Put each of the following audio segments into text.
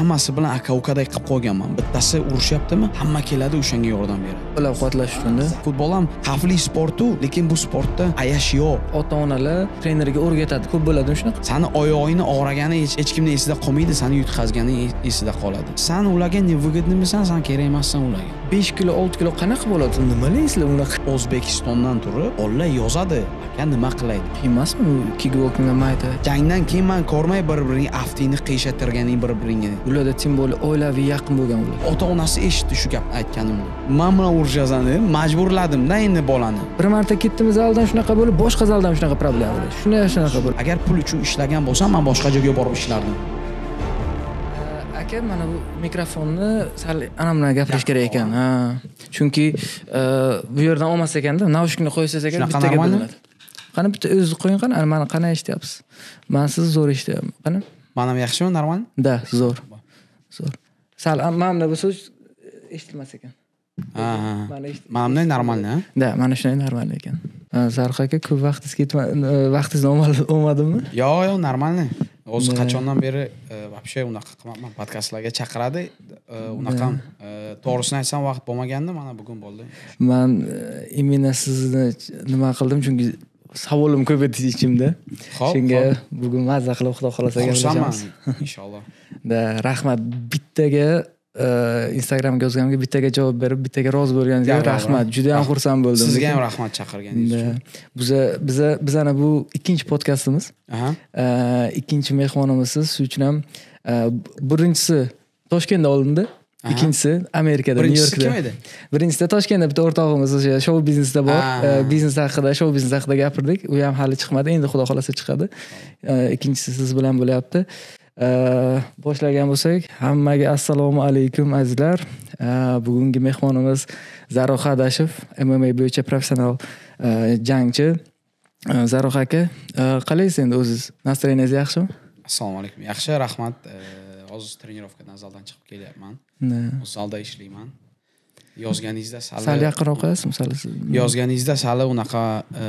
hammasi bilan aka ukaday qilib qolganman bittasi urushyaptimi hamma keladi o'shanga yordam beradi qo'llab quvvatlash uchunda futbol ham xavfli sportu lekin bu sportda ayash yo'q ota onalar trenerga o'rgatadi ko'p bo'ladi shunaqa sani oyog'ingni og'ragani hech kimni esida qolmaydi sani yutqazgani e-, esida qoladi san ularga невыгодныйmisan san kerak emassan ularga besh kilo olti kilo qanaqa bo'ladi nima deysizlar unaqa o'zbekistondan turib bolalar yozadi aka nima qilay qiyin emasmi bu nima aytadi jangdan keyin man ko'rmay bir biringni aftingni qiyshattirganing bir biringni ularda teng bo'lib oilaviy yaqin bo'lgan ular ota onasi eshitdi shu gapni aytganimni man bilan yozan dedim majburladimda endi bolani bir marta ketdimi zaldan shunaqa bo'lib boshqa zalda ham shunaqa bo'ladi shunday shunaqa bo'lib agar pul uchun ishlagan bo'lsam man boshqa joyga borib ishlardim aka mana bu mikrofonni sal ana bilan gapirish kerak ekan ha chunki e, bu yerdan olmas ekanda naushnikni qo'ysangiz ekan shunaqa bo'linadi qani bitta o'zingiz qo'ying qani mani qanday eshityapsiz man sizni zo'r eshityapman qani man ham yaxshimi normal да zo'r zo'r sal mana bu so'z eshitilmas ekan mana нормально да mana shunday нормально ekan sarxo aka ko'p vaqtingiz ketma e, vaqtingizni olmadimmi yo'q yo'q нормально o'zi qachondan beri e, вообще unaqa qilmabman podkastlarga chaqiradi e, unaqa to'g'risini aytsam vaqt bo'lmaganda mana bugun bo'ldi man именно sizni nima qildim chunki savolim ko'p edi ichimda shunga bugun mazza qilib xudo xohlasa xursandman inshaalloh да rahmat bittaga e, instagramga yozganimga bittaga javob berib bittaga rozi bo'lganingizga rahmat juda ham xursand bo'ldim sizga ham rahmat chaqirganingiz uchun biza biza bizani bu ikkinchi podkastimiz e, ikkinchi mehmonimizsiz shuning uchun ham e, birinchisi toshkentda olindi ikkinchisi amerikada nyu yorkda kim edi birinchisida toshkentda bitta o'rtog'imiz o'sha shou biznesda bor biznes haqida shou biznes haqida gapirdik u ham hali chiqmadi endi xudo xohlasa chiqadi ikkinchisi siz bilan bo'lyapti boshlagan bo'lsak hammaga assalomu alaykum azizlar bugungi mehmonimiz zarux adashev mma bo'yicha professional e, jangchi zarux aka e, qalaysiz endi o'ziz настроениyangiz yaxshimi assalomu alaykum yaxshi rahmat hozir trenirovkadan zaldan chiqib kelyapman zalda ishlayman yozganingizda sal sal yaqinroq qo'yasizmi sal yozganingizda sal unaqa e,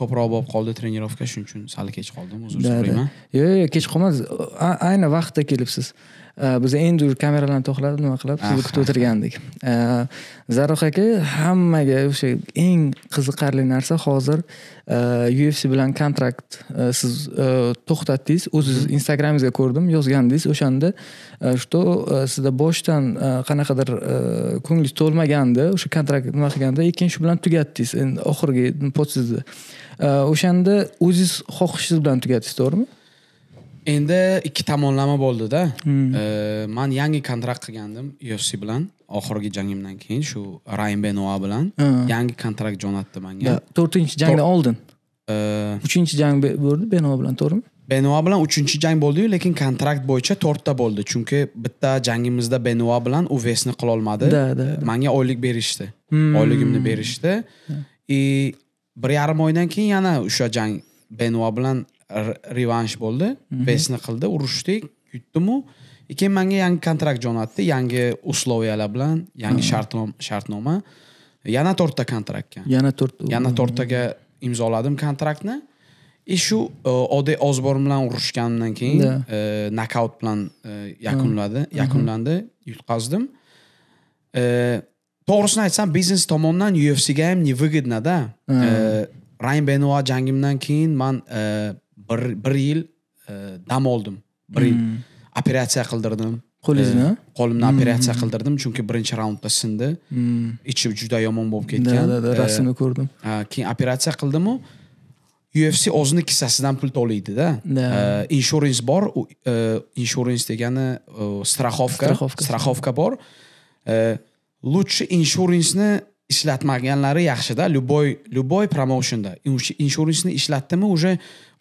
ko'proq bo'lib qoldi trenirovka shuning uchun sal kech qoldim uzr so'rayman yo'q yo'q kech qolmas ayni vaqtda kelibsiz Э, biz endi kameralarni to'xlatib nima qilib sizni kutib o'tirgandik э, zarruh aka hammaga o'sha eng qiziqarli narsa hozir э, ufc bilan kontrakt siz to'xtatdingiz o'zingizni mhm. instagramingizga ko'rdim yozgandingiz o'shanda e, что e, sizda boshdan e, qanaqadir ko'nglingiz to'lmagandi o'sha kontrakt nima qilganda и keyin shu bilan tugatdingiz endi oxirgi podsizni o'shanda o'zingiz xohishingiz bilan tugatdingiz to'g'rimi endi ikki tomonlama bo'ldida hmm. man yangi kontrakt qilgandim ufc bilan oxirgi jangimdan keyin shu rayn benoa bilan yangi kontrakt jo'natdi manga to'rtinchi jangdan oldin uchinchi jang bo'ldi benoa bilan to'g'rimi benoa bilan uchinchi jang bo'ldiyu lekin kontrakt bo'yicha to'rtta bo'ldi chunki bitta jangimizda benoa bilan u vesni qilolmadi manga oylik berishdi hmm. oyligimni berishdi и bir yarim oydan keyin yana o'sha jang benoa bilan revansh bo'ldi mhm. pesni qildi urushdik yutdimu keyin manga yangi kontrakt jo'natdi yangi условияlar bilan yangi ah. shartnoma yana to'rtta kontraktga yana to'rtta yana to'rttaga imzoladim kontraktni и e, shu e, oddiy ozbor bilan urushganimdan keyin e, nokaut bilan yakunladi ah. yakunlandi yutqazdim to'g'risini aytsam biznes tomondan ufcga ham невыгодноda rayn benua jangimdan keyin man bir bir yil e, dam oldim bir yil hmm. operatsiya qildirdim qo'lingizni e, qo'limni hmm. operatsiya qildirdim chunki birinchi raundda sindi hmm. ichi juda yomon bo'lib ketgan e, rasmni ko'rdim keyin operatsiya qildimu ufc o'zini kissasidan pul to'laydida insurance bor insurance degani страховка страховка bor лучше insurensni ishlatmaganlari yaxshida любой любой promotionda insurensni ishlatdimi уже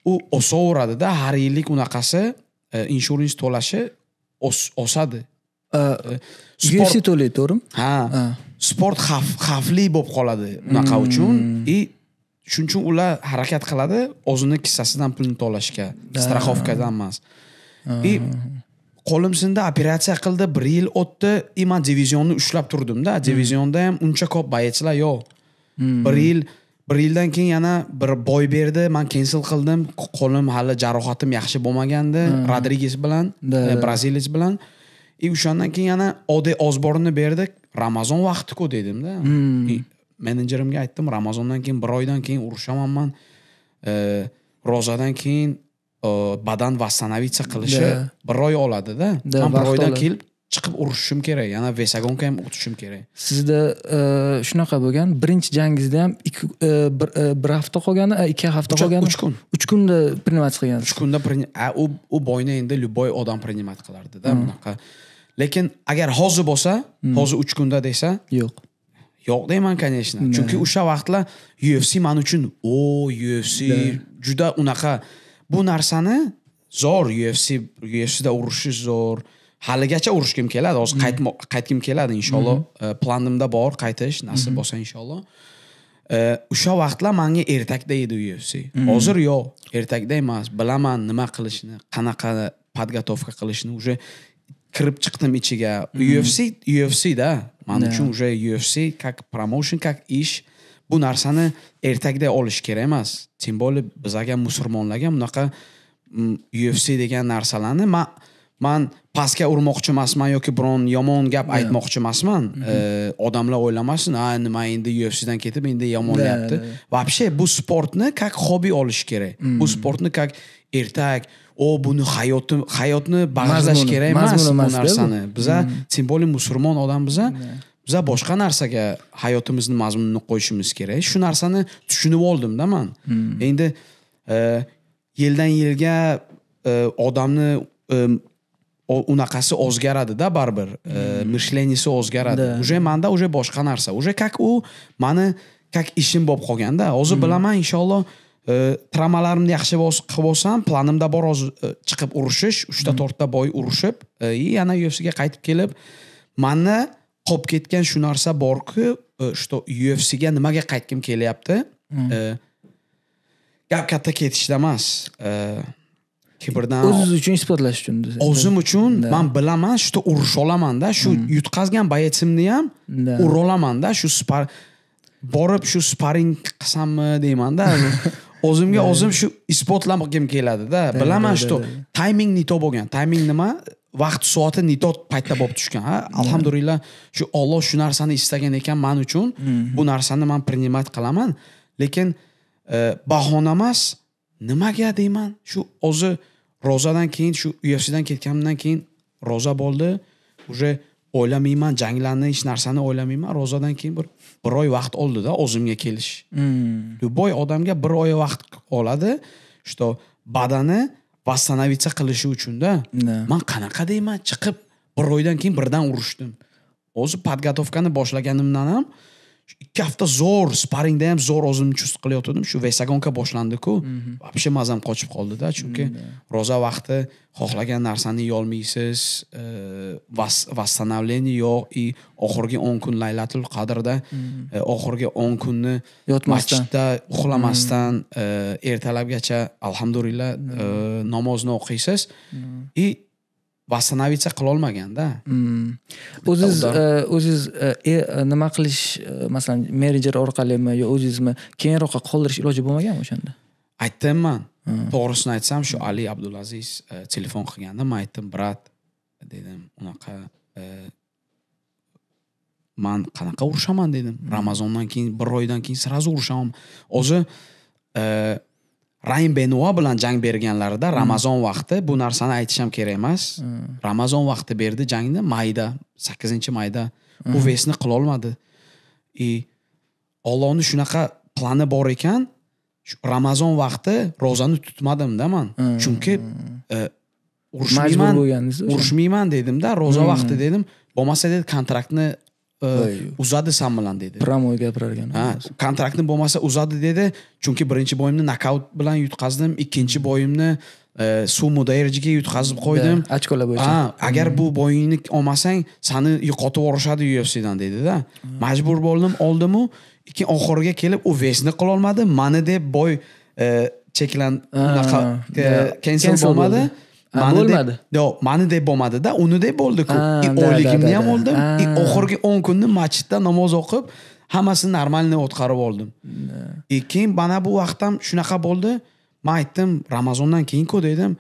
u osaveradida har yillik unaqasi e, insurance to'lashi osadi e, e, ufc to'laydi to'g'rimi ha sport xavfli bo'lib qoladi unaqa hmm. uchun и shuning uchun ular harakat qiladi o'zini kissasidan pulni to'lashga страховкадан emas и qo'lim sindi operatsiya qildi bir yil o'tdi и man divizionni ushlab turdimda hmm. divizionda ham uncha ko'p boyachilar yo'q hmm. bir yil bir yildan keyin yana bir boy berdi man kensel qildim qo'lim hali jarohatim yaxshi bo'lmagandi hmm. rodriges bilan e, braziliyac bilan и e, o'shandan keyin yana ode ozborni berdi ramazon vaqtiku dedimda hmm. e, menejerimga aytdim ramazondan keyin bir oydan keyin urushaman man e, ro'zadan keyin e, badan восстановиться qilishi bir oy oladida man bir oydan kelib chiqib urushishim kerak yana vesagonka ham o'tishim kerak sizda e, shunaqa bo'lgan birinchi jangingizda ham e, e, bir hafta qolgani ikki hafta qolgani uch kun uch kunda принимать qilgan uch kunda u u boyni endi любой odam принимать qilardida bunaqa lekin agar hozir bo'lsa hozir uch kunda desa yo'q yo'q deyman конечно chunki o'sha vaqtlar ufc man uchun o ufc juda unaqa bu narsani zo'r ufc ufcda urushish zo'r haligacha urush kim keladi hozir mm-hmm. qaytmo qaytgim keladi inshaalloh mm-hmm. uh, planimda bor qaytish nasib mm-hmm. bo'lsa inshaalloh uh, o'sha vaqtlar manga ertakda edi ufc hozir yo'q ertakda emas bilaman nima qilishni qanaqa подготовка qilishni уже kirib chiqdim ichiga ufc ufcda man uchun уже ufc как promotion как ish bu narsani ertakda olish kerak emas тем более bizaga musulmonlarga bunaqa mm, ufc degan narsalarni man man pastga urmoqchi emasman yoki biron yomon gap aytmoqchi emasman mm-hmm. e, odamlar o'ylamasin ha nima endi ufcdan ketib endi yomonlayapti вообще bu sportni как hobi olish kerak bu mm-hmm. sportni как ertak o buni hayotni hayotni bag'irlash kerak emas bu narsani biza тем mm-hmm. более musulmon odam biza biza boshqa narsaga hayotimizni mazmunini qo'yishimiz kerak shu narsani tushunib oldimda man endi e, yildan yilga e, odamni unaqasi o'zgaradida baribir мышленияsi e, o'zgaradi уже manda уже boshqa narsa уже как u mani как ishim bo'lib qolganda hozir hmm. bilaman inshaalloh e, tramalarimni yaxshi qilib olsam planimda bor hozir e, chiqib urushish uchta hmm. to'rtta boy urushib и yana ufcga qaytib kelib mani qolib ketgan shu narsa borku что ufcga nimaga qaytgim kelyapti hmm. gap katta ketishda emas birdan o'zingiz uchun isbotlash uchun o'zim uchun man bilaman что urisha olamanda shu hmm. yutqazgan boyatsimni ham ura olamanda shu spar borib shu sparing qilsammi deymanda o'zimga o'zim shu isbotlamagim keladida bilaman что tayming то bo'lgan tayming nima vaqt soati тот paytda bo'lib tushgan alhamdulillah shu olloh shu narsani istagan ekan man uchun hmm. bu narsani man принимать qilaman lekin e, bahona emas nimaga deyman shu o'zi ro'zadan keyin shu ufcdan ketganimdan keyin ro'za bo'ldi уже o'ylamayman janglarni hech narsani o'ylamayman ro'zadan keyin bir bir oy vaqt oldida o'zimga kelish hmm. odamga bir oy vaqt oladi что badani восстановиться qilishi uchunda yeah. man qanaqa deyman chiqib bir oydan keyin birdan urushdim o'zi подготовкani boshlaganimdan ham ikki hafta zo'r sparingda ham zo'r o'zimni chust qilayotgandim shu vesagonka boshlandiku mhm. вообще mazam qochib qoldida chunki ro'za vaqti xohlagan narsani yeyolmaysiz e, восстановление yo'q и oxirgi o'n kun laylatul qadrda mhm. e, oxirgi o'n kunni masjidda uxlamasdan mhm. e, ertalabgacha alhamdulillah namozni o'qiysiz и восстановиться qilolmaganda o'ziz э, o'ziz э, э, nima qilish masalan menejer orqalimi yo o'zingizmi keyinroqqa qoldirish iloji bo'lmaganmi o'shanda aytdim man to'g'risini aytsam shu ali abdulaziz e, telefon qilganda man aytdim brat dedim unaqa e, man qanaqa urushaman dedim ramazondan keyin bir oydan keyin сразу urushaman o'zi e, rayn benua bilan jang berganlarida hmm. ramazon vaqti bu narsani aytish ham kerak emas hmm. ramazon vaqti berdi jangni mayda sakkizinchi mayda u hmm. vesni qilolmadi и ollohni shunaqa plani bor ekan ramazon vaqti ro'zani tutmadimda man chunki e, urushmayman urushmayman dedimda ro'za vaqti dedim bo'lmasa dedi kontraktni Э, uzadi san bilan dedi promoy gapirar ekan ha kontraktni bo'lmasa uzadi dedi chunki birinchi boyimni nokaut bilan yutqazdim ikkinchi hmm. boyimni e, suv darajaga yutqazib qo'ydim ochkolar bo'yicha ha agar hmm. bu boyingni olmasang sani yo'qotib yuborishadi ufcdan dedida hmm. majbur bo'ldim oldimu keyin oxiriga kelib u vesni qilolmadi mani deb boy e, cheklan unaqa bo'lmadi bo'lmadi yo'q manidek bo'lmadida unidek bo'ldiku oyligimni ham oldim oxirgi o'n kunni masjidda namoz o'qib hammasini нормально o'tqarib oldim и e, keyin mana bu vaqt ham shunaqa bo'ldi man aytdim ramazondan keyinku dedim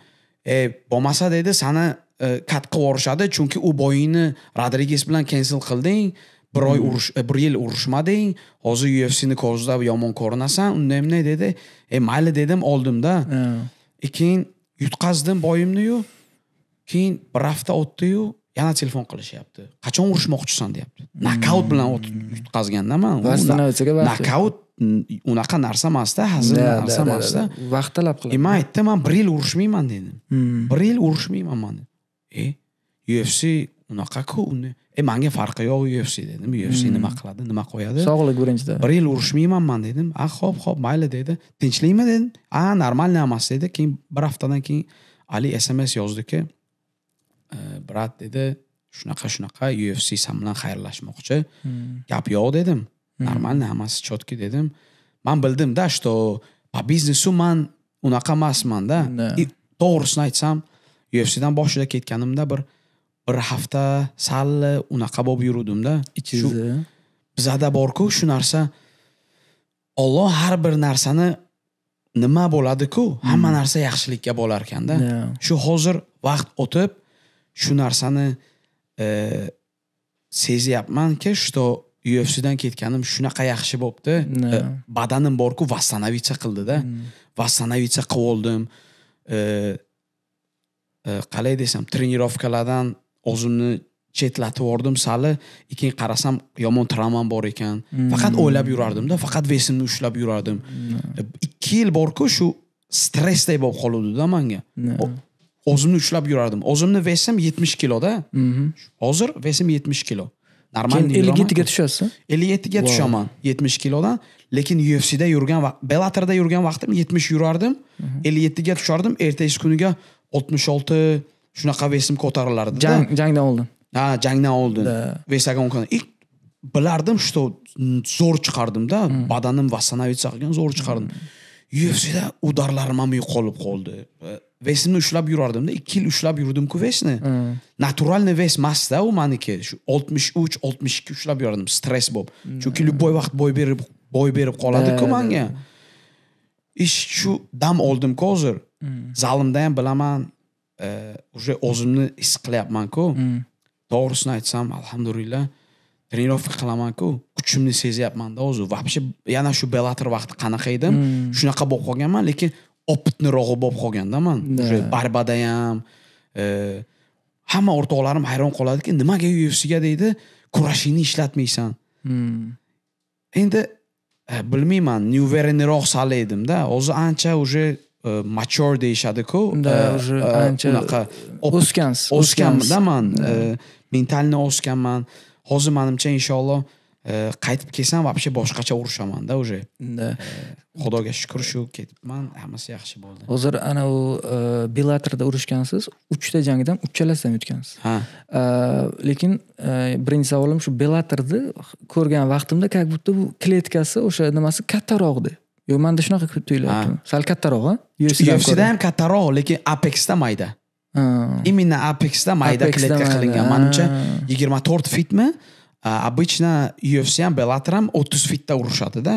e bo'lmasa dedi sani kat e, qilib yuborishadi chunki u boyingni rodriges bilan kensel qilding bir oy urush e, bir yil urushmading hozir ufcni ko'zida yomon ko'rinasan unday bunday dedi e mayli dedim oldimda keyin yutqazdim boyimniyu keyin bir hafta o'tdiyu yana telefon qilishyapti qachon urushmoqchisan deyapti nokaut bilan hmm. yutqazganda man nokaut mm, unaqa narsa emasda hazil narsa emasda vaqt talab qiladi man aytdim man bir yil urushmayman dedim hmm. bir yil urushmayman man e ufc unaqaku e manga farqi yo'q ufc dedim ufc nima hmm. qiladi nima qo'yadi sog'lik birinchidan bir yil urushmayman man dedim a ho'p ho'p mayli dedi tinchlikmi dedim a нормально emas dedi keyin bir haftadan keyin ali sms yozdiki e, brat dedi shunaqa shunaqa ufc san bilan xayrlashmoqchi hmm. gap yo'q dedim нормально hammasi четкий dedim man bildimda что по biznesu man unaqa emasmanda to'g'risini aytsam ufcdan boshida ketganimda bir bir hafta sal unaqa bo'lib yuruvdimda shu bizada borku shu narsa olloh har bir narsani nima bo'ladiku hamma hmm. narsa yaxshilikka bo'lar ekanda shu hozir vaqt o'tib shu narsani e, sezyapmanki что UFCdan ketganim shunaqa yaxshi bo'libdi yeah. e, badanim borku восстановиться qildida mm. восстановиться qilib oldim qalay e, e, desam trenirovkalardan o'zimni chetlatib yubordim sali keyin qarasam yomon travmam bor ekan hmm. faqat o'ylab yurardimda faqat vesimni ushlab yurardim hmm. e, ikki yil borku shu stressday bo'lib qoluvdida manga hmm. o'zimni ushlab yurardim o'zimni vesim yetmish kiloda hozir vesim yetmish kilo normal ellik yettiga tushasiz ellik yettiga tushaman yetmish kilodan lekin ufcda yurgan bellatorda yurgan vaqtim yetmish yurardim ellik yettiga tushardim ertasi kuniga oltmish olti shunaqa vesim ko'tarilardi jang jangdan oldin ha jangdan oldin весaga он и bilardim что zo'r chiqardimda badanim восстановиться qilgan zo'r chiqardim hmm. hmm. ufcda udarlarim ham yo'qolib qoldi e, vesimni ushlab yurardimda ikki yil ushlab yurdimku vesni hmm. naturalniy ves emasda u maniki shu oltmish uch oltmish ikki ushlab yurardim stress bo'lib chunki любой vaqt boy berib boy berib qoladiku manga ish shu dam oldimku hozir zalimda ham bilaman уже o'zimni his qilyapmanku mm. to'g'risini aytsam alhamdulillah trenirovka qilamanku kuchimni sezyapmanda o'zi вообще yana shu belator vaqti qanaqa edim mm. shunaqa bo'lib qolganman lekin opitnirog'i bo'lib qolganda man уже barbada ham hamma o'rtoqlarim hayron qoladiki nimaga ufcga deydi kurashingni ishlatmaysan mm. endi bilmayman неуверенныйroq sal edimda o'zi ancha уже Э, machor deyishadiku unda э, уже ancha unaqa o'sgansiz o'sgandaman mentalni o'sganman hozir manimcha inshaalloh э, qaytib kelsam вообще boshqacha urushamanda уже да xudoga shukur shu ketibman hammasi yaxshi bo'ldi hozir ana u e, belatrda urushgansiz uchta jangdan uchalasidan yutgansiz ha e, lekin e, birinchi savolim shu belatrni ko'rgan vaqtimda как будто bu kletkasi o'sha nimasi kattaroqdi yo'q manda shunaqa qilib tuyulyapti sal kattaroq ufcda ham kattaroq lekin apexda mayda именно apexda mayda kletka qilingan manimcha yigirma to'rt fitmi обычно ufc ham bellator ham o'ttiz fitda urushadida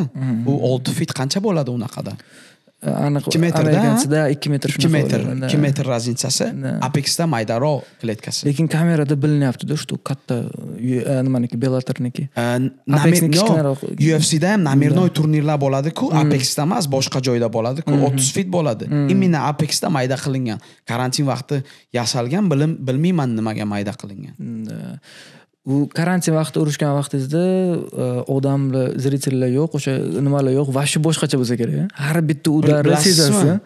bu olti fit qancha bo'ladi unaqada aniq ikki metrda ikki metr ikki metr ikki metr razitsasi apexda maydaro kletkasi lekin kamerada bilinyaptida shu katta e, nimaniki belatorniki e, ufcda ham namirnoy turnirlar bo'ladiku mm. apexda emas boshqa joyda bo'ladiku mm-hmm. o'ttiz fit bo'ladi mm. именно apexda mayda qilingan karantin vaqti yasalgan bilim bilmayman nimaga mayda qilingan u karantin vaqtida urushgan vaqtingizda e, odamlar zritellar yo'q o'sha nimalar yo'q вообще boshqacha bo'lsa kerak e? har bitta udarni sezasiz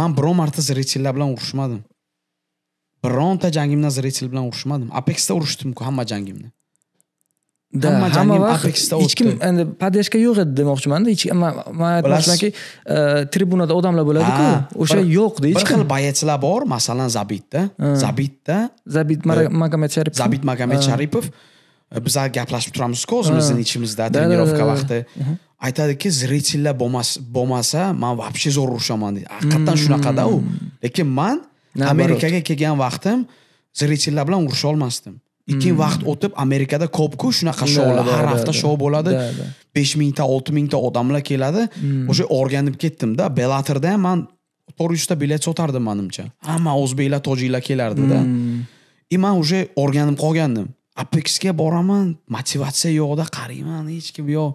man biron marta zritellar bilan urushmadim bironta jangimda zritel bilan urushmadim apexda urushdimku hamma jangimni hamma vaqt hech kim endi podдержка yo'q edi demoqchimanda man aytmoqchimanki tribunada odamlar bo'ladiku o'sha yo'q hech bir xil boyachilar bor masalan zabitda zabitda zabit magomed sharipov zabit magomed sharipov bizlar gaplashib turamizku o'zimizni ichimizda тренировка vaqti aytadiki зрительlar bo'lmasa man вообще zo'r urishaman deydi haqiqatdan shunaqada u lekin man amerikaga kelgan vaqtim zritellar bilan urusha olmasdim ikki hmm. vaqt o'tib amerikada ko'pku shunaqa shoular har hafta shou bo'ladi besh mingta olti mingta odamlar keladi hmm. o'sha o'rganib ketdimda bellatorda ham man to'rt yuzta bilet sotardim manimcha hamma o'zbeklar tojiklar kelardida и hmm. e, man уже o'rganib qolgandim apexga boraman motivatsiya yo'qda qarayman hech kim yo'q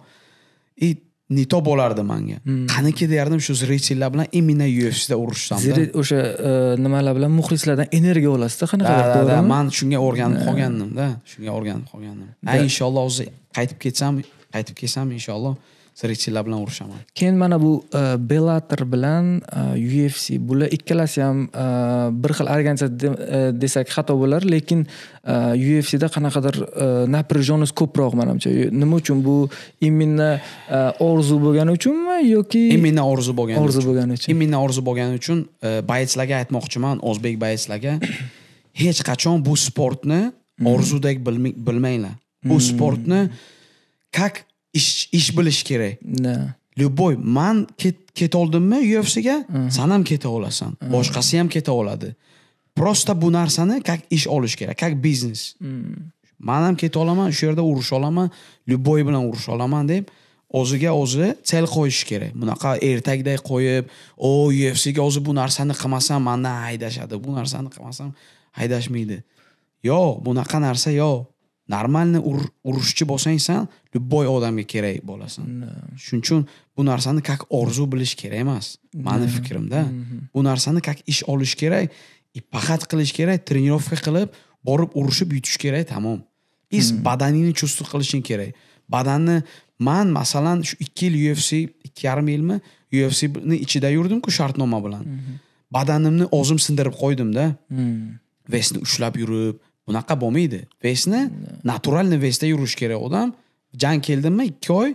и e, nito bo'lardi manga hmm. qani deyardim shu zritellar bilan именно ufcda urushsam o'sha e, nimalar bilan muxlislardan energiya olasizda qanaqadir man shunga o'rganib qolgandimda shunga o'rganib qolgandim inshaalloh o'zi qaytib ketsam qaytib kelsam inshaalloh zirikchilar bilan urushaman keyin mana bu e, bellator bilan e, ufc bular ikkalasi ham e, bir xil organizatsiya desak xato bo'lar lekin ufcda qanaqadir напряженность ko'proq manimcha nima uchun bu именно orzu bo'lgani uchunmi yoki именно orzu bo'lgani orzu bo'lgani uchun именно orzu bo'lgani uchun boyetslarga aytmoqchiman o'zbek boyetslarga hech qachon bu sportni mm. orzudek bilmanglar bu mm. sportni как ish ish bilish kerak любой man keta oldimmi ufcga san ham keta olasan boshqasi ham keta oladi prosta bu narsani как ish olish kerak как biznes man ham keta olaman shu yerda urush olaman любой bilan urush olaman deb o'ziga o'zi sel qo'yish kerak bunaqa ertakday qo'yib o ufcga o'zi bu narsani qilmasam mandan haydashadi bu narsani qilmasam haydashmaydi yo'q bunaqa narsa yo'q normalni urushchi bo'lsang san любой odamga kerak bo'lasan shuning uchun bu narsani как orzu bilish kerak emas mani fikrimda bu narsani как ish olish kerak и paxat qilish kerak тренировка qilib borib urushib yutish kerak tamom из badaningni чувство qilishing kerak badanni man masalan shu ikki yil ufc ikki yarim yilmi ufcni ichida yurdimku shartnoma bilan badanimni o'zim sindirib qo'ydimda vestni ushlab yurib bunaqa bo'lmaydi vesni naturalniy vesda yurish kerak odam jang keldimi ikki oy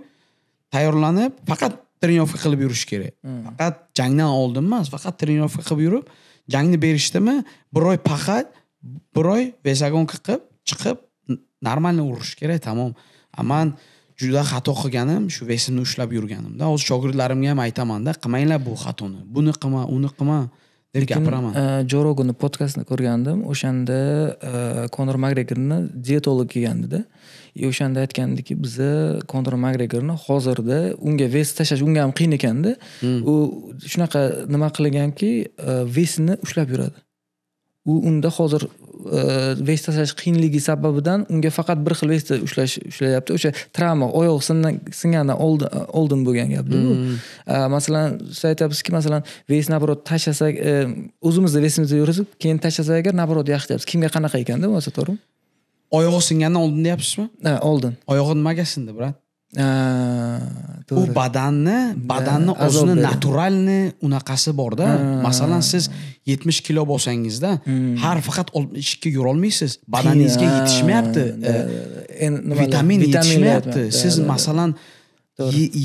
tayyorlanib faqat тренировка qilib yurish kerak hmm. faqat jangdan oldin emas faqat тренировка qilib yurib jangni berishdimi bir oy paxat bir oy vesagonka qilib chiqib нормально urish kerak tamom man juda xato qilganim shu vesimni ushlab yurganimda hozir shogirdlarimga ham aytamanda qilmanglar bu xatoni buni qilma uni qilma lekin e, jo roganni podkastini ko'rgandim o'shanda konor e, magregorni dietolog kelgandida и o'shanda aytgandiki biza konor magregorni hozirda unga vес tashlash unga ham qiyin ekanda hmm. u shunaqa nima qilganki e, vesni ushlab yuradi u unda hozir e, vest tashlash qiyinligi sababidan unga faqat bir xil vesta ushlash ushlayapti o'sha travma oyoq singandan oldin bo'lgan gapda bu hmm. e, masalan siz aytyapsizki masalan vest наоборот tashlasak e, o'zimizni vestimizda yurgizib keyin tashlasak agar наоборот yaxshi deyapsiz kimga qanaqa ekanda bu narsa to'g'rimi oyog'i singandan oldin deyapsizmi ha oldin oyog'i nimaga sindi brat Э, u badanni badanni o'zini naturalni unaqasi borda masalan siz yetmish kilo bo'lsangizda hmm. har faqat oltmish ikki yurolmaysiz badaningizga yetishmayapti vitamin yetishmayapti siz masalan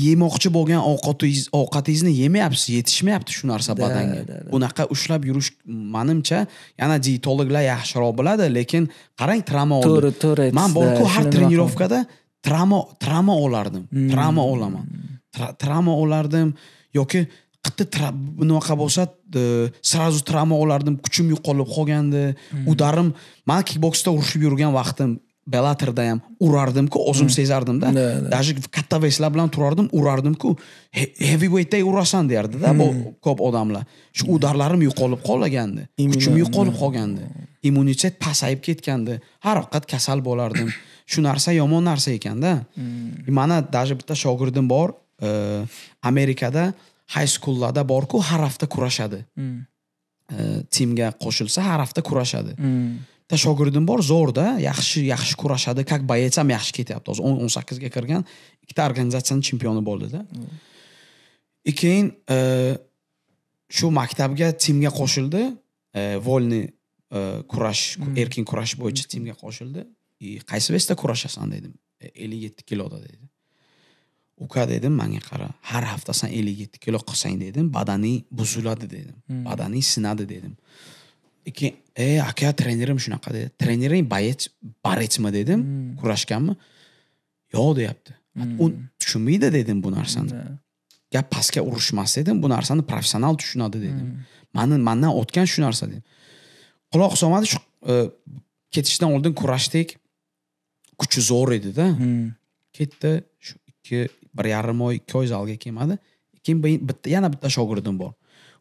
yemoqchi bo'lgan ovqatingiz ovqatingizni yemayapsiz yetishmayapti shu narsa badanga bunaqa ushlab yurish manimcha yana dietologlar yaxshiroq biladi lekin qarang tramador to'g'ri to'g'ri man borku har trenirovkada travma travma olardim hmm. travma olaman travma olardim yoki qattiq bunaqa bo'lsa сразу e, travma olardim kuchim yo'qolib qolgandi hmm. udarim man kikboksda urushib yurgan vaqtim bellatorda ham urardimku o'zim hmm. sezardimda даже katta veslar bilan turardim urardimku heavy heavyweightda urasan derdida bu hmm. ko'p odamlar shu udarlarim yo'qolib qolgandi kuchim yo'qolib qolgandi immunitet pasayib ketgandi har vaqat kasal bo'lardim shu narsa yomon narsa ekanda hmm. mani даже bitta shogirdim bor e, amerikada high schoollarda borku har hafta kurashadi hmm. e, qo'shilsa har hafta kurashadi hmm. bitta shogirdim bor zo'rda yaxshi yaxshi kurashadi как боец ham yaxshi ketyapti hozir o'n sakkizga kirgan ikkita organizatsiyani chempioni bo'ldida hmm. keyin e, shu maktabga timga qo'shildi e, e kurash hmm. erkin kurash bo'yicha timga qo'shildi и e, qaysi vesda kurashasan dedim e, ellik yetti kiloda dedi uka dedim manga qara har hafta san ellik yetti kilo qilsang dedim badaniy buziladi dedim hmm. badaniy sinadi dedim keyin e aka trenerim shunaqa dedi trenering боец борецmi dedim hmm. kurashganmi yo'q deyapti hmm. tushunmaydi dedim bu narsani hmm. gap pastga urishmas dedim bu narsani professional tushunadi dedim hmm. mani mandan o'tgan shu narsa dedim quloq solmadi shu e, ketishdan oldin kurashdik kuchi zo'r edida hmm. ketdi shu ikki bir yarim oy ikki oy zalga kelmadi keyin bitta yana bitta shogirdim bor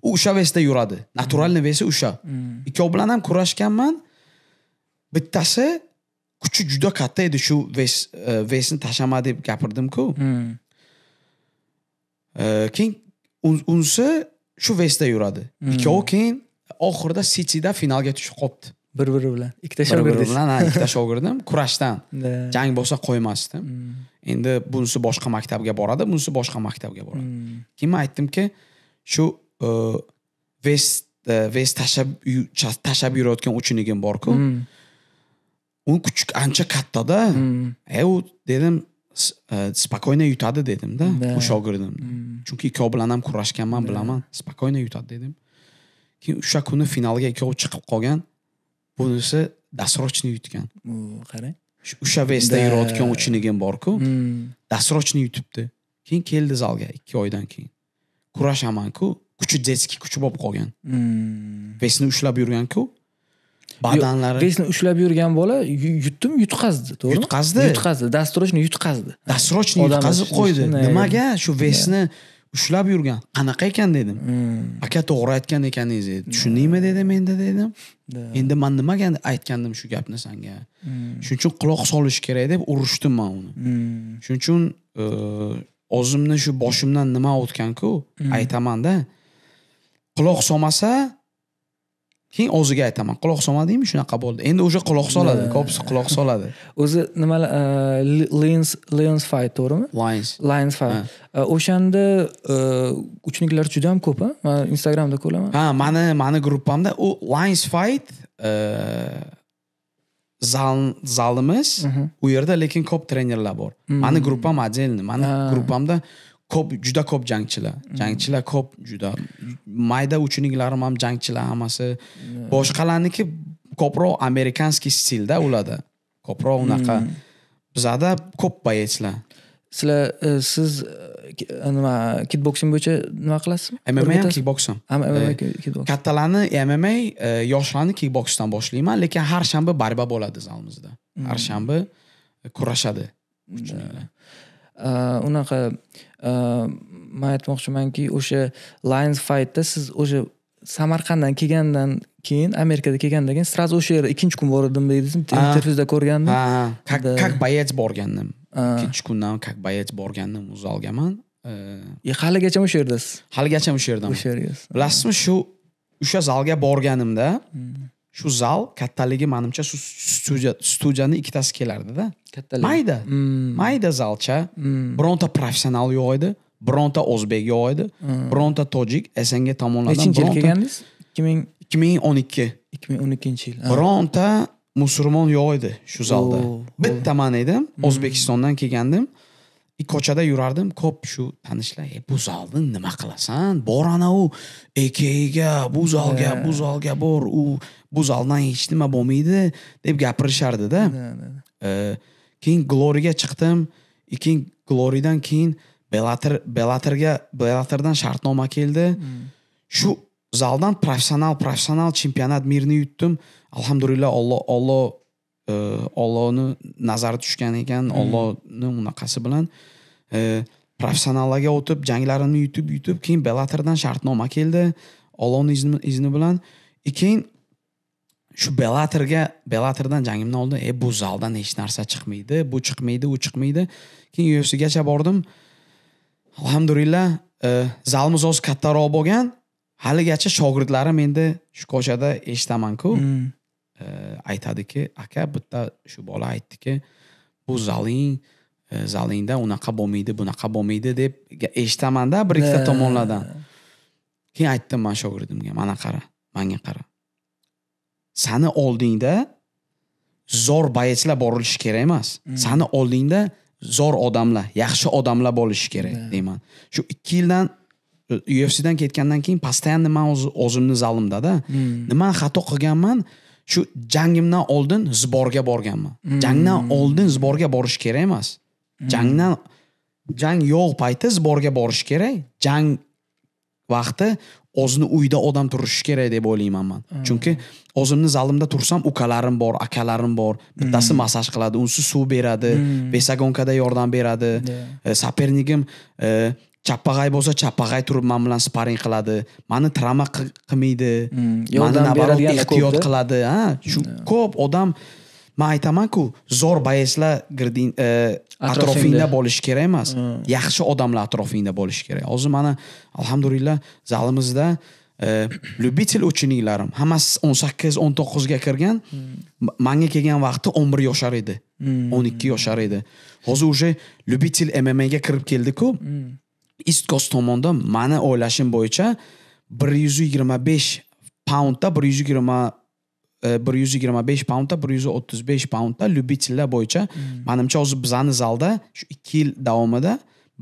u o'sha vesda yuradi naturalni hmm. vesi o'sha hmm. ikkovi bilan ham kurashganman bittasi kuchi juda katta edi shu ves e, vesni tashlama deb gapirdimku e, keyin unisi shu vesda yuradi ikkovi keyin oxirida sitida finalga tushib qolibdi bir biri bilan ikkita shogird bir bilan ha ikkita shogirdim kurashdan jang bo'lsa qo'ymasdim mm. endi bunisi boshqa maktabga boradi bunisi boshqa maktabga boradi mm. keyin man aytdimki shu e, vest e, vest tashlab tashlab yurayotgan uchinigim borku mm. u kuchuk ancha kattada e u dedim спокойно e, yutadi dedimda u shogirdim chunki ikkovi bilan ham kurashganman bilaman спокойно yutadi dedim keyin o'sha kuni finalga ikkovi chiqib qolgan bunisi досрочный yutgan qarang shu vesda yurayotgan ученигim borku досрочный hmm. yutibdi keyin keldi zalga ikki oydan keyin kurashamanku kuchi детский kuchi bo'lib qolgan hmm. vesni ushlab yurganku badanlari vesni ushlab yurgan bola yutdim yutqazdi to'g'rimi yutqazdi yutqazdi досрочный yutqazdi досрочный yutqazib qo'ydi nimaga shu vesni yeah. ushlab yurgan qanaqa ekan dedim hmm. aka to'g'ri aytgan ekaningiz dedi tushundingmi dedi hmm. menda dedim endi man nimaga aytgandim shu gapni sanga hmm. shuning uchun quloq solish kerak deb urishdim man uni shuning uchun e, o'zimni shu boshimdan nima o'tganku aytamanda quloq solmasa keyin o'ziga aytaman quloq solmadingmi shunaqa bo'ldi endi уже quloq soladi ko'pisi quloq soladi o'zi nima e, lens lions fight to'g'rimi lions lines fight e, o'shanda e, uchniklar juda ham ko'p a man instagramda ko'raman ha mani mani gruppamda u lions fight zal zalimiz u yerda lekin ko'p trenerlar bor mani gruppam отдельный mani gruppamda ko'p juda ko'p jangchilar mm. jangchilar ko'p juda mayda uchuniklarim ham jangchilar hammasi boshqalarniki ko'proq amerikanskiy stilda ularda ko'proq unaqa mm. bizada ko'p boyechlar sizlar e, siz e, nima kitboksing bo'yicha nima qilasizmi mma ham e, kattalarni mma yoshlarni kikboksdan boshlayman lekin har shanba barba bo'ladi zalimizda har mm. shanba kurashadi unaqa man aytmoqchimanki o'sha lions fightda siz o'sha samarqanddan kelgandan keyin amerikada kelgandan keyin сразу o'sha yerga ikkinchi kun bordim deydingiz intervyuda ko'rgandim как как боец borgandim ikkinchi kundan как боец borgandim u и haligacha o'sha yerdasiz haligacha o'sha yerdaman o'sha yerdasiz bilasizmi shu o'sha zalga borganimda shu zal kattaligi manimcha shu studiya studiyani ikkitasi kelardida kattaligi mayda hmm. mayda zalcha hmm. bironta professional yo'q edi bironta o'zbek yo'q edi hmm. bironta tojik sng tomonlardan nechinchi yil kelgandingiz ikki ming ikki ming o'n ikki ikki ming o'n ikkinchi yil bironta musulmon yo'q edi shu zalda bitta man edim o'zbekistondan kelgandim ko'chada yurardim ko'p shu tanishlar e, bu zalni nima qilasan bor anavi ekega bu zalga bu zalga bor u bu zaldan hech nima bo'lmaydi deb gapirishardida e, keyin gloriga chiqdim и keyin gloridan keyin belator belatorga belatordan shartnoma keldi hmm. shu zaldan professional professional chempionat mirni yutdim alhamdulillah olloh olloh ollohni e, nazari tushgan ekan ollohni hmm. unaqasi bilan e, professionallarga o'tib janglarimni yutib yutib keyin belatordan shartnoma keldi ollohni izni, izni bilan и keyin shu belatorga belatordan jangimdan oldin e bu zaldan hech narsa chiqmaydi bu chiqmaydi u chiqmaydi keyin ufcgacha bordim alhamdulillah e, zalimiz hozir kattaroq bo'lgan haligacha shogirdlarim endi shu ko'chada eshitamanku hmm. e, aytadiki aka bitta shu bola aytdiki bu zaling e, zalingda unaqa bo'lmaydi bunaqa bo'lmaydi deb eshitamanda bir ikkita tomonlardan keyin aytdim man shogirdimga mana qara manga qara sani oldingda zo'r boyachilar borilishi kerak emas mm. sani oldingda zo'r odamlar yaxshi odamlar bo'lishi kerak yeah. deyman shu ikki yildan e, UFCdan ketgandan keyin постоянно man o'zimni zalimdada hmm. nima xato qilganman shu jangimdan oldin zborga borganman mm. jangdan oldin zborga borish kerak emas mm. jangdan jang yo'q payti zborga borish kerak jang vaqti o'zini uyida odam turishi kerak deb o'ylayman man hmm. chunki o'zimni zalimda tursam ukalarim bor akalarim bor bittasi hmm. massaj qiladi unisi suv beradi hmm. besagonkada yordam beradi yeah. E, sapernigim e, chappag'ay bo'lsa chappag'ay turib man bilan sparring qiladi mani travma qilmaydi mani naоборот ehtiyot qiladi ha shu ko'p odam man aytamanku zo'r bayeslar girding e, atrofingda bo'lishi kerak emas yaxshi odamlar atrofingda bo'lishi kerak hozir mana alhamdulillah zalimizda e, любитель ученiklarim hammasi o'n sakkiz o'n to'qqizga kirgan hmm. manga kelgan vaqti o'n bir yoshar edi hmm. o'n ikki yoshar edi hozir уже любитель mmga kirib keldiku ist hmm. kost tomonda mani o'ylashim bo'yicha bir yuz yigirma besh paundda bir yuz yigirma E, bir yuz yigirma besh paundda bir yuz o'ttiz besh paundda lyubitellar bo'yicha hmm. manimcha hozir bizani zalda shu ikki yil davomida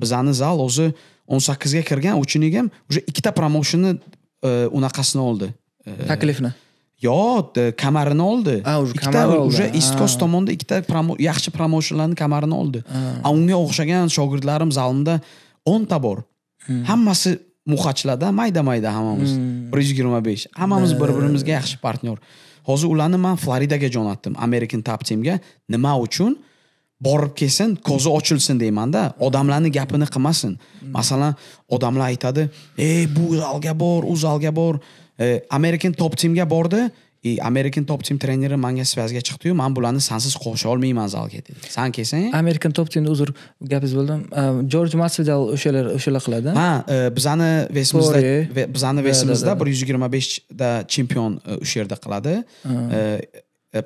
bizani zal o'zi o'n sakkizga kirgan ученик ham уже ikkita promoshonni e, unaqasini oldi e, taklifni yo'q kamarini oldi ikkita уже east coast tomonda ikkita yaxshi promoshonlarni kamarini oldi a unga o'xshagan shogirdlarim zalimda o'nta bor hmm. hammasi muhachlarda mayda mayda hammamiz hmm. bir yuz yigirma besh hammamiz bir birimizga yaxshi partnyor hozir ularni man floridaga jo'natdim american top teamga nima uchun borib kelsin ko'zi ochilsin deymanda odamlarni gapini qilmasin masalan odamlar aytadi ey bu zalga bor u zalga bor e, american top teamga bordi и e, american top team treneri manga связga chiqdiyu man bularni sansiz qo'sha olmayman zalga dedi san kelsang american top teamni uzr gapingizni bo'ldim jorj masvidal o'shalar o'shalar qiladi ha e, bizani vesimizda bizani vesimizda bir yuz yigirma beshda chempion o'sha e, yerda qiladi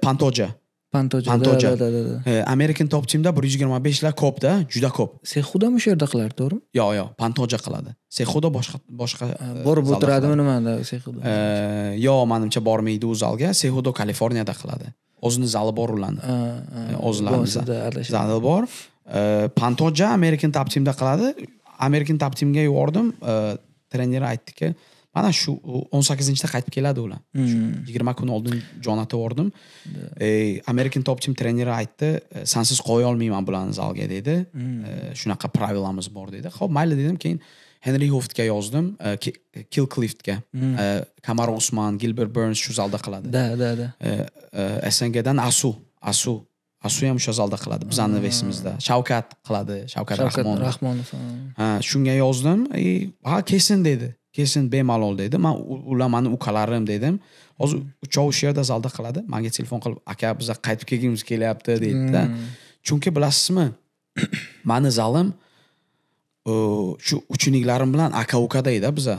pantoja pantoja pantoja да да да amerikan topchimda bir yuz yigirma beshlar ko'pda juda ko'p sen xudo o'sha yerda qiladi to'g'rimi yo'q yo'q pantoja qiladi sen xudo boshqa boshqa borib o'tiradimi nimada sen yo'q manimcha bormaydi u zalga sen xudo kaliforniyada qiladi o'zini zali bor ularni o'zlarini zali bor pantoja amerikan topchimda qiladi amerikan topchimga yubordim trener aytdiki mana shu o'n sakkizinchida qaytib keladi ular hmm. yigirma kun oldin jo'natib yubordim e, american top team treneri aytdi e, sansiz qo'ya olmayman bularni zalga dedi hmm. e, shunaqa pravilamiz bor dedi ho'p mayli dedim keyin henri hoftga yozdim kil kliftga hmm. kamar usman gilbert burns shu zalda qiladi да да да sngdan asu asu asu ham o'sha zalda qiladi bizani ah. vesimizda shavkat qiladi shavkat rahmonov ha shunga yozdim и ha kesin dedi kelsin bemalol dedi man ular mani ukalarim dedim hozir uchovi shu yerda zalda qiladi manga telefon qilib aka biza qaytib kelgimiz kelyapti deydida hmm. chunki bilasizmi mani zalim shu ученикларим bilan aka ukadayda biza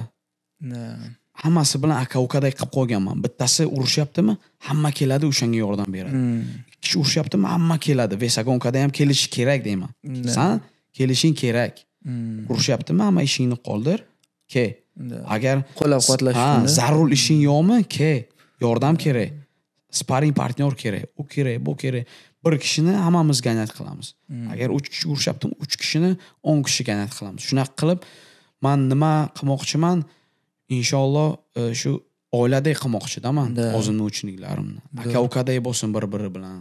hammasi bilan aka ukaday qilib qo'yganman bittasi urushyaptimi hamma keladi o'shanga yordam beradi hmm. ikki kishi urushyaptimi hamma keladi vesagonkada ham kelishi kerak deyman san kelishing kerak hmm. urushyaptimi hamma ishingni qoldir ke agar qo'llab quvvatlash zarur ishing yo'qmi ke yordam kerak sparing partnyor kerak u kerak bu kerak bir kishini hammamiz ganat qilamiz hmm. agar uch kishi urushyaptimi uch kishini o'n kishi ganat qilamiz shunaqa qilib man nima qilmoqchiman inshaalloh e, shu oiladek qilmoqchidaman o'zimni uchinliklarimni aka ukaday bo'lsin bir biri bilan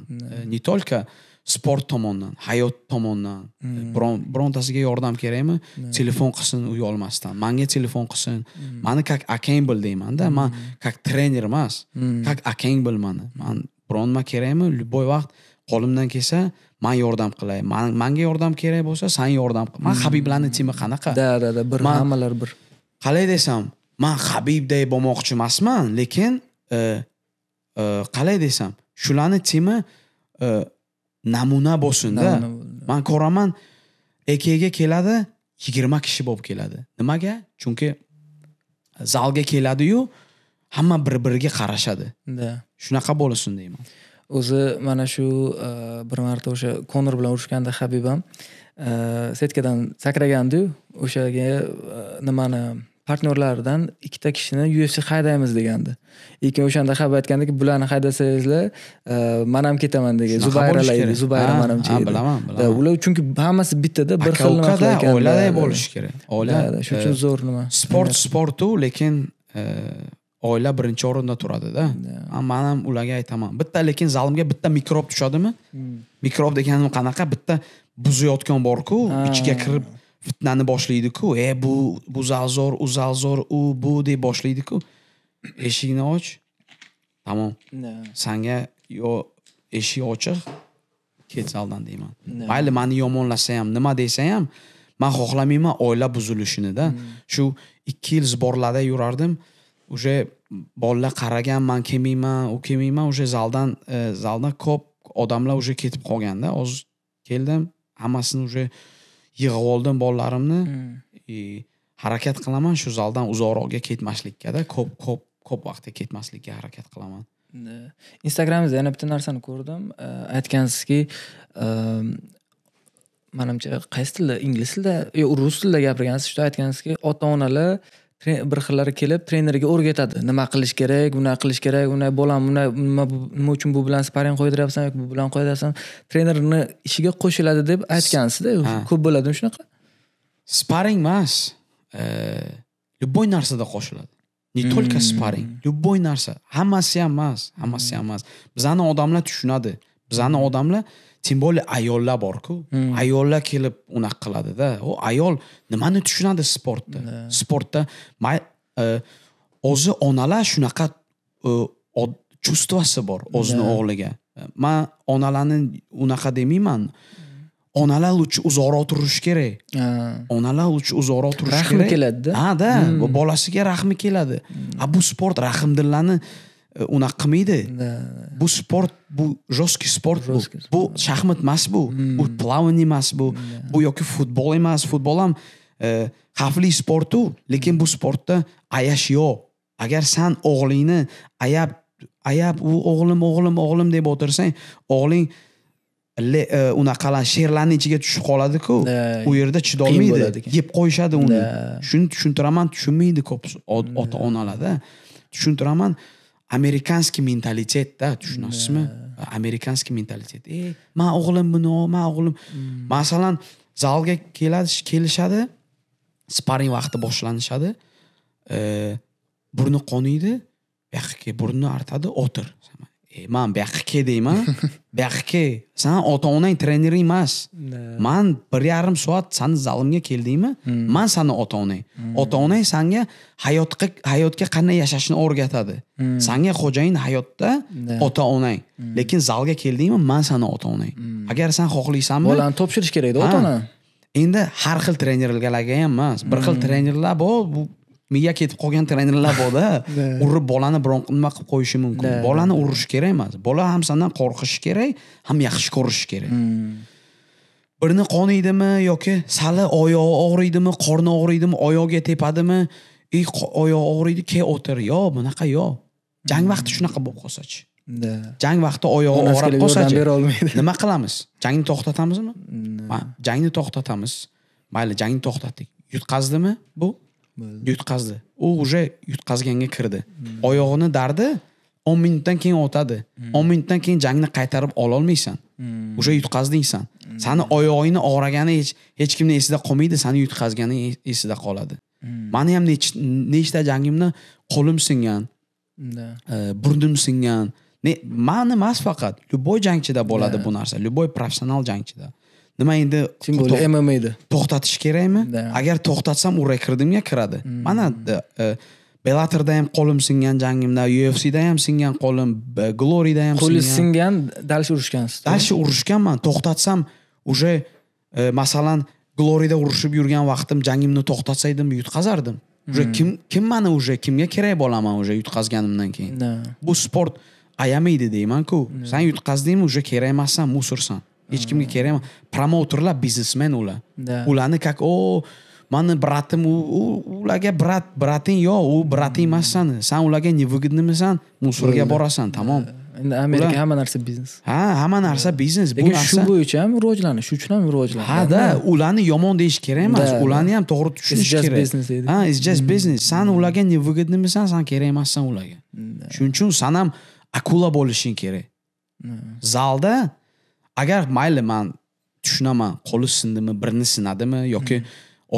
не только e, sport tomondan hayot tomondan mm. birontasiga yordam kerakmi mm. telefon qilsin u olmasdan manga telefon qilsin mm. mani как akang bil deymanda man как trener emas как akang bil mani man bironma kerakmi любой vaqt qo'limdan kelsa man yordam qilay manga yordam kerak bo'lsa san yordam qil man habiblarni timi qanaqa да да да bir hammalar bir qalay desam man habibday bo'lmoqchi emasman lekin e, e, qalay desam shularni timi e, namuna bo'lsinda man ko'raman ekega keladi yigirma kishi bo'lib keladi nimaga chunki zalga keladiyu hamma bir biriga qarashadi да shunaqa bo'lsin deyman o'zi mana shu e, bir marta o'sha konor bilan urushganda habib ham e, setkadan sakragandiyu o'shaga e, nimani partnyorlaridan ikkita kishini UFC haydaymiz degandi. Lekin o'shanda xabar aytgandiki, bularni haydasangizlar, e, men ham ketaman degan. Zubayra laydi, manimcha. bilaman, e, bilaman. Ular chunki hammasi bittada bir xil nima Oiladay bo'lishi kerak. Oila. Shuning uchun e, zo'r nima. Sport sportu, lekin oila birinchi o'rinda turadida. Man ham ularga aytaman. Bitta lekin zalimga bitta mikrob tushadimi? Hmm. Mikrob deganim qanaqa? Bitta buzayotgan borku, ichiga kirib fitnani boshlaydi-ku. E bu bu zalzor, u zalzor, u bu deb boshlaydi-ku. Eshikni och. Tamom. Senga yo eshik ochiq ket zaldan deyman. Mayli mani yomonlasa ham, nima desa ham, man xohlamayman oila buzilishini-da. Hmm. Shu 2 yil zborlarda yurardim. Уже bolalar qaragan man kelmayman, u kelmayman, уже zaldan e, zaldan ko'p odamlar уже ketib qolganda. Hozir keldim, hammasini уже yig'ib oldim bolalarimni hmm. e, harakat qilaman shu zaldan uzoqroqga ketmaslikka-da, ko'p ko'p ko'p vaqtga ketmaslikka harakat qilaman instagramingizda yana bitta narsani ko'rdim e, aytgansizki e, manimcha qaysi tilda ingliz tilida yo rus tilida gapirgansiz shu aytgansizki ota onalar bir xillari kelib trenerga o'rgatadi nima qilish kerak bunaqa qilish kerak unday bolam unday nima nima uchun bu bilan sparing qo'ydiryapsan yoki bu bilan qo'yasan trenerni ishiga qo'shiladi deb aytgansizda ko'p bo'ladimi shunaqa sparing emas e, любой narsada qo'shiladi не hmm. только sparing любой narsa hammasi ham emas hammasi ham emas bizani odamlar tushunadi bizani hmm. odamlar тем более ayollar borku ayollar kelib unaqa qiladida u ayol nimani tushunadi sportda sportda e, o'zi onalar shunaqa e, uh, чувствоsi bor o'zini o'g'liga man onalarni unaqa demayman onalar uchun uzoqroq turishi kerak onalar uchun uzoqroq turishi kerak rahmi keladida ha da hmm. bolasiga rahmi keladi hmm. a bu sport rahmdillarni unaqa qilmaydi bu sport bu жесткий sport bu bu shaxmat emas bu bu plavание emas bu bu yoki futbol emas futbol ham xavfli sportu lekin bu sportda ayash yo'q agar san o'g'lingni ayab ayab u o'g'lim o'g'lim o'g'lim deb o'tirsang o'g'ling unaqalar sherlarni ichiga tushib qoladiku u yerda chidolmaydi yeb qo'yishadi uni shuni tushuntiraman tushunmaydi ko'p ota onalarda tushuntiraman amerikanskiy mentalitetda tushunasizmi amerikanskiy mentalitet ey man o'g'lim buni man o'g'lim mm. masalan zalga keladi kelishadi sparing vaqti boshlanishadi e, burni qoniydi buyoqqa burni artadi o'tir man bu yoqqa kel deyman Sen yoqqa kel san ota onang trener emas man bir yarim soat sani zalimga kel deyman hmm. man sani ota onang hmm. ota onang sanga hayotga hayotga qanday yashashni o'rgatadi hmm. sanga xo'jayin hayotda ota onang lekin zalga kel deyman man sani ota onang agar san xohlaysanmi bolani topshirish kerakda ota ona endi har xil trenerlarga ham emas bir xil trenerlar bor bu miya ketib qolgan trenerlar borda urib bolani biron nima qilib qo'yishi mumkin bolani urish kerak emas bola ham sandan qo'rqishi kerak ham yaxshi ko'rishi kerak hmm. birni qonaydimi yoki sali oyog'i og'riydimi qorni og'riydimi oyog'iga tepadimi и oyog'i og'riydi kel o'tir yo'q bunaqa yo'q jang hmm. vaqti shunaqa bo'lib qolsachi jang vaqti oyog'i og'rib qolsachi nima qilamiz jangni to'xtatamizmi jangni to'xtatamiz mayli jangni to'xtatdik yutqazdimi bu yutqazdi u уже yutqazganga kirdi oyog'ini dardi o'n minutdan keyin o'tadi hmm. o'n minutdan keyin jangni qaytarib ololmaysan hmm. уже yutqazding san hmm. sani oyog'ingni og'ragani hech hech kimni esida qolmaydi sani yutqazgani esida qoladi mani ham nechta jangimni qo'lim singan e, burnim singan mani emas faqat любой jangchida bo'ladi bu narsa любой professional jangchida nima endi тем более mmda to'xtatish kerakmi agar to'xtatsam u rekordimga kiradi hmm. mana e, e, bellatorda ham qo'lim singan jangimda ufcda ham singan qo'lim e, glorida ham qo'li singan дальше urushgansiz дальше urushganman to'xtatsam уже masalan glorida urushib yurgan vaqtim jangimni to'xtatsaydim yutqazardim уже hmm. kim kim mani уже kimga kerak bo'laman уже yutqazganimdan keyin bu sport ayamaydi deymanku san yutqazdingmi уже kerak emassan musursan hech kimga kerak emas promouterlar biznesmen ular да ularni как o mani bratim u ularga brat brating yo'q u brating emassan san ularga невыгодныйmisan musorga borasan tamom endi amerika hamma narsa biznes ha hamma narsa biznes bu narsa shu bo'yicha ham rivojlanish shu uchun ham rivojlanish hada ularni yomon deyish kerak emas ularni ham to'g'ri tushunish kerak biznes ha it's just hmm. business san hmm. ularga невыгодныйmisan san kerak emassan ularga shuning uchun san ham akula bo'lishing kerak zalda agar mayli man tushunaman qo'li sindimi birini sinadimi yoki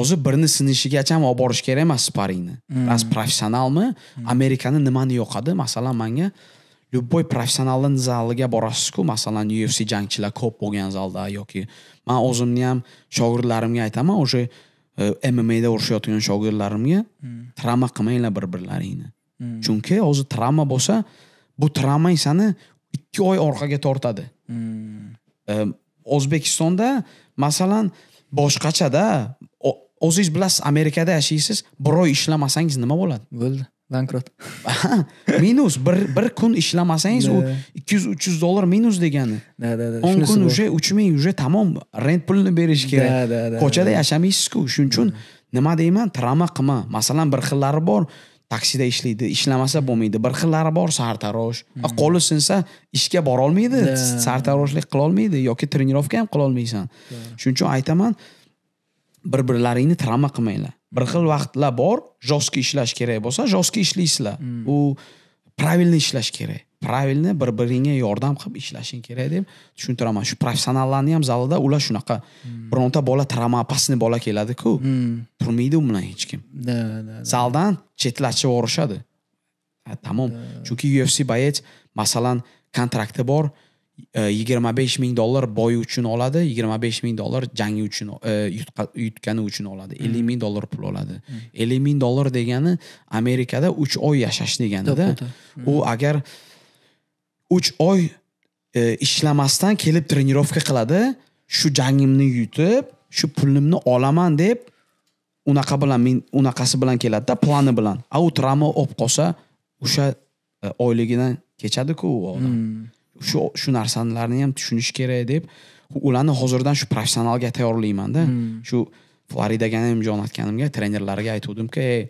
o'zi birini sinishigacha ham olib borish kerak emas sparingni раз hmm. professionalmi hmm. amerikani nimani yoqadi masalan manga любой professionalni zaliga borasizku masalan ufc jangchilar ko'p bo'lgan zalda yoki man o'zimni ham shogirdlarimga aytaman o'sha e, mmada urushayotgan shogirdlarimga hmm. travma qilmanglar bir birlaringni chunki hozir travma bo'lsa bu travmang sani ikki oy orqaga tortadi Ehm, o'zbekistonda masalan boshqachada o'zingiz bilasiz amerikada yashaysiz bir oy ishlamasangiz nima bo'ladi bo'ldi bankrot minus bir bir kun ishlamasangiz u ikki yuz uch yuz dollar minus degani да да да o'n kun уже uch ming уже tamom rent pulini berish kerak ko'chada yashamaysizku shuning uchun nima deyman drama qilma masalan bir xillari bor taksida ishlaydi ishlamasa bo'lmaydi bir xillari bor sartarosh qo'li sinsa ishga borolmaydi sartaroshlik qilolmaydi yoki trenirovka ham qilolmaysan shuning uchun aytaman bir birlaringni travma qilmanglar bir xil vaqtlar bor жесткий ishlash kerak bo'lsa жесткий ishlaysizlar mm. u правильно ishlash kerak правильно bir biringga yordam qilib ishlashing kerak deb tushuntiraman shu professionallarni ham zalida ular shunaqa hmm. bironta bola опасный bola keladiku hmm. turmaydi u bilan hech kim да да zaldan chetlatishib yuborishadi tamom chunki ufc boyec masalan kontrakti bor e, yigirma besh ming dollar boy uchun oladi yigirma besh ming dollar jangi uchun e, yutgani uchun oladi hmm. ellik ming dollar pul oladi hmm. ellik ming dollar degani amerikada uch oy yashash deganida u hmm. agar uch oy e, ishlamasdan kelib trenirovka qiladi shu jangimni yutib shu pulimni olaman deb unaqa bilan men unaqasi bilan keladida plani bilan a u travma olib qolsa o'sha e, oyligidan kechadiku u odam hmm. shu shu narsalarni ham tushunish kerak deb ularni hozirdan shu professionalga tayyorlaymanda hmm. shu floridaga ham jo'natganimga trenerlarga aytuvdimki ey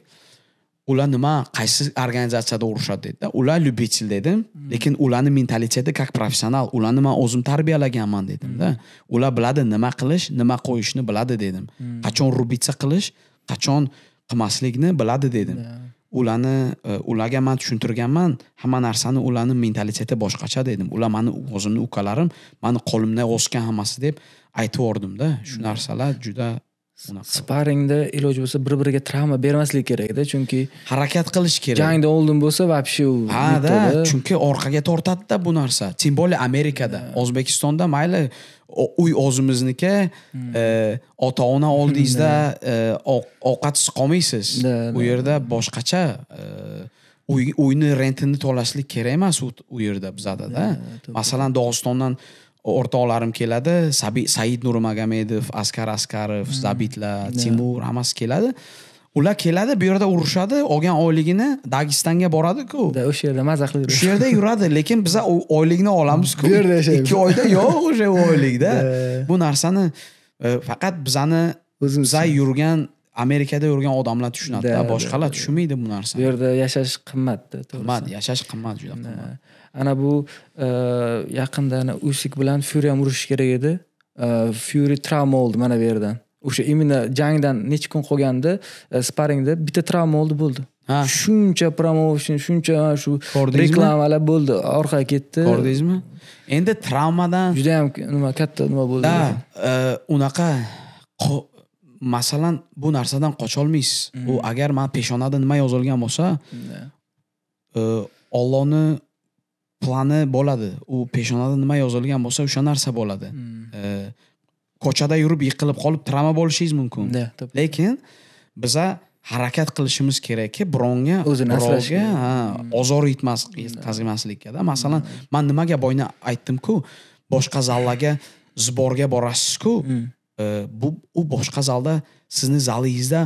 ular nima qaysi organizatsiyada urushadi dedida ular любитель dedim lekin ularni mentaliteti как professional ularni man o'zim tarbiyalaganman dedimda ular biladi nima qilish nima qo'yishni biladi dedim qachon рубиться qilish qachon qilmaslikni biladi dedim ularni e, ularga man tushuntirganman hamma narsani ularni mentaliteti boshqacha dedim ular mani o'zimni ukalarim mani qo'limdan o'sgan hammasi deb aytib yubordimda shu mm. narsalar juda sparingda iloji bo'lsa bir biriga travma bermaslik kerakda chunki harakat qilish kerak jangda oldin bo'lsa вообще да chunki orqaga tortadida bu narsa тем более amerikada o'zbekistonda mayli uy o'zimizniki hmm. e, ota ona oldingizda e, ovqatsiz qolmaysiz u yerda boshqacha e, uyni rentini to'lashlik kerak emas u yerda bizadada masalan dog'istondan o'rtoqlarim keladi said nurmagomedov askar askarov hmm. zabitlar timur hammasi keladi ular keladi bu yerda urushadi olgan oyligini dagistanga boradiku o'sha yerda maza qilib shu yerda yuradi lekin biza oylikni olamizku bu yerda yashaymiz ikki oyda yo'q o'sha oylikda bu narsani e, faqat bizani o'zimiza yurgan amerikada yurgan odamlar tushunadida boshqalar tushunmaydi bu narsani bu yerda yashash qimmatda qimmat yashash qimmat juda qimmat ana bu e, yaqinda usik bilan fyuri ham urushish kerak edi e, fyuri travma oldi mana bu yerdan o'sha именно jangdan necha kun qolganda e, sparingda bitta travma oldi bo'ldi shuncha promotion shuncha shu reklamalar bo'ldi orqaga ketdi ko'rdingizmi endi travmadan juda yam nima katta nima bo'ldi да unaqa masalan bu narsadan qocholmaysiz mm. u agar mani peshonada nima yozilgan bo'lsa ollohni mm, plani bo'ladi u peshonada nima yozilgan bo'lsa o'sha narsa bo'ladi hmm. e, ko'chada yurib yiqilib qolib travma bo'lishingiz mumkin lekin biza harakat qilishimiz kerakki birovga o'zini birovga hmm. ozor yetkazmaslikda masalan hmm. man nimaga boyna aytdimku boshqa zallarga zborga borasizku e, bu u boshqa zalda sizni zalingizda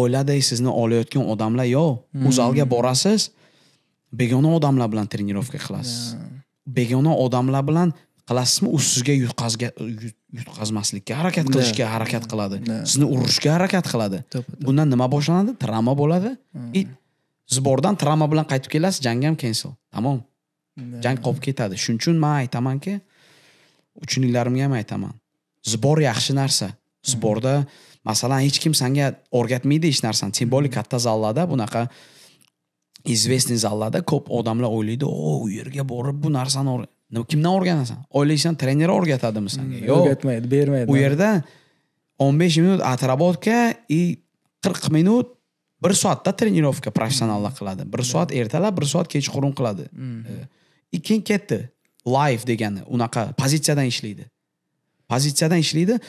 oiladay sizni olayotgan odamlar yo'q u zalga borasiz begona odamlar bilan trenirovka qilasiz begona odamlar bilan qilasizmi u sizga yutqazga yutqazmaslikka harakat qilishga harakat qiladi sizni urishga harakat qiladi bundan nima boshlanadi travma bo'ladi и hmm. bordan travma bilan qaytib kelasiz jang ham kensel tamom jang qolib ketadi shuning uchun man aytamanki uchinliklarimga ham aytaman zbor yaxshi narsa hmm. zborda masalan hech kim senga o'rgatmaydi hech narsani тем более hmm. katta zallarda bunaqa известный allohda ko'p odamlar o'ylaydi o u yerga borib bu narsani kimdan o'rganasan o'ylaysan trener o'rgatadimi sanga yo'q o'rgatmaydi bermaydi u yerda o'n besh minut отработка и qirq minut bir soatda trenirovka professionallar qiladi bir soat ertalab bir soat kechqurun qiladi и keyin ketdi live degani unaqa pozitsiyadan ishlaydi pozitsiyadan ishlaydi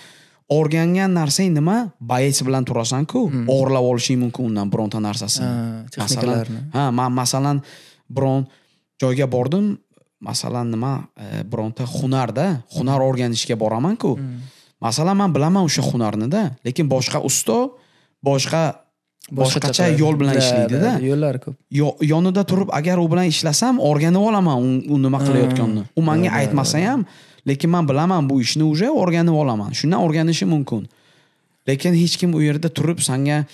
o'rgangan narsang nima boец bilan turasan-ku, hmm. o'g'irlab olishing mumkin undan bironta narsasini masalan ha man masalan biron joyga bordim masalan nima e, bironta hunarda hunar o'rganishga boraman-ku. Hmm. masalan man bilaman o'sha hunarni-da lekin boshqa usto boshqa boshqacha yo'l bilan ishlaydida yo'llari ko'p yonida turib agar u bilan ishlasam o'rganib olaman u nima qilayotganini u menga aytmasa ham lekin man bilaman bu ishni уже o'rganib olaman shundan o'rganishi mumkin lekin hech kim u yerda turib sanga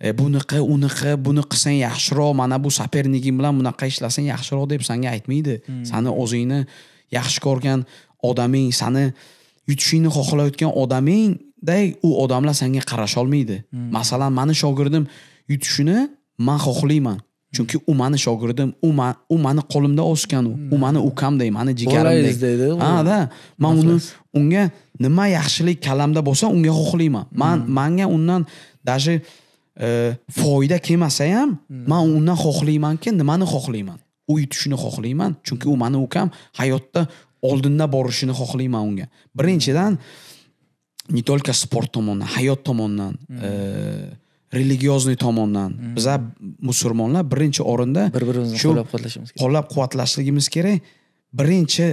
e, buniqi unaqa buni qilsang yaxshiroq mana bu saperniging bilan bunaqa ishlasang yaxshiroq deb sanga aytmaydi hmm. sani o'zingni yaxshi ko'rgan odaming sani yutishingni xohlayotgan odamingday u odamlar sanga qarasholmaydi hmm. masalan mani shogirdim yutishini man xohlayman chunki u mani shogirdim u u mani qo'limda o'sgan u u mani hmm. ukamday mani jigarimdek deydi ha da man uni unga nima yaxshilik kalamda bo'lsa unga xohlayman man hmm. manga undan даже e, foyda kelmasa ham hmm. man undan xohlaymanki nimani xohlayman u yutishini xohlayman chunki u mani ukam hayotda oldinda borishini xohlayman unga birinchidan не только sport tomonidan hayot tomonidan e, religiozniy tomondan hmm. biza musulmonlar birinchi o'rinda bir birimizni qo'llab quvvatlashimiz kerak qo'llab quvvatlashligimiz kerak birinchi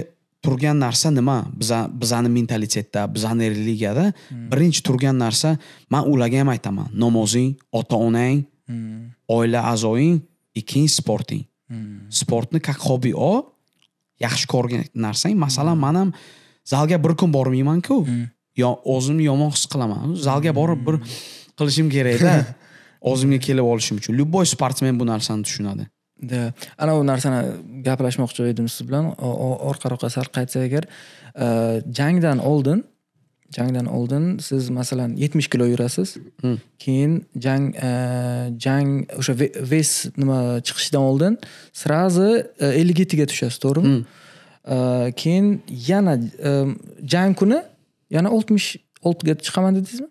turgan narsa nima biza bizani mentalitetda bizani religiyada hmm. birinchi turgan narsa man ularga ham aytaman namozing ota onang hmm. oila a'zoying ikkinchi sporting hmm. sportni как hobbi ol yaxshi ko'rgan narsang masalan mm-hmm. man ham zalga bir kun bormaymanku mm-hmm. yo o'zimni yomon his qilaman zalga borib bir mm-hmm. qilishim kerakda o'zimga kelib olishim uchun любой sportsmen bu narsani tushunadi да ana u narsani gaplashmoqchi edim siz bilan orqaroqqa sal qaytsak agar e, jangdan oldin jangdan oldin siz masalan yetmish kilo yurasiz hmm. keyin jang e, jang o'sha ves nima chiqishidan oldin сразу e, ellik yettiga tushasiz to'g'rimi hmm. keyin yana jang kuni yana oltmish oltiga chiqaman dedingizmi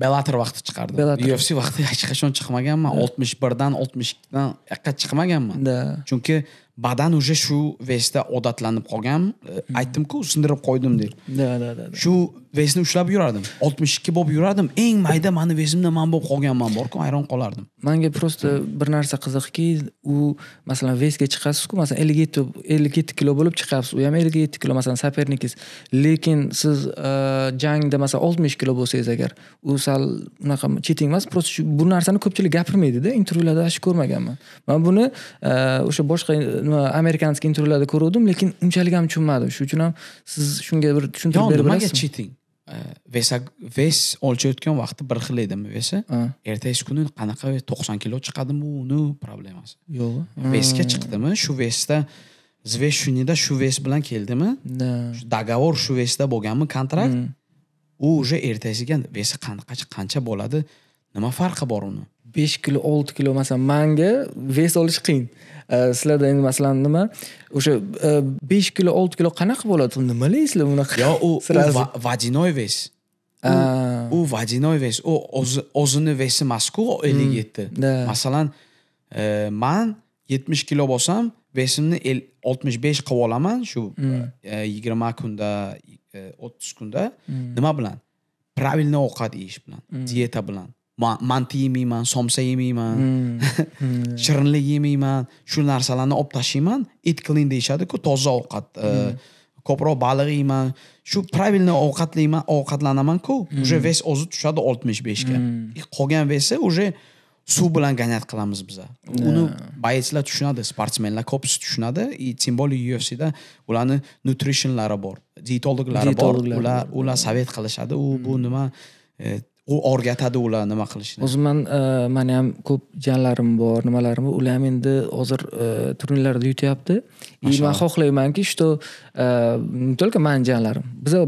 bellator vaqti chiqardi ufc vaqti hech qachon chiqmaganman oltmish birdan oltmish ikkidan yoqqa chiqmaganman chunki badan уже shu vestda odatlanib qolgan e, hmm. aytdimku sindirib qo'ydim deb да да да shu vestni ushlab yurardim oltmish ikki bo'lib yurardim eng mayda mani vestimda man bo'lib qolganman borku hayron qolardim manga просто bir narsa qiziqki u masalan vestga chiqasizku masalan ellik yetti ellik yetti kilo bo'lib chiqyapsiz u ham ellik yetti kilo masalan сопернингiz lekin siz e, jangda masalan oltmish kilo bo'lsangiz agar u sal unaqa cheting emas просто bu narsani ko'pchilik gapirmaydida intervyularda hech ko'rmaganman man buni e, o'sha boshqa amerikanskiy intervyularda ko'ruvdim lekin unchalik ham tushunmadim shuning uchun ham siz shunga bir tushuntirib berib nimaga cheating vesa ves o'lchayotgan vaqti bir xil edimi vesa ertasi kuni qanaqa to'qson kilo chiqadimi uni problemasi yo'q vesga chiqdimi shu vesda zveshunida shu ves bilan keldimi договор shu vesda bo'lganmi kontrakt hmm. u уже ertasiga vesi qanaqacha qancha bo'ladi nima farqi bor uni besh kilo olti kilo masalan manga ves olish qiyin Э, sizlarda endi masalan nima o'sha e, besh kilo olti kilo qanaqa bo'ladi nimalar deysizlar unaqa yo u vodяной ves u vodяной ves u o'zini vesi emasku ellik hmm. yetti masalan e, man yetmish kilo bo'lsam vesimni oltmish besh qilib olaman shu hmm. e, yigirma kunda o'ttiz kunda hmm. nima bilan правильный ovqat yeyish bilan dieta bilan manti yemayman somsa yemayman shirinlik yemayman shu narsalarni olib tashlayman it clean deyishadiku toza ovqat e, ko'proq baliq yeyman shu правильный ovqatlayman ovqatlanamanku уже вес o'zi tushadi oltmish beshga qolgan vesi уже suv bilan ganyat qilamiz biza uni boyetslar tushunadi sportsmenlar ko'pisi tushunadi и тем более ufcda ularni nutritionlari bor dietologlari bor ular ular совет qilishadi u bu nima e, u o'rgatadi ular nima qilishni o'zim man e, mani ham ko'p janlarim bor nimalarim bor ular ham endi hozir e, turnirlarda yutyapti и e, man xohlaymanki что не только mani janlarim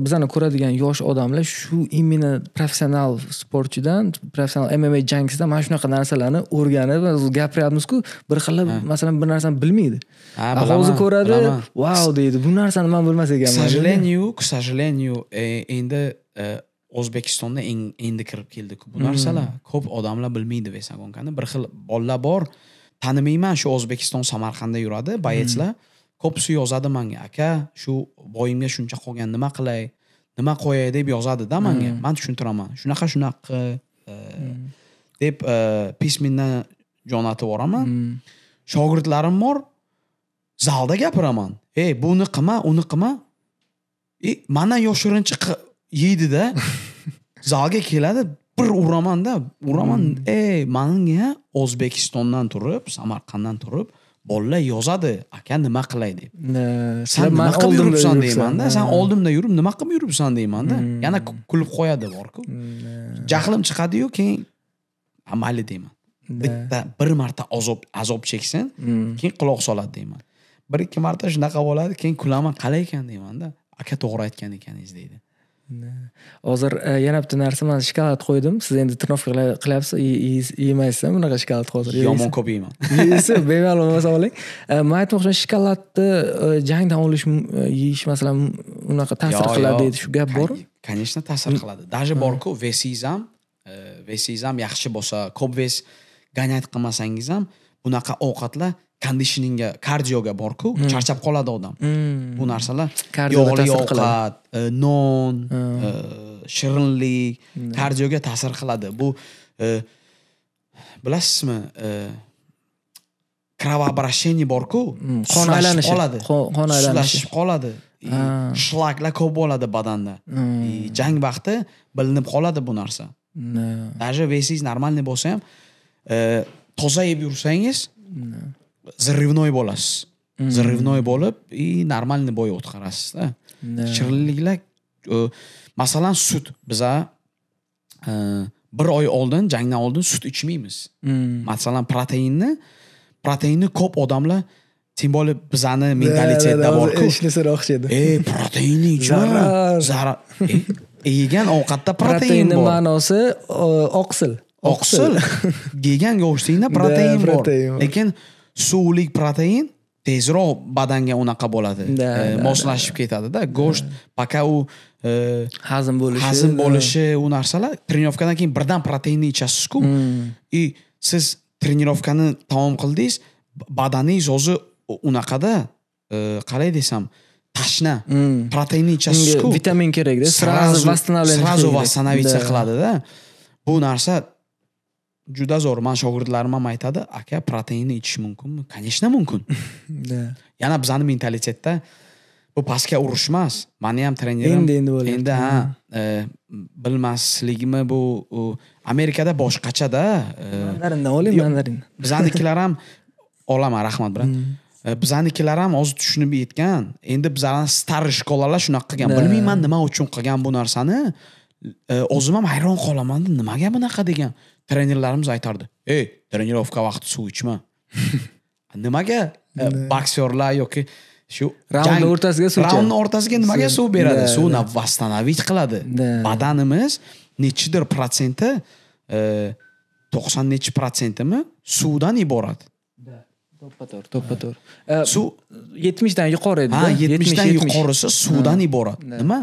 bizani ko'radigan yosh odamlar shu именно professional sportchidan professional mma jangchisidan mana shunaqa narsalarni o'rganib gapiryapmizku bir xilla masalan bir narsani bilmaydi hozir ko'radi vau deydi bu narsani man bilmas ekanman к сожалению к сожалению endi o'zbekistonda endi kirib keldi bu narsalar hmm. ko'p odamlar bilmaydi vesagonkani bir xil bolalar bor tanimayman shu o'zbekiston samarqandda yuradi boyetslar hmm. ko'pisi yozadi manga aka shu boyimga shuncha qolgan nima qilay nima qo'yay deb yozadida manga hmm. man tushuntiraman shunaqa shunaqa qil e, deb e, pismendan jo'natib yuboraman shogirdlarim bor zalda gapiraman ey buni qilma uni qilma e mana yoshirincha yeydida zalga keladi bir uramanda uraman hmm. ey manga o'zbekistondan turib samarqanddan turib bolalar yozadi aka nima qilay deb san nima qilib yuribsan deymanda san oldimda yurib nima qilib yuribsan deymanda hmm. yana kulib qo'yadi borku hmm, jahlim chiqadiyu keyin mayli deyman bitta bir marta azob azob cheksin keyin quloq soladi deyman bir ikki marta shunaqa bo'ladi keyin kulaman qalay ekan deymanda aka to'g'ri aytgan ekaningiz deydi hozir e, yana bitta narsa man shokolad qo'ydim siz endi trenirovka qilyapsiz yemaysiz bunaqa shokolad hozir yomon ko'p yeyman yeysiz bemalol bo'lmasa oling e, man aytmoqchiman shokoladni e, jangdan olish yeyish masalan unaqa ta'sir qiladi deydi shu gap bormi конечно ta'sir qiladi даже borku vesingiz ham vesingiz ham yaxshi bo'lsa ko'p ves гонять qilmasangiz ham bunaqa ovqatlar kondishiningga kardioga borku mm. charchab qoladi odam hmm. bu narsalar yog'li ovqat e, non e, shirinlik kardioga hmm. ta'sir qiladi bu e, bilasizmi кровообращение borku hmm, qon aylanishi qoladi qon aylanishi qoladi shlaklar ko'p bo'ladi badanda jang vaqti bilinib qoladi bu narsa даже vesingiz нормальный bo'lsa ham toza yeb yursangiz zirrivnoy bo'lasiz zirrivnoy bo'lib и нормальный bo'y o'tqarasizda shirinliklar masalan sut biza bir oy oldin jangdan oldin sut ichmaymiz masalan proteinni proteinni ko'p odamlar тем более bizani mentalitetda borku eshitsa o'xshaydi ey proteinni ichma zarar yegan ovqatda protein bor ma'nosi oqsil oqsil yegan go'shtingda protein bor lekin suvlik protein tezroq badanga unaqa bo'ladi e, moslashib ketadida go'sht пока u e, hazm bo'lishi hazm bo'lishi u narsalar тренировкадан keyin birdan proteinni ichasizku и hmm. siz тренировкаni tamom qildingiz badaningiz o'zi unaqada e, qalay desam tashna hmm. proteinni ichasizku vitamin kerakda сразу восстановление сразу восстановиться qiladida bu narsa juda zo'r man shogirdlarim ham aytadi aka proteinni ichish mumkinmi конечно mumkin yana bizani mentalitetda bu pastga urish emas mani ham trenerim endi endi bo'lyapti endi ha e, bilmasligimi bu amerikada boshqachada e, mandarindan oling mandarin biznikilar ham olaman rahmat brat hmm. e, biznikilar ham hozir tushunib yetgan endi bizlarni starый shkolalar shunaqa qilgan bilmayman nima uchun qilgan bu narsani O'zim ham hayron qolaman, nimaga bunaqa degan. Trenerlarimiz aytardi: "Ey, trenirovka vaqti suv ichma." Nimaga boksyorlar yoki shu raund o'rtasiga suv raundni o'rtasiga nimaga suv beradi? Suvni восстановить qiladi. Badanimiz nechidir protsenti 90 nechi protsentimi suvdan iborat. To'ppa to'g'ri, to'ppa to'g'ri. Suv 70 dan yuqori edi. Ha, 70 dan yuqorisi suvdan iborat. Nima?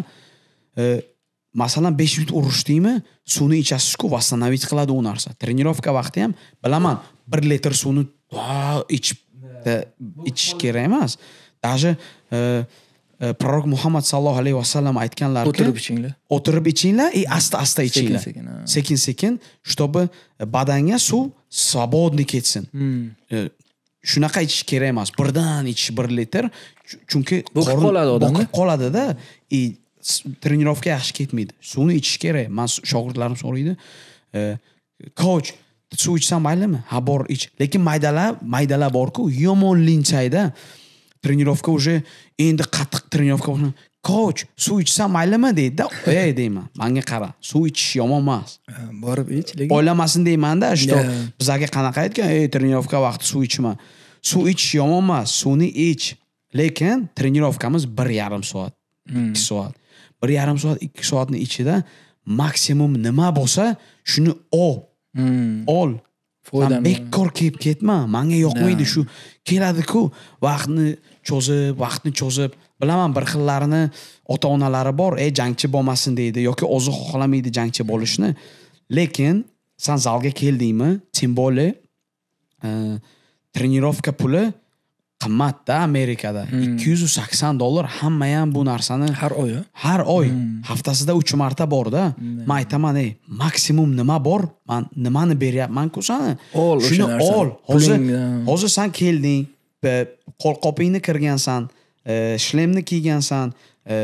masalan 5 minut urishdingmi suvni ichasizku восстановить qiladi u narsa trenirovka vaqti ham bilaman 1 litr suvni ichib ichish kerak emas даже e, e, prorok muhammad sallallohu alayhi vasallam aytganlar o'tirib ichinglar o'tirib ichinglar и e, asta asta ichinglar sekin sekin чтобы badanga suv свободный ketsin hmm. shunaqa ichish kerak emas birdan ichish bir litr chunki qorin qoladi odamni qoladi-da и trenirovka yaxshi ketmaydi suvni ichish kerak man shogirdlarim so'raydi koch e, suv ichsam maylimi ha bor ich lekin maydalab maydalab borku yomonlinchayda trenirovka уже endi qattiq trenirovka koch suv ichsam maylimi deydida ey deyman manga qara suv ichish yomon emas borib ich lekin poylamasin deymanda что bizlarga qanaqa aytgan ey trenirovka vaqti suv ichma suv ichish yomon emas suvni ich lekin trenirovkamiz bir yarim soat ikki hmm. soat bir yarim soat ikki soatni ichida maksimum nima bo'lsa shuni ol hmm. ol bekor kelib ketma manga yoqmaydi shu keladiku vaqtni cho'zib vaqtni cho'zib bilaman bir xillarini ota onalari bor ey jangchi bo'lmasin deydi yoki o'zi xohlamaydi jangchi bo'lishni lekin san zalga keldingmi тем более тренировка puli qimmatda amerikada hmm. ikki yuz sakson dollar hammayam bu narsani har oy har oy hmm. haftasida uch marta borda hmm. man aytaman ey maksimum nima bor man nimani beryapmanku sani ol shuni ol hozir hozir san kelding e, qo'lqopingni kirgansan e, shlemni kiygansan e,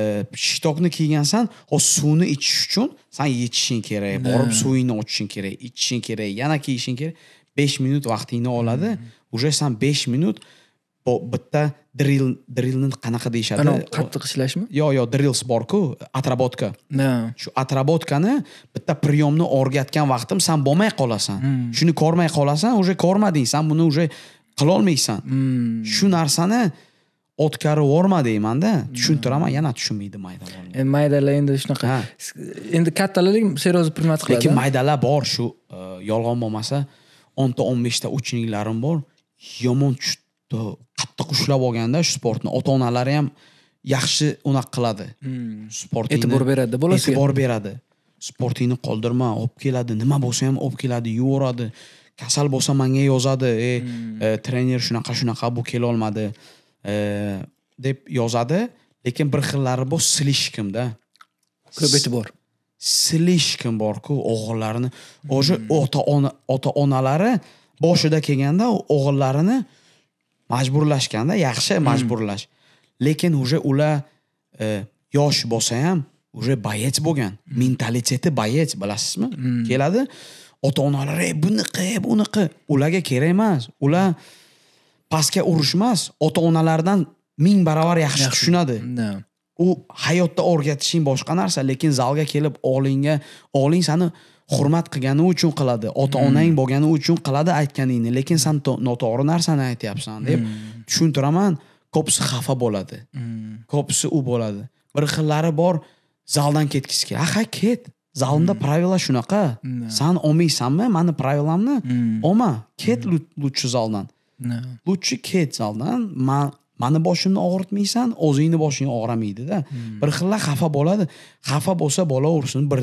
shitokni kiygansan hozir suvni ichish uchun san yechishing kerak borib suvingni ochishing kerak ichishing kerak yana kiyishing kerak besh minut vaqtingni oladi уже san besh minut bitta drill drillni qanaqa deyishadi qattiq ishlashmi yo'q yo'q drills borku отработка shu отработкаni bitta priyomni o'rgatgan vaqtim san bo'lmay qolasan hmm. shuni ko'rmay qolasan уже ko'rmading san buni уже qilolmaysan hmm. shu narsani o'tkarib yuborma deymanda hmm. tushuntiraman yana tushunmaydi maydalar endi maydalar endi shunaqa endi kattalar серьезно hurmat qiladi lekin maydalar bor shu e, yolg'on bo'lmasa o'nta o'n beshta ucheniklarim bor yomon qattiq ushlab olganda shu sportni ota onalari ham yaxshi unaqa qiladi hmm. sport e'tibor beradi bolasiga e'tibor beradi sportingni qoldirma olib keladi nima bo'lsa ham olib keladi yuboradi kasal bo'lsa manga yozadi e, hmm. e trener shunaqa shunaqa bu kelolmadi e, deb yozadi lekin bir xillari bor silishkimda ko'p e'tibor silishkim borku o'g'illarini уже hmm. ota ona ota onalari boshida kelganda o'g'illarini majburlashganda yaxshi hmm. majburlash lekin уже ular e, yosh bo'lsa ham уже боец bo'lgan hmm. mentaliteti боец bilasizmi hmm. keladi ota onalar ey buni qil buni qil ularga kerak emas ular pastga urish emas ota onalardan ming barobar yaxshi tushunadi u hayotda o'rgatishing boshqa narsa lekin zalga kelib olinga oling sani hurmat qilgani uchun qiladi ota onang hmm. bo'lgani uchun qiladi aytganingni lekin san noto'g'ri narsani aytyapsan deb hmm. tushuntiraman ko'pisi xafa bo'ladi hmm. ko'pisi u bo'ladi bir xillari bor zaldan ketgisi keladi ha ket zalimda pravila shunaqa san olmaysanmi mani pravilamni olma ket лучше залдан лучше ket zaldan man mani boshimni og'ritmaysan o'zingni boshing og'ramaydida hmm. bir xilla xafa bo'ladi xafa bo'lsa bola ursin bir,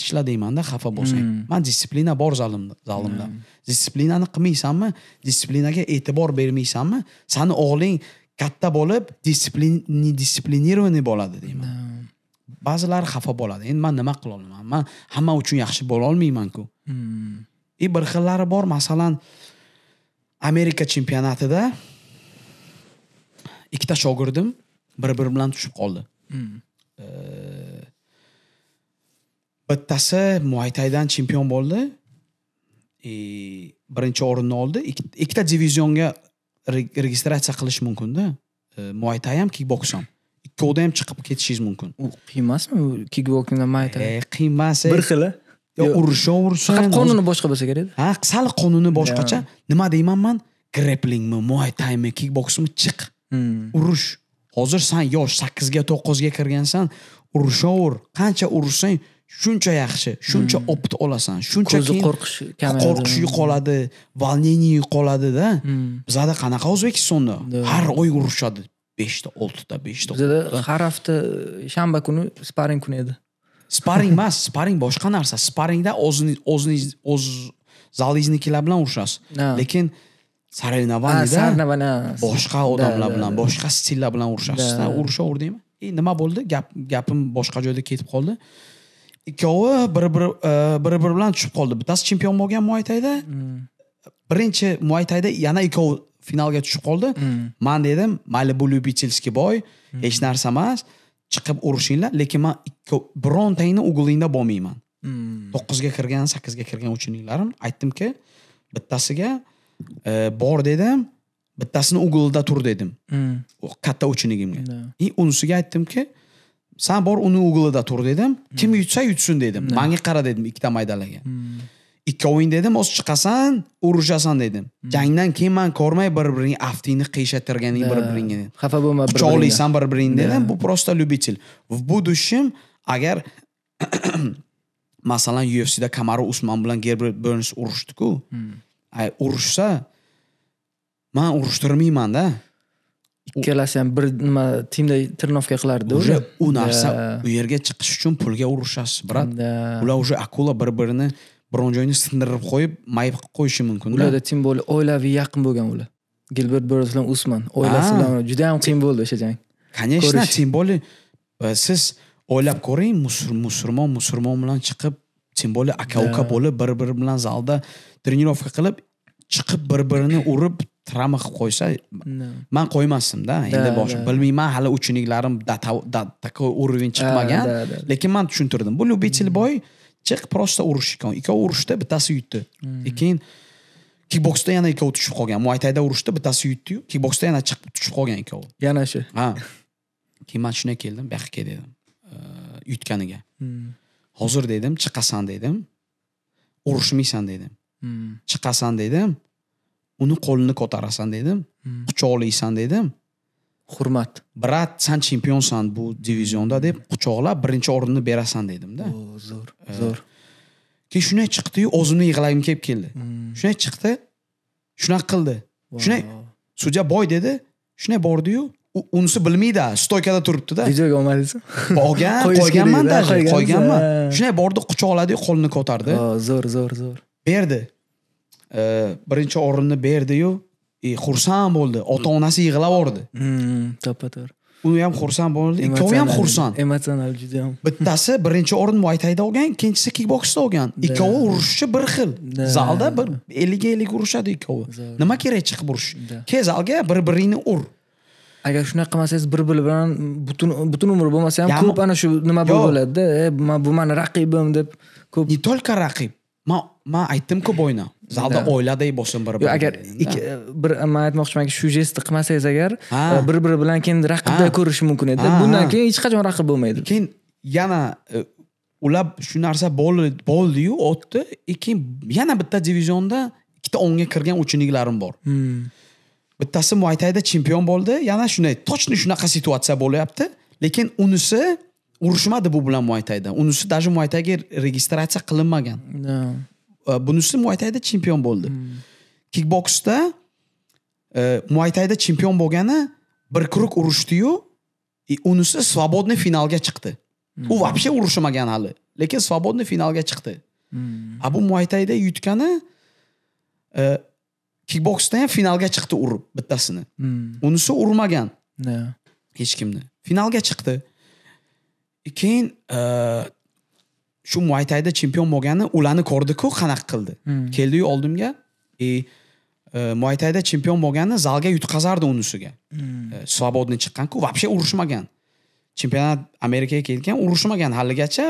tishla deymanda xafa bo'lsang hmm. man disiplina bor zalimda zalimda hmm. disiplinani qilmaysanmi disiplinaga e'tibor bermaysanmi sani o'g'ling katta bo'lib disiplin disiplinirovanniy bo'ladi deyman hmm. ba'zilari xafa bo'ladi endi man nima qila olaman man hamma uchun yaxshi bo'la olmaymanku и hmm. e, bir xillari bor masalan amerika chempionatida ikkita shogirdim bir biri bilan tushib qoldi hmm. bittasi muaytaydan chempion bo'ldi и e, birinchi o'rinni oldi ikkita divizionga registratsiya qilish mumkinda muaytay ham kikboks ham ikkovda ham chiqib ketishingiz mumkin u qiyin emasmi u kikboking muaytay qiyin emas bir xili yo urisha ursin faqat qonuni boshqa bo'lsa kerak ha sal qonuni boshqacha nima deyman man greplingmi muaytaymi kikboksmi chiq Hmm. urush hozir san yosh sakkizga to'qqizga kirgansan urushaver qancha urishsang shuncha yaxshi shuncha hmm. opt olasan shuncha ko'zi qo'rqish qo'rqish hmm. yo'qoladi волнение yo'qoladida bizada qanaqa o'zbekistonda har oy urushadi beshta oltita beshta bizada har hafta shanba kuni sparing kuni edi sparing emas sparing boshqa narsa sparingda o'zini o'zini o'z zalingiznikilar bilan urishasiz lekin saraynavan sarnavana boshqa odamlar bilan boshqa stillar bilan urishasiz urishaverdingmi e nima bo'ldi gap gapim boshqa joyda ketib qoldi ikkovi bir e, bir bir biri bilan tushib qoldi bittasi chempion bo'lgan muaytayda mm. birinchi muaytayda yana ikkovi finalga tushib qoldi mm. man dedim mayli bu любительский boy mm. hech narsa emas chiqib urushinglar lekin man ikki birontangni uglingda bo'lmayman to'qqizga kirgan sakkizga kirgan uchininglarim aytdimki bittasiga E, bor dedim bittasini uglida tur dedim hmm. katta ученигimga и unisiga aytdimki san bor uni uglida tur dedim hmm. kim yutsa yutsin dedim hmm. manga qara dedim ikkita maydalaga hmm. ikkoving dedim o'z chiqasan urushasan dedim hmm. jangdan keyin man ko'rmay bir biringni aftingni qiyshattirganing bir biringga xafa bo'lma bir bir biringni dedim bu просто любитель в будущем agar masalan ufcda kamaru usmon bilan gerber burns urushdiku hmm. ay urushsa man urushtirmaymanda ikkalasi ham bir nima tiyinda tirnovka qilardi уже u narsa u yerga chiqish uchun pulga urushasiz brat ular уже akula bir birini biron joyini sindirib qo'yib mayib qilib qo'yishi mumkin ularda teng более oilaviy yaqin bo'lgan ular gilbert bros bilan usman oilasi ah. bilan juda ham qiyin bo'ldi o'sha jang конечно тем более e, siz o'ylab ko'ring musulmon musulmon bilan chiqib тем более aka uka bo'lib bir biri bilan zalda trenirovka qilib chiqib bir birini urib травма qilib qo'ysa мен qo'ymasdimda endi boshim bilmayman hali ученикларim до такой уровень chiqmagan lekin мен tushuntirdim bu любитель boy chiq просто urish ekan ikkovi urushdi bittasi yutdi keyin kikboksda yana ikkovi tushib qolgan muaytayda urushdi bittasi yutdiyu kikboksda yana chiqib tushib qolgan ikkovi yana shu ha keyin man shunday keldim bu yoqqa dedim yutganiga hozir dedim chiqasan dedim urushmaysan dedim Hmm. chiqasan dedim uni qo'lini ko'tarasan dedim hmm. quchoqlaysan dedim hurmat brat san chempionsan bu divizionda deb quchoqlab birinchi o'rinni berasan dedimda zo'r zo'r keyin shunday chiqdiyu o'zimni yig'lagim kelib keldi hmm. shunday chiqdi shunaqa qildi shunday sudya boy dedi shunday bordiyu unisi bilmaydi stoykada turibdida videoga olmadingizmi olgan qo'yganman qo'yganman shunday bordi quchoqladiyu qo'lini ko'tardi zo'r zo'r zo'r berdi birinchi o'rinni berdiyu и e, xursand bo'ldi ota onasi yig'lab yubordi hmm, to'ppa to'g'ri u ham xursand bo'ldi ikkovi ham xursand emotsional juda ham bittasi birinchi o'rin muaytayda olgan ikkinchisi kikboksda olgan ikkovi urushishi bir xil zalda bir ellikga ellik urushadi ikkovi nima kerak chiqib urush kel zalga bir biringni ur agar shunaqa qilmasangiz bir biri bilan butun butun umr bo'lmasa ham ko'p ana shu nima bo'ladida e, bu mani raqibim deb ko'p не только raqib man man aytdimku bo'yni zalda oiladay bo'lsin bir biri agar bir man aytmoqchimanki shu jestni qilmasangiz agar bir biri bilan keyin raqibda ko'rish mumkin edi bundan keyin hech qachon raqib bo'lmaydi keyin yana e, ular shu narsa bo'ldiyu o'tdi e, keyin yana bitta divizionda ikkita o'nga kirgan ученикларим bor hmm. bittasi muaytayda chempion bo'ldi yana shunday точно shunaqa situatsiya bo'lyapti lekin unisi urushmadi bu bilan muaytayda unisi даже muaytayga registratsiya qilinmagan э, bunisi muaytayda chempion bo'ldi hmm. kikboksda э, muaytayda chempion bo'lgani bir krug urishdiyu unisi свободный finalga chiqdi hmm. u вообще urushmagan hali lekin свободный finalga chiqdi hmm. a bu muaytayda yutgani э, kikboksda ham finalga chiqdi urib bittasini unisi urmagan hech kimni finalga chiqdi E, keyin e, shu muaytayda chempion bo'lgani ularni ko'rdiku qanaqa qildi hmm. keldiyu oldimga и e, muaytayda chempion bo'lgani zalga yutqazardi unisiga свободный hmm. chiqqanku вообще urishmagan chempionat amerikaga kelgan urushmagan haligacha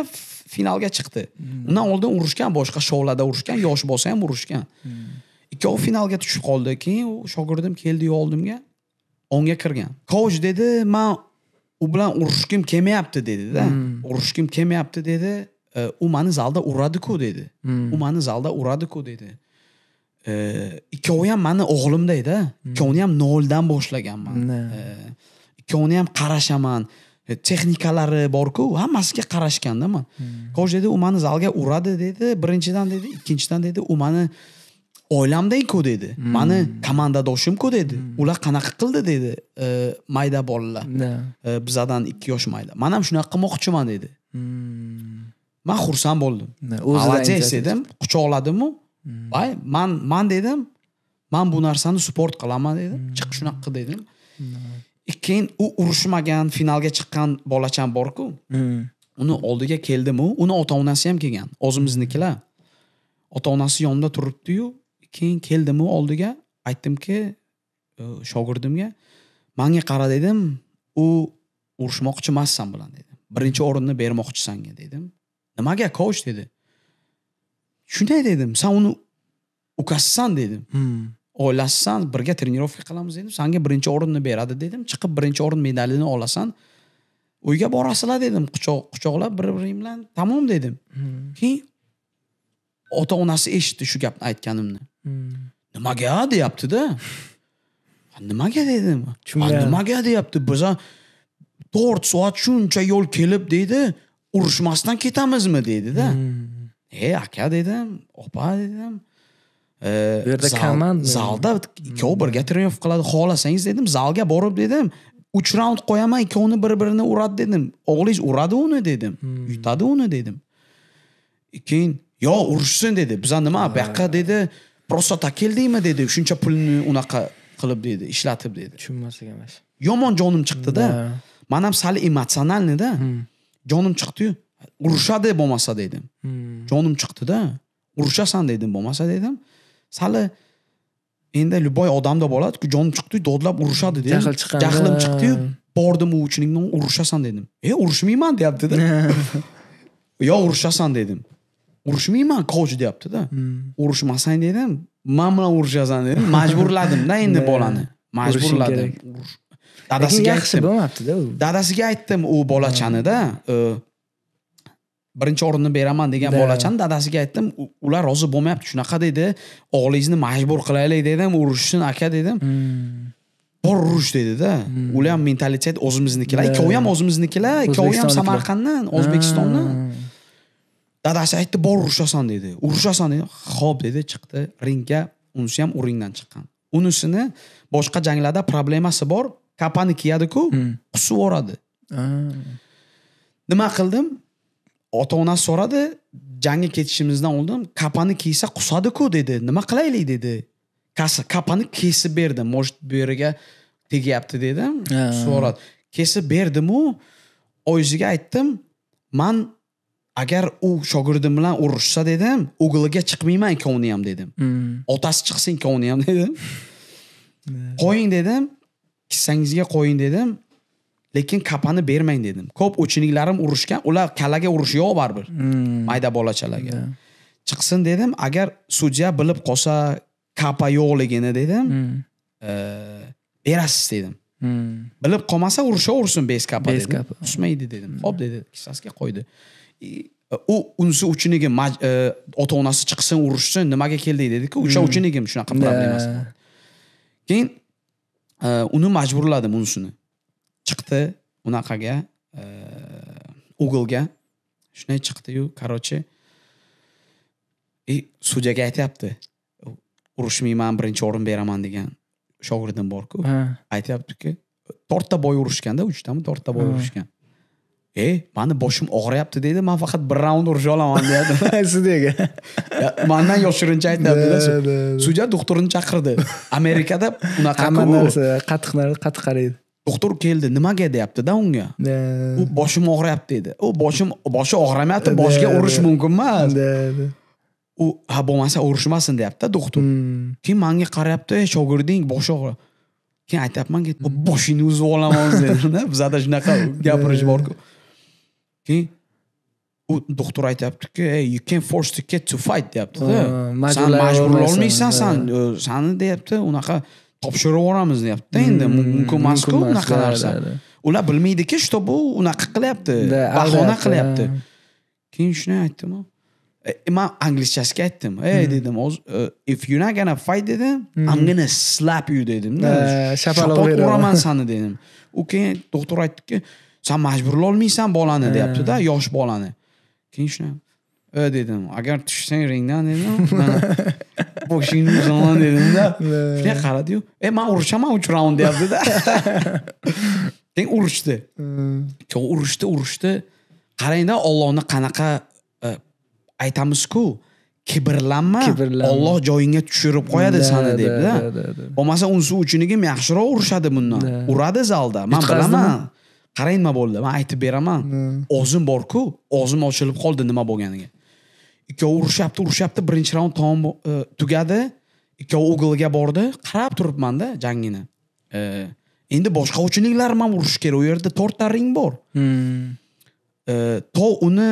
finalga chiqdi hmm. undan oldin urushgan boshqa shoularda urushgan yosh bo'lsa ham urushgan ikkovi finalga tushib qoldi keyin u shogirdim keldiyu oldimga o'nga kirgan kovch dedi man u bilan urushgim kelmayapti dedida hmm. urushgim kelmayapti dedi e, u mani zalda uradiku dedi hmm. u mani zalda uradiku dedi e, ikkovi ham mani o'g'limdayda hmm. ikkovini ham noldan boshlaganman e, ikkovini ham qarashaman texnikalari borku hammasiga qarashganda man hmm. dedi u mani zalga uradi dedi birinchidan dedi ikkinchidan dedi u mani ku dedi hmm. mani komandadoshiku dedi hmm. ular qanaqa qildi dedi e, mayda bolalar e, bizadan ikki yosh mayda man ham shunaqa qilmoqchiman dedi hmm. man xursand bo'ldim молодец dedim quchoqladimu hmm. man man dedim man bu narsani support qilaman dedim chiq shunaqa qil dedim keyin u urushmagan finalga chiqqan bolacham borku uni oldiga keldimu uni ota onasi ham kelgan o'zimiznikilar ota onasi yonida turibdiyu keyin keldimu oldiga aytdimki shogirdimga manga qara dedim u urushmoqchi emas san bilan dedim birinchi o'rinni bermoqchi sanga dedim nimaga kovch dedi shunday dedim san uni ukasisan dedim hmm. oilasisan birga trenirovka qilamiz dedim sanga birinchi o'rinni beradi dedim chiqib birinchi o'rin medalini olasan uyga borasizlar dedim quchoqlab bir biring bilan tamom dedim hmm. keyin ota onasi eshitdi shu gapni aytganimni Nima hmm. nimaga deyaptida nimaga dedim nimaga deyapti biza to'rt soat shuncha yo'l kelib deydi urushmasdan ketamizmi da. Hmm. e aka dedim opa dedim e, bu yerda komanda zalda ikkovi birga тренировка qiladi xohlasangiz dedim zalga borib dedim uch raund qo'yaman ikkovini bir birini uradi dedim o'g'lingiz uradi uni dedim hmm. yutadi uni dedim keyin yo urushsin dedi biza nima bu yoqqa dedi prosota keldingmi dedi shuncha pulni unaqa qilib dedi ishlatib dedi tushunmasak emas yomon jonim chiqdida man ham sal emotsionalnida hmm. jonim chiqdiyu urushadi bo'lmasa dedim hmm. jonim chiqdida urushasan dedim bo'lmasa dedim sali endi любой odamda bo'ladiku jonim chiqdiyu dodlab urushadi dedim jahl chiqqan jahlim chiqdiyu bordim u uchningni urushasan dedim e urushmayman deyaptida yo urushasan dedim urushmayman coach deyaptida hmm. urushmasang dedim man bilan urushasan dedim majburladimda endi bolani majburladim dadasiga yaxshi bo'lmabdida u dadasiga aytdim u bolachanida hmm. birinchi o'rinni beraman degan bolachani dadasiga aytdim ular rozi bo'lmayapti shunaqa dedi o'g'lingizni majbur qilaylik dedim urushsin aka dedim hmm. bor urush dedida ular ham mentalitet o'zimiznikilar ikkovi ham o'zimiznikilar ikkovi ham samarqanddan o'zbekistondan dadasi aytdi bor urushasan dedi urushasan dedi ho'p dedi chiqdi ringga unisi ham u ringdan chiqqan unisini boshqa janglarda problemasi bor kapani kiyadiku hmm. qusib yuboradi nima qildim ota onasi so'radi jangga ketishimizdan oldin kapani kiysa qusadiku dedi nima qilaylik dedi kapani kesib berdim может bu yeriga tegyapti dedim so'radi kesib berdimu o'ziga aytdim man agar u shogirdim bilan urushsa dedim ugliga chiqmayman ikkovini ham dedim hmm. otasi chiqsin ikkovini ham dedim qo'ying dedim kissangizga qo'ying dedim lekin kapani bermang dedim ko'p o'chininklarim urushgan ular kalaga urish yo'q baribir hmm. mayda bolachalarga yeah. chiqsin dedim agar sudya bilib qolsa kapa yo'qligini dedim hmm. e, berasiz dedim hmm. bilib qolmasa urushaversin beskapa dedim tushmaydi dedim ho'p hmm. dedi kissasiga qo'ydi E, u unisi ученигі e, ota onasi chiqsin urushsin nimaga keldik dediku o'sha ученигим hmm. shunaqa problemasi keyin e, uni majburladim unisini chiqdi unaqaga uglga shunday chiqdiyu короче и sudyaga aytyapti urushmayman birinchi o'rin beraman degan shogirdim borku aytyaptiki to'rtta boy urushganda uchtami to'rtta boy urushgan e mani boshim og'riyapti deydi man faqat bir raund urisha olaman deyapti sudyaga mandan yoshirincha aytyaptida sudya doktorni chaqirdi amerikada unaqa hamma narsa qattiq narsa qattiq qaraydi doktor keldi nimaga deyaptida unga u boshim og'riyapti deydi u boshim boshi og'rimayapti boshga urish mumkin emas u ha bo'lmasa urishmasin deyaptida doktor hmm. keyin manga qarayapti shogirding boshi og'ri keyin aytyapmanki boshingni uzib olaman dedi bizada shunaqa gapirish borku keyin u doktor aytyaptiki ey you can force to get to fight deyaptida san majburlolmaysan san e, sani deyapti unaqa topshirib yuboramiz deyaptida endi hmm, mumkin emasku unaqa narsa ular bilmaydiki что bu unaqa qilyapti bahona qilyapti keyin shuni aytdimu man anglischasiga aytdim e, ey hmm. dedim e, if you not gonna fight dedim hmm. i'm gonna slap you dedim shapaloq uraman sani dedim u keyin doktor aytdiki san majburlolmaysan bolani deyaptida yosh bolani keyin shuna e dedim agar tushsang ringdan dedim boshingni uzaman dedimda shunday qaradiyu e man urushaman uch raund deyaptida keyin urushdi urishdi urushdi urushdi qarangda ollohni qanaqa e, aytamizku kibrlanma olloh joyingga tushirib qo'yadi sani debda bo'lmasa uchun ham yaxshiroq urishadi bundan uradi zalda man bilaman qarang nima bo'ldi man aytib beraman og'zim borku og'zim ochilib qoldi nima bo'lganiga ikkovi urushyapti urushyapti birinchi raund tamom e, tugadi ikkovi uglga bordi qarab turibmanda jangini e, endi boshqa uchinliklar ham urishish kerak u yerda to'rtta ring bor hmm. e, to uni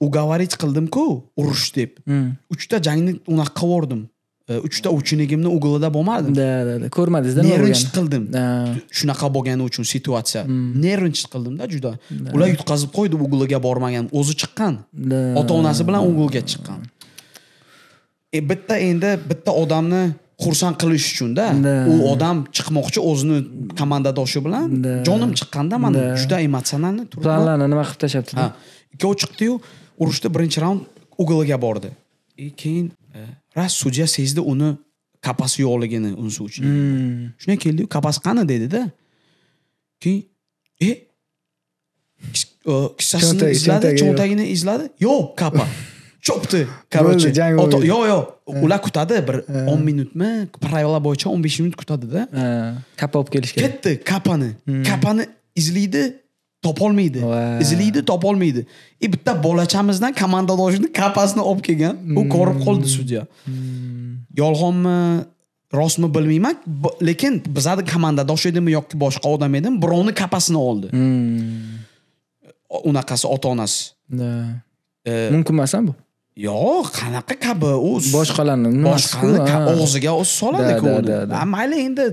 уговорить qildimku urush deb hmm. uchta jangni unaqa qilib yubordim uchta uchinigimni uglida bo'lmadim да да да ko'rmadingizda нервничать qildim shunaqa bo'lgani uchun situatsiya нервничать hmm. qildimda juda ular yutqazib qo'ydi ugliga bormagan o'zi chiqqan ota onasi bilan uglga chiqqan e, bitta endi bitta odamni xursand qilish uchunda u odam chiqmoqchi o'zini komandadoshi bilan jonim chiqqanda mana juda emotsionalni planlarni nima qilib tashlabdi ikkovi chiqdiyu urushda birinchi raund ugliga bordi и e, keyin rast sudya sezdi uni kapasi yo'qligini unisi uchun shunday keldiyu kapas qani dedida keyin e kissasini izladi cho'ntagini izladi yo'q kapa cho'pdi короче yo'q yo'q ular kutadi bir o'n minutmi правила bo'yicha o'n besh minut kutadida kapa olib kelish kerak ketdi kapani hmm. kapani izlaydi topolmaydi izlaydi topolmaydi и bitta bolachamizdan komandadoshini kapasini olib kelgan u ko'rib hmm. qoldi sudya hmm. yolg'onmi rostmi bilmayman lekin bizani komandadosh edimi yoki boshqa odam edimi birovni kapasini oldi hmm. unaqasi ota onasi e, mumkin emas bu yo'q qanaqa kabi u boshqalarni boshqani og'ziga soladiku mayli endi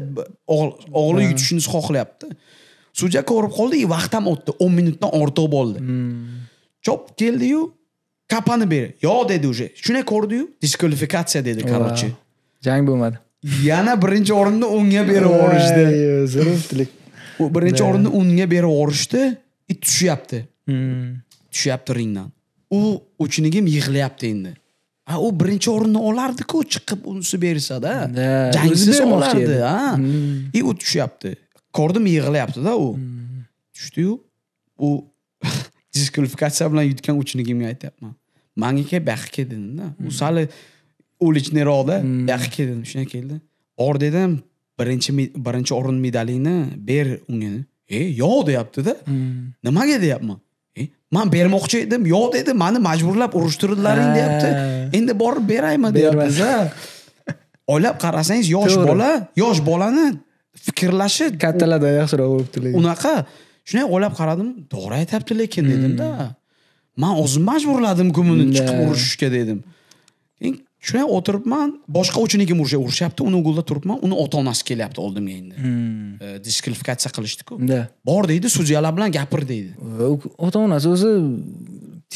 o'g'li yutishini xohlayapti судья ko'rib qoldi и vaqt ham o'tdi o'n minutdan ortiq bo'ldi hmm. chop keldiyu kapani ber yo dedi уже shunday ko'rdiyu diskvalifikatsiya dedi короче jang bo'lmadi yana birinchi o'rinni unga berib yuborishdi zarurtilik birinchi o'rinni unga berib yuborishdi и tushyapti hmm. tushyapti ringdan u uchinigim yig'layapti endi a u birinchi o'rinni olardiku chiqib unisi bersada jangsiz olardi a и hmm. u tushyapti ko'rdim yig'layaptida u tushdiyu u diskvalifikatsiya bilan yutgan uchligimga aytyapman manga kel bu yoqqa kel dedimda u hmm. sal уличныйroqda bu hmm. yoqqa kel dedim shunday keldi bor dedim birinchi birinchi o'rin medalingni ber unga e yo'q deyaptida hmm. nimaga deyapman e, man bermoqchi edim yo'q dedi mani majburlab urushtirdilaring deyapti endi borib beraymi deyapmiz olab qarasangiz yosh bola yosh bolani fikrlashi kattalardan yaxshiroq bo'libdi lekin unaqa shunday o'ylab qaradim to'g'ri aytyapti lekin dedimda hmm. man o'zim majburladimku buni hmm, chiqib urushishga dedim keyin shunday o'tiribman boshqa ученигim уже urishyapti uni uglda turibman uni ota onasi kelyapti oldimga endi hmm. diskvalifikatsiya qilishdiku bor deydi sudyalar bilan gapir deydi ota onasi o'zi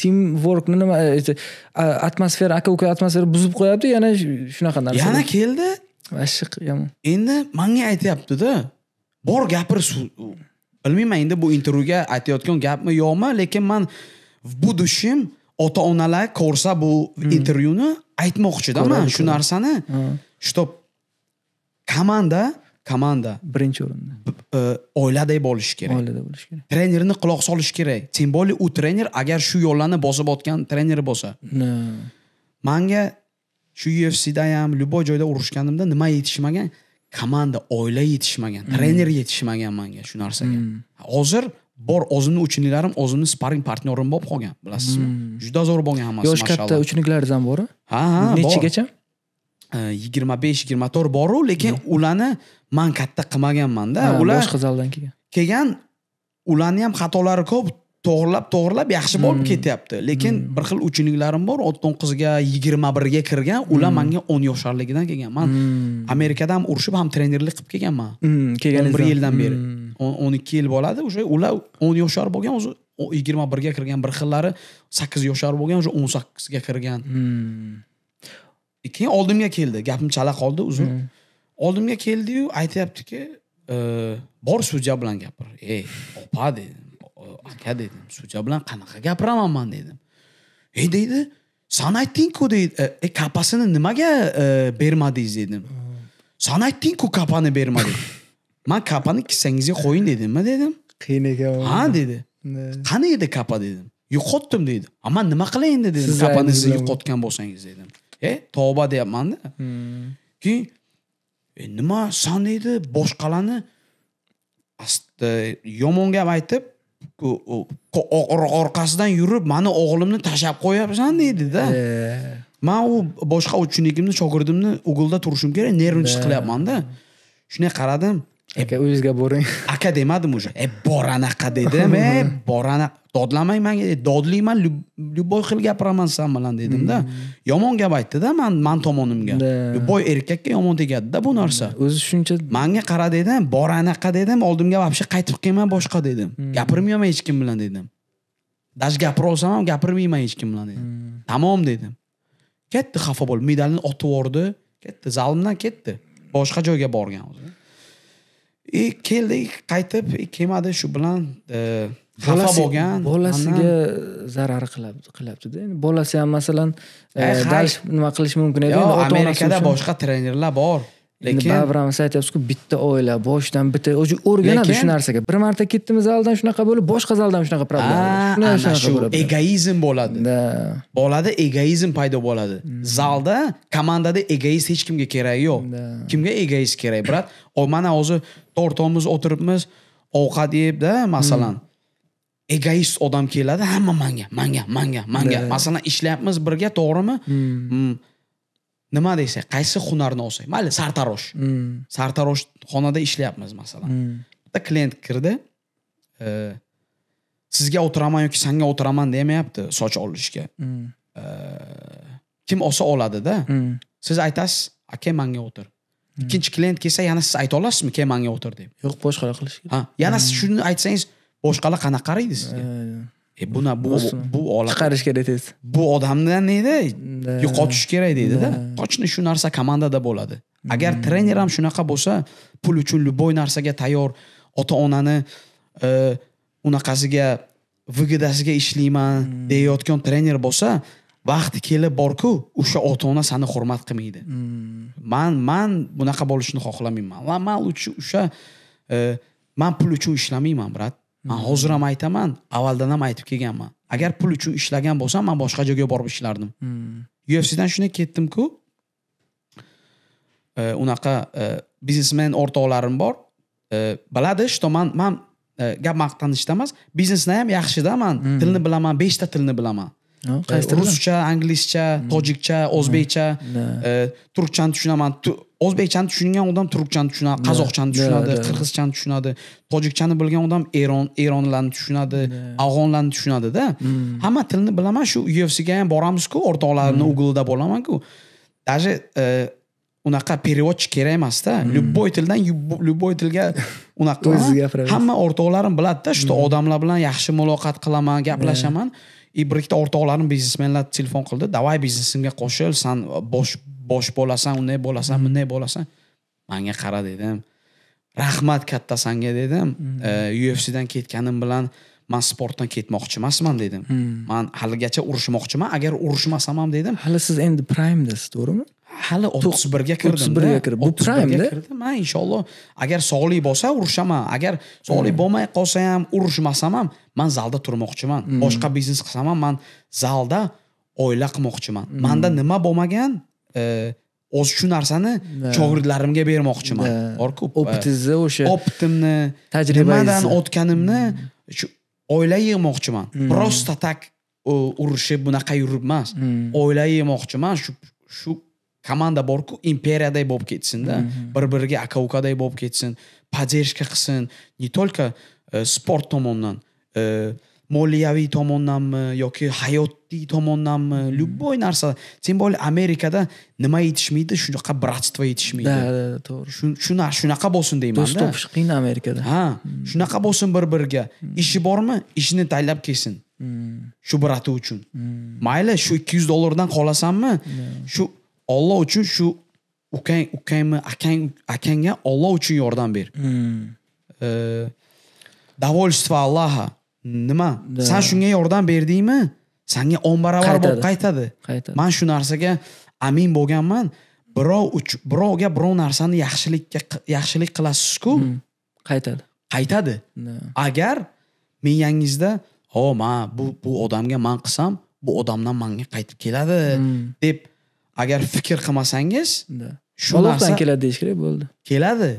team workni nima e, e, atmosfera aka uka atmosfera buzib qo'yapti yana shunaqa narsa yana keldi mashq yomon endi manga aytyaptida bor gapir bilmayman endi bu intervyuga aytayotgan gapmi yo'qmi lekin man в будущем ota onalar ko'rsa bu hmm. intervyuni aytmoqchida man shu narsani чтоб komanda komanda birinchi o'rinda e, oiladay bo'lishi kerak oilada bo'lishi kerak trenerni quloq solish kerak тем более u trener agar shu yo'llarni bosib o'tgan trener bo'lsa manga shu ufcda ham любой joyda urushganimda nima yetishmagan komanda oila yetishmagan trener mm. yetishmagan manga shu narsaga mm. hozir bor o'zimni uchniklarim o'zimni sparring partnyorim bo'lib qolgan bilasizmi mm. juda zo'r bo'lgan hammasi yosh katta uchniklaringiz ham bori ha ha nechagacha yigirma besh yigirma to'rt boru lekin ularni man katta qilmaganmanda ular boshqa zaldan kelgan kelgan ularni ham xatolari ko'p to'g'irlab to'g'irlab yaxshi bo'lib hmm. ketyapti lekin hmm. bir xil uchinliklarim bor o'n to'qqizga yigirma birga kirgan ular hmm. manga o'n yosharligidan kelgan man amerikada ham urishib ham trenerlik qilib kelganman kelgan bir yildan beri o'n ikki yil bo'ladi уже ular o'n yoshar bo'lgan o'zi yigirma birga kirgan bir xillari sakkiz yoshar bo'lgan уже o'n sakkizga kirgan keyin oldimga keldi gapim chala qoldi uzr oldimga keldiyu aytyaptiki bor sudya bilan gapir ey opa dedi aka dedim sudya bilan qanaqa gapiraman man dedim e deydi san aytdingku deydi e, e kapasini nimaga e, bermadingiz dedim san aytdingku kapani bermadi man kapani kissangizga qo'ying dedimmi dedim qiyin ekan ha dedi qani edi kapa dedim yo'qotdim deydi a man nima qilay endi dedim kapani siz yo'qotgan bo'lsangiz dedim e tavba deyapmanda hmm. keyin e, nima san deydi boshqalarni yomonga aytib orqasidan yurib mani o'g'limni tashlab qo'yapsan deydida man u boshqa ученикimni shogirdimni uglda turishim kerak нервничать qilyapmanda shunday qaradim aka o'zizga boring aka demadim уже e bor anaqa dedim e hmm. bor anaqa dodlamang manga dodlayman любой xil gapiraman san bilan dedimda hmm. yomon gap aytdida man man tomonimga любой erkakka yomon tegadida bu narsa hmm. o'zi shuncha manga qara dedim bor anaqa dedim oldimga вообще qaytib kelma boshqa dedim gapirmayman hech kim bilan dedim даже gapira olsam ham gapirmayman hech kim bilan dedim tamom dedim ketdi xafa bo'lib medalini otib yubordi ketdi zalimdan ketdi boshqa joyga borgan o'zi и keldik qaytib kelmadi shu bilan e, xafa bo'lgan bolasiga zarar qilyaptida endi bolasi ham masalan e, eh, nima qilishi mumkin edi amerikada boshqa trenerlar bor lekin siz aytyapsizku bitta oila boshidan bitta уже o'rganadi shu narsaga bir marta ketdimi zaldan shunaqa bo'lib boshqa zaldan shunaqa problem ana shu egoizm bo'ladi bolada egoizm paydo bo'ladi hmm. zalda komandada egoist hech kimga keragi yo'q kimga egoist kerak brat mana hozir tortamiz o'tiribmiz ovqat yebda masalan hmm. egoist odam keladi hamma manga manga manga manga masalan ishlayapmiz birga to'g'rimi hmm. nima desak qaysi hunarni olsak mayli sartarosh hmm. xonada ishlayapmiz masalan hmm. bitta klient kirdi e, sizga o'tiraman yoki sanga o'tiraman demayapti soch olishga hmm. e, kim olsa oladida hmm. siz aytasiz aka manga o'tir hmm. ikkinchi klient kelsa yana siz ayta olasizmi kel manga o'tir deb yo'q boshqalar qilish ha yana siz shuni aytsangiz boshqalar qanaqa qaraydi sizga e buni bu bu olam chiqarish kerak tez bu odamdan deydi yo'qotish kerak deydida qochni shu narsa komandada bo'ladi agar mm. trener ham shunaqa bo'lsa pul uchun любой narsaga tayyor ota onani e, unaqasiga выгодasiga ishlayman mm. deyayotgan trener bo'lsa vaqti kelib borku o'sha ota ona sani hurmat qilmaydi mm. man man bunaqa bo'lishini xohlamayman man o'sha e, man pul uchun ishlamayman brat man hozir ham aytaman avvaldan ham aytib kelganman agar pul uchun ishlagan bo'lsam man boshqa joyga borib ishlardim hmm. ufcdan shunday ketdimku e, unaqa e, biznesmen o'rtoqlarim bor e, biladi что man man gap maqtanishda emas biznesda ham man hmm. tilni bilaman beshta tilni bilaman ruscha inglizcha tojikcha hmm. o'zbekcha turkchani tushunaman o'zbekchani tushungan odam turkchani tushunadi qozoqchani tushunadi qirg'izchani tushunadi tojikchani bilgan odam eron eronlarni tushunadi afg'onlarni tushunadida hmm. hamma tilni bilaman shu ufcga ham boramizku o'rtoqlarni uglida hmm. bo'lamanku даже e, unaqa переводчик kerak emasda hmm. любой tildan любой tilga unaqa hamma o'rtoqlarim biladida что odamlar bilan yaxshi muloqot qilaman gaplashaman и bir ikkita o'rtoqlarim biznesmenlar telefon qildi давай biznesimga qo'shil san bosh bosh bolasan unday bolasan hmm. bunday bolasan manga qara dedim rahmat katta sanga dedim hmm. ufcdan ketganim bilan man sportdan ketmoqchi emasman dedim hmm. man haligacha urushmoqchiman agar urushmasam ham dedim hali siz endi primedasiz to'g'rimi hali o'ttiz birga kirdim o'ttiz birga kirib bu prime kirdim man inshaalloh agar sog'lik bo'lsa urushaman agar sog'lik bo'lmay qolsa ham urushmasam ham man zalda turmoqchiman boshqa biznes qilsam ham man zalda oila qilmoqchiman manda nima bo'lmagan o'zi shu narsani shogirdlarimga bermoqchiman borku opitingizni e, o'sha optimni tajribadan o'tganimni hmm. shu oila yig'moqchiman просто так urishib bunaqa yurib emas hmm. oila yig'moqchiman shu shu komanda borku imperiyaday bo'lib ketsinda hmm. bir biriga aka ukaday bo'lib ketsin поддержка qilsin не только e, sport tomondan e, moliyaviy tomondanmi e, yoki hayotiy tomondanmi e, mm-hmm. любой narsa тем более amerikada nima yetishmaydi shunaqa братство yetishmaydi да да to'g'ri shu shunaqa bo'lsin deymanda do'st topish qiyin amerikada ha mm-hmm. shunaqa bo'lsin bir biriga mm-hmm. ishi bormi ishini taylab kelsin shu brati uchun mayli shu ikki yuz dollardan qolasanmi shu olloh uchun shu ukang ukangmi akang akangga olloh uchun yordam ber довольство аллаха e, nima san shunga yordam berdingmi sanga o'n barobar bo'lib qaytadi man shu narsaga amin bo'lganman birov birovga birov narsani yaxshilikka yaxshilik qilasizku hmm. qaytadi qaytadi agar miyangizda o oh, man bu bu odamga man qilsam bu odamdan manga qaytib keladi hmm. deb agar fikr qilmasangiz shu narsa keladi deyish kerak bo'ldi keladi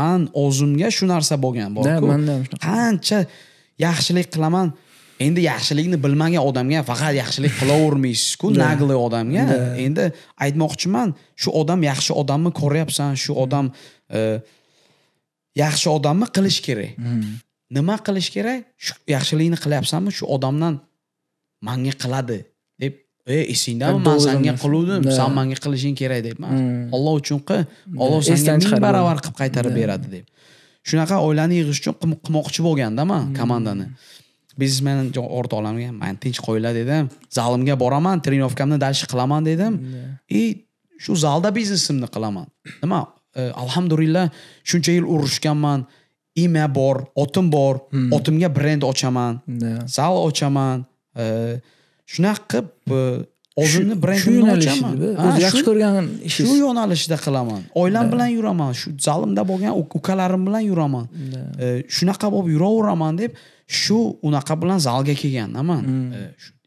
man o'zimga shu narsa bo'lgan borku qancha yaxshilik qilaman endi yaxshilikni bilmagan odamga faqat yaxshilik qilavermaysizku naglый odamga endi aytmoqchiman shu odam yaxshi odamni ko'ryapsan shu odam e, yaxshi odamni qilish kerak mm-hmm. nima qilish kerak shu yaxshilikni qilyapsanmi shu odamdan manga qiladi deb e esingdami e, man senga qiluvdim san manga qilishing kerak debman olloh mm. uchun qil olloh senga ming barobar qilib qaytarib beradi deb shunaqa oilani yig'ish uchun qilmoqchi bo'lganda man hmm. komandani biznesmen orta olamga man tinch qo'yinglar dedim zalimga boraman trenovkamni дальше qilaman dedim и shu zalda biznesimni qilaman nima e, alhamdulillah shuncha yil urushganman ima bor otim bor hmm. otimga brend ochaman zal ochaman e, shunaqa qilib e, o'zimni brendimni ochaman o'zi yaxshi ko'rgan ish shu yo'nalishda qilaman oilam bilan yuraman shu zalimda bo'lgan ukalarim bilan yuraman e, shunaqa bo'lib yuraveraman deb shu unaqa bilan zalga man hmm. e,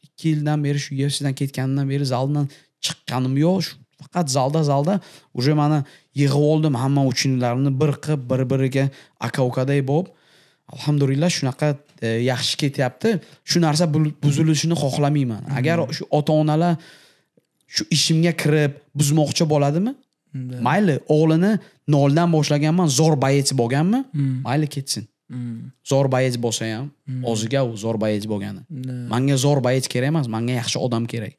ikki yildan beri shu ufcdan ketganimdan beri zaldan chiqqanim yo'q faqat zalda zalda уже mani yig'ib oldim hamma uchinlarni bir qilib bir biriga aka ukaday bo'lib alhamdulillah shunaqa e, yaxshi ketyapti shu narsa buzilishini xohlamayman agar hmm. shu ota onalar shu ishimga kirib buzmoqchi bo'ladimi mayli o'g'lini noldan boshlaganman zo'r boyets bo'lganmi hmm. mayli ketsin hmm. zo'r boyets bo'lsa ham o'ziga u zo'r boyets bo'lgani manga zo'r boyets kerak emas manga yaxshi odam kerak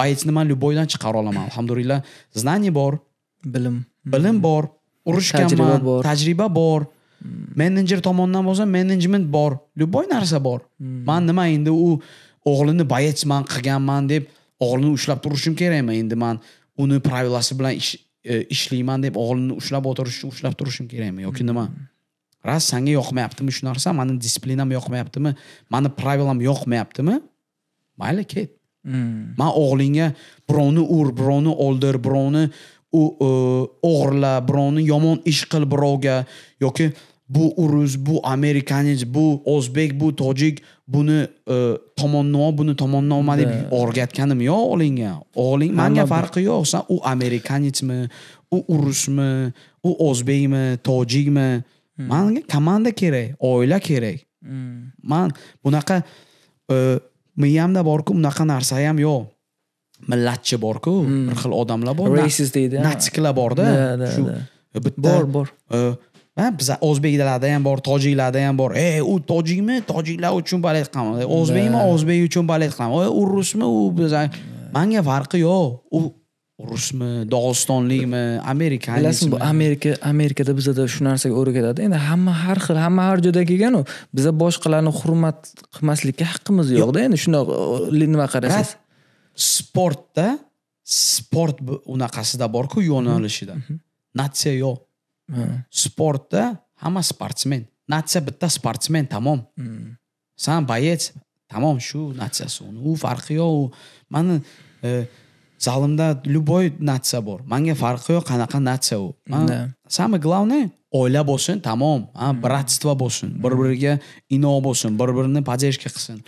boyetsni man любойdan chiqara olaman alhamdulillah знание bor bilim bilim bor urushganman tajriba bor menejer tomonidan bo'lsa menejment bor любой narsa bor man nima endi u o'g'lini boyatsman qilganman deb o'g'lini ushlab turishim kerakmi endi man uni правиласы bilan e, ishlayman deb o'g'lini ushlab o'tirish uchun ushlab turishim kerakmi yoki nima раз sanga yoqmayaptimi shu narsa mani disiplinam yoqmayaptimi mani pravilam yoqmayaptimi mayli ket hmm. man o'g'lingga birovni ur birovni o'ldir birovni u e, o'g'irla birovni yomon ish qil birovga yoki bu urus bu amerikanec bu o'zbek bu tojik buni e, tomonnoma buni tomonnoma deb o'rgatganim yo'q o'g'lingga o'g'ling manga farqi yo'q san u amerikanecmi u urusmi u o'zbekmi tojikmi hmm. manga komanda kerak oila kerak hmm. man bunaqa e, miyamda borku bunaqa narsa ham yo'q millatchi borku bir hmm. xil odamlar bor racist deydi natsiklar borda shu bitta bor bor e, biza o'zbeklarda ham bor tojiklarda ham bor ey u tojikmi tojiklar uchun balet qilaman e, o'zbekmi o'zbek uchun balet qilaman e, u rusmi u biza manga farqi yo'q u rusmi dog'istonlikmi amerikanlikmi bilasizmi bu amerika amerikada bizada shu narsaga o'rgatadi endi hamma har xil hamma har joydan kelganu biza boshqalarni hurmat qilmaslikka haqqimiz yo'qda endi shundoq nima qarasangiz sportda sport unaqasida borku yo'nalishida mhm. Mhm. natsiya yo'q sportda hamma sportsmen natsiya bitta sportsmen tamom hmm. san boец tamom shu natsiyasi uni u farqi yo'q u mani e, zalimda любой natsiya bor manga farqi yo'q qanaqa natsiya u самое главное oila bo'lsin tamom братство hmm. bo'lsin bir biriga ino bo'lsin bir birini поддержка qilsin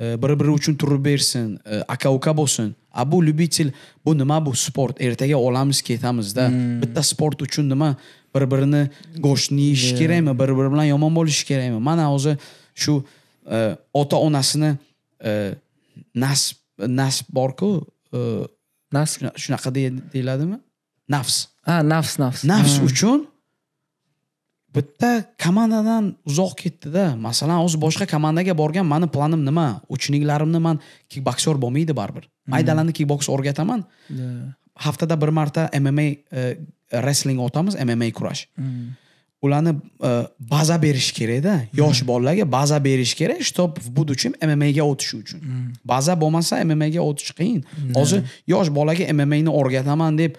Э, bir biri uchun turib bersin э, aka uka bo'lsin a bu любитель bu nima bu sport ertaga olamiz ketamizda hmm. bitta sport uchun nima bir birini go'shtni yeyish yeah. kerakmi bir biri bilan yomon bo'lish kerakmi mana hozir shu e, ota onasini e, nasb nasb borku e, nasb shunaqa deyiladimi nafs ha nafs nafs nafs uchun bitta komandadan uzoq ketdida masalan hozir boshqa komandaga borgan mani planim nima учениklarimni man kikboksyor bo'lmaydi baribir hmm. maydalanda kikboks o'rgataman haftada bir marta mma e, wrestling o'tamiz mma kurash hmm. ularni e, baza berish kerakda hmm. yosh bolalarga baza berish kerak чтоб в будущем mmaga o'tishi uchun baza bo'lmasa mmaga o'tish qiyin hozir yosh bolaga mmani o'rgataman deb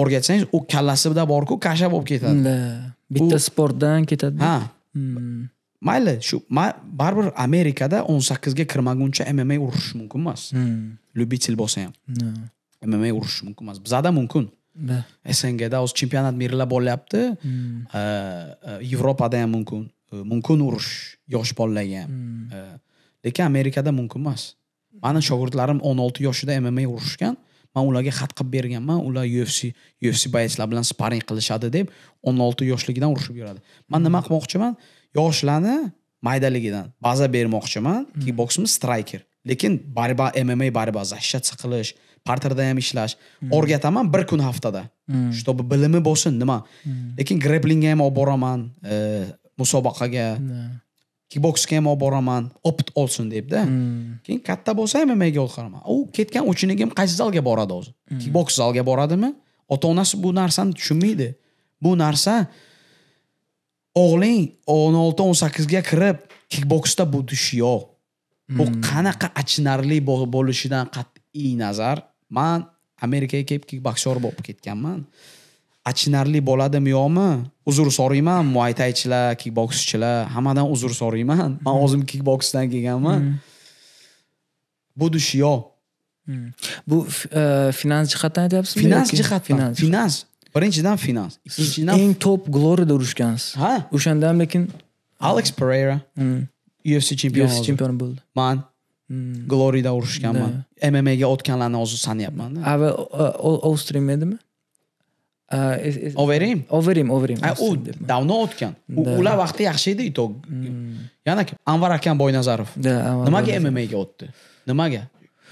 o'rgatsangiz u kallasida borku kasha bo'lib ketadi bitta sportdan ketadi ha hmm. mayli shu baribir amerikada o'n sakkizga kirmaguncha mma urishish mumkin emas hmm. любитель bo'lsa ham mma urishish mumkin emas bizada mumkin sngda hozir chempionat mirlar bo'lyapti hmm. э, э, yevropada ham mumkin э, mumkin urish yosh bolalarga ham lekin amerikada mumkin emas mani shogirdlarim o'n olti yoshida mma urishgan man ularga xat qilib berganman ular ufc ufc boyachilar bilan sparring qilishadi deb o'n olti yoshligidan urushib yuradi man nima qilmoqchiman yoshlarni maydaligidan baza bermoqchiman hmm. kikboksimiz strayker lekin borba mma borba защищаться qilish parterda ham ishlash hmm. o'rgataman bir kun haftada чтобы hmm. bilimi bo'lsin nima lekin greplingga ham olib boraman e, musobaqaga kikboksga ham olib boraman opit olsin debda hmm. keyin katta bo'lsa mmaga olib qaraman u ketgan ученигim qaysi zalga boradi o'zi hmm. kikboks zalga boradimi ota onasi bu narsani tushunmaydi bu narsa o'g'ling o'n olti o'n sakkizga kirib kikboksda bu dush yo'q bu hmm. qanaqa achinarli bo'lishidan qat'iy nazar man amerikaga kelib kikbokser bo'lib ketganman achinarli bo'ladimi yo'qmi uzr so'rayman muaytaychilar kikbokschilar hammadan uzr so'rayman man hmm. o'zim kikboksdan kelganman hmm. dush yo hmm. bu e, finans jihatdan aytyapsizmi finans jihatdan finans birinchidan finans ikkinchidan eng top gloriyada urushgansiz ha o'shandan lekin alex pereira ufc chempion ufc chempioni bo'ldi man gloriyda urushganman mmaga o'tganlarni hozir sanayapmanda avval avstriya edimi Э, э, э, overim overim overim u davno o'tgan ular vaqti yaxshi edi итог mm. yana kim anvar akam boynazarov nimaga ga o'tdi nimaga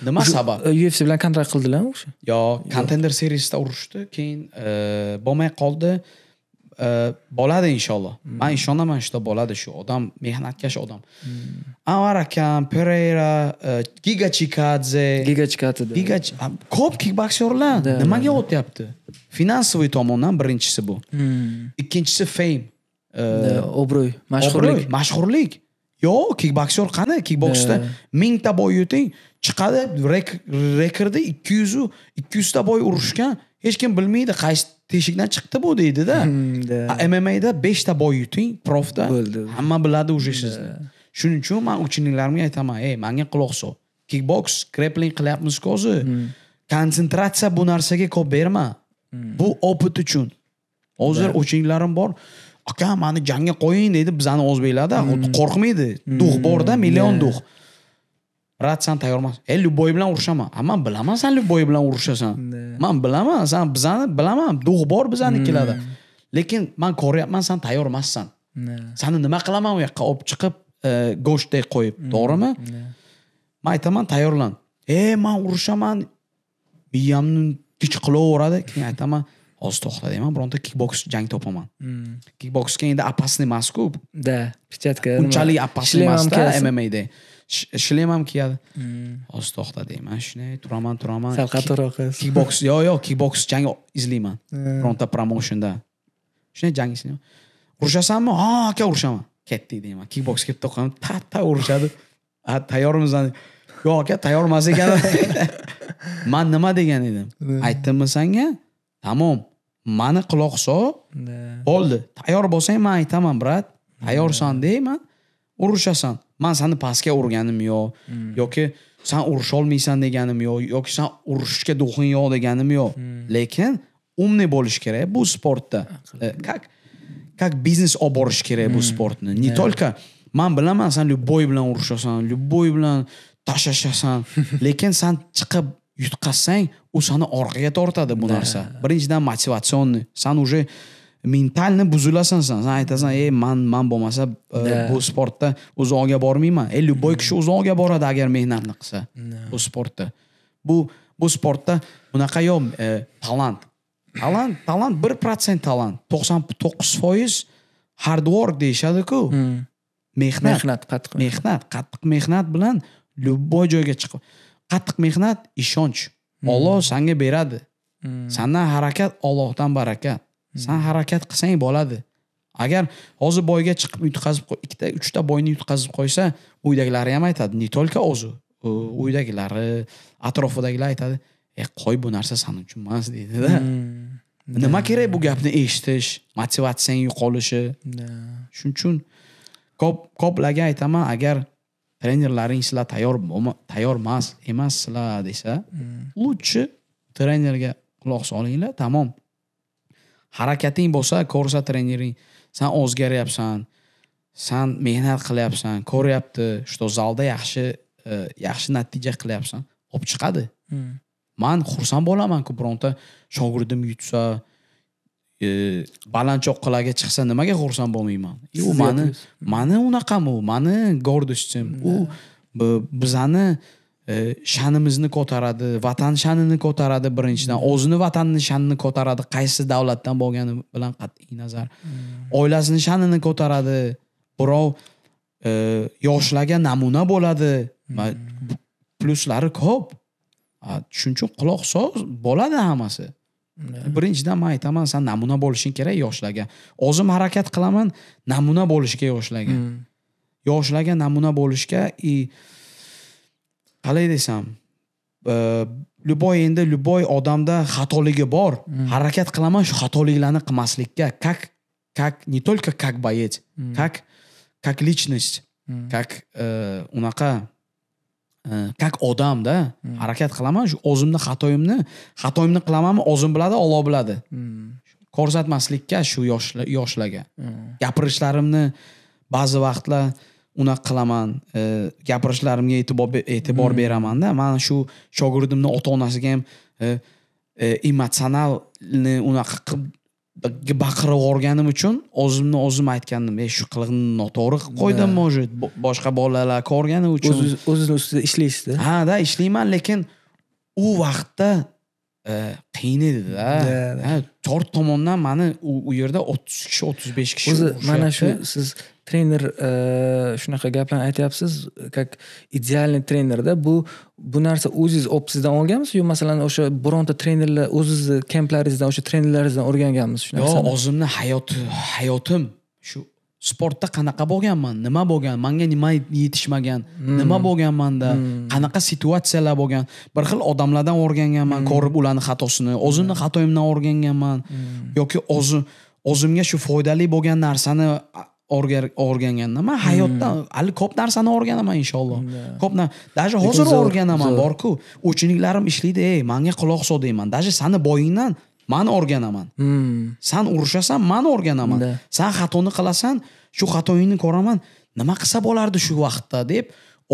nima sabab e, ufc bilan kontrakt qildilarmi o'sha yo kontender seriesda urushdi keyin e, bo'lmay qoldi bo'ladi inshaalloh mm. man ishonaman что bo'ladi shu odam mehnatkash odam mm. anvar akam pereyra e, giga chikadze giga chikadze giga ko'p kikbokserlar nimaga o'tyapti finansoviy tomondan birinchisi bu mm. ikkinchisi fame obro'y mashhurlik mashhurlik yo'q kikbokser qani kikboksda mingta boy yuting chiqadi rekordi ikki yuzu ikki yuzta boy urushgan hech kim bilmaydi qaysi teshikdan chiqdi bu deydida mmada beshta boy yuting profda bo'ldi hamma biladi уже sizni shuning uchun man учениклarimga aytaman ey manga quloq sol kikboks krepling qilyapmizku hozir hmm. konsentratsiya bu narsaga ko'p berma hmm. bu opit uchun hozir учениklarim bor aka mani jangga qo'ying deydi bizani o'zbeklarda hmm. qo'rqmaydi duh borda million duh ratsan tayyor emas e любой bilan urushaman a man bilaman san любой bilan urushasan man bilaman san bizani bilaman duh bor bizanikilarda lekin man ko'ryapman san tayyor emassan sani nima qilaman u yoqqa olib chiqib go'shtdek qo'yib to'g'rimi man aytaman tayyorlan e man urushaman miyamni dich qilaveradi keyin aytaman hozir to'xta deyman bironta kikboks jang topaman kikboksga endi опасный emasku да перчатка unchalik опасный emasda mmada ishlaymam keladi hozir mm. to'xta deyman shunday turaman turaman sal qattiqroq qilasiz kikboks yo'q yo'q kikboks jang izlayman bironta promoushinda shunday jang izlayman urushasanmi ha aka urushaman ketdik deyman kikboks kelib to'qqan ta ta urishadi ha tayyormizan yo'q aka tayyor emas ekan man nima degan edim aytdimmi sanga tamom mani quloq sol bo'ldi tayyor bo'lsang man aytaman brat tayyorsan deyman urushasan man seni pastga urganim yo hmm. yoki san urusholmaysan deganim yo yoki san urushishga duxing yo'q deganim yo hmm. lekin umniy bo'lish kerak bu sportda как как e, biznes olib borish kerak bu hmm. sportni не только man bilaman san любой bilan urushasan любой bilan tashlashasan lekin san chiqib yutqazsang u sani orqaga tortadi bu narsa birinchidan motivatsionniy san уже mentalni buzilasan san san aytasan ey man man bo'lmasa e, bu sportda uzoqga bormayman ey любой kishi uzoqga boradi agar mehnatni qilsa bu sportda bu bu sportda bunaqa yo'q e, talant talant talant bir protsent talant to'qson to'qqiz foiz hard work deyishadiku hmm. mehnat mehnat qattiq mehnat qattiq mehnat bilan любой joyga chiqib qattiq mehnat ishonch olloh hmm. sanga beradi hmm. sandan harakat ollohdan barakat san harakat qilsang bo'ladi agar hozir boyga chiqib yutqazib ikkita uchta boyni yutqazib qo'ysa uydagilari ham aytadi не только o'zi uydagilari atrofidagilar aytadi e qo'y bu narsa san uchun emas deydida hmm. nima hmm. kerak bu gapni eshitish motivatsiyang yo'qolishi shuning uchun ko'p ko'plarga aytaman agar trenerlaring sizlar tayyor tayyor emas emassizlar desa лучше hmm. trenerga quloq solinglar tamom harakating bo'lsa ko'rsa trenering san o'zgaryapsan san mehnat qilyapsan ko'ryapti что zalda yaxshi e, yaxshi natija qilyapsan olib chiqadi hmm. man xursand bo'lamanku bironta shogirdim yutsa e, baland cho'qqilarga chiqsa nimaga xursand bo'lmayman e, u mani mani unaqami u mani hmm. гордостьim u bizani sha'nimizni ko'taradi vatan sha'nini ko'taradi birinchidan hmm. o'zini vatanini sha'nini ko'taradi qaysi davlatdan bo'lgani bilan qat'iy nazar hmm. oilasini sha'nini ko'taradi birov e, yoshlarga namuna bo'ladi hmm. pluslari ko'p shuning uchun quloq sol bo'ladi hammasi birinchidan man aytaman san namuna bo'lishing kerak yoshlarga o'zim harakat qilaman namuna bo'lishga yoshlarga yoshlarga namuna bo'lishga и qalay desam любой e, endi любой odamda xatoligi bor hmm. harakat qilaman shu xatoliklarni qilmaslikka как как не только как боец как как личность как unaqa как e, odamda hmm. harakat qilaman shu o'zimni xatoyimni xatoyimni qilamanmi o'zim biladi olloh biladi hmm. ko'rsatmaslikka shu yoshlarga gapirishlarimni ba'zi vaqtlar unaqa qilaman e, gapirishlarimga e'tibor e'tibor hmm. beramanda man shu shogirdimni ota onasiga ham e, e, emotsionalni unaqa qilib baqirib yuborganim uchun o'zimni o'zim aytgandim ey shu qiliqni noto'g'ri qilib qo'ydim может boshqa bolalar ko'rgani uchun o'zini ustida ishlaysizda ha da ishlayman lekin u vaqtda qiyin edida to'rt tomondan mani u yerda o'ttiz kishi o'ttiz besh kishi o'zi mana shu siz trener shunaqa э, gaplarni aytyapsiz как идеальный trenerda bu bu narsa o'zingiz opsizdan olganmisiz yo masalan o'sha bironta trenerlar o'zizni kemplaringizdan o'sha trenerlaringizdan o'rganganmisiz shu yo'q o'zimni hayoti hayotim shu sportda qanaqa bo'lganman nima bo'lgan manga nima yetishmagan hmm. nima bo'lgan manda hmm. qanaqa situatsiyalar bo'lgan bir xil odamlardan o'rganganman hmm. ko'rib ularni xatosini o'zimni xatoyimdan o'rganganman yoki o'zim o'zimga shu foydali bo'lgan narsani o'rganganman man hayotdan hmm. hali ko'p narsani o'rganaman inshaalloh hmm, ko'p даже hozir o'rganaman borku ученикларim ishlaydi ey manga quloq sol deyman даже sani boyingdan man o'rganaman hmm. san urushasan man o'rganaman san xatoni qilasan shu xatoingni ko'raman nima qilsa bo'lardi shu vaqtda deb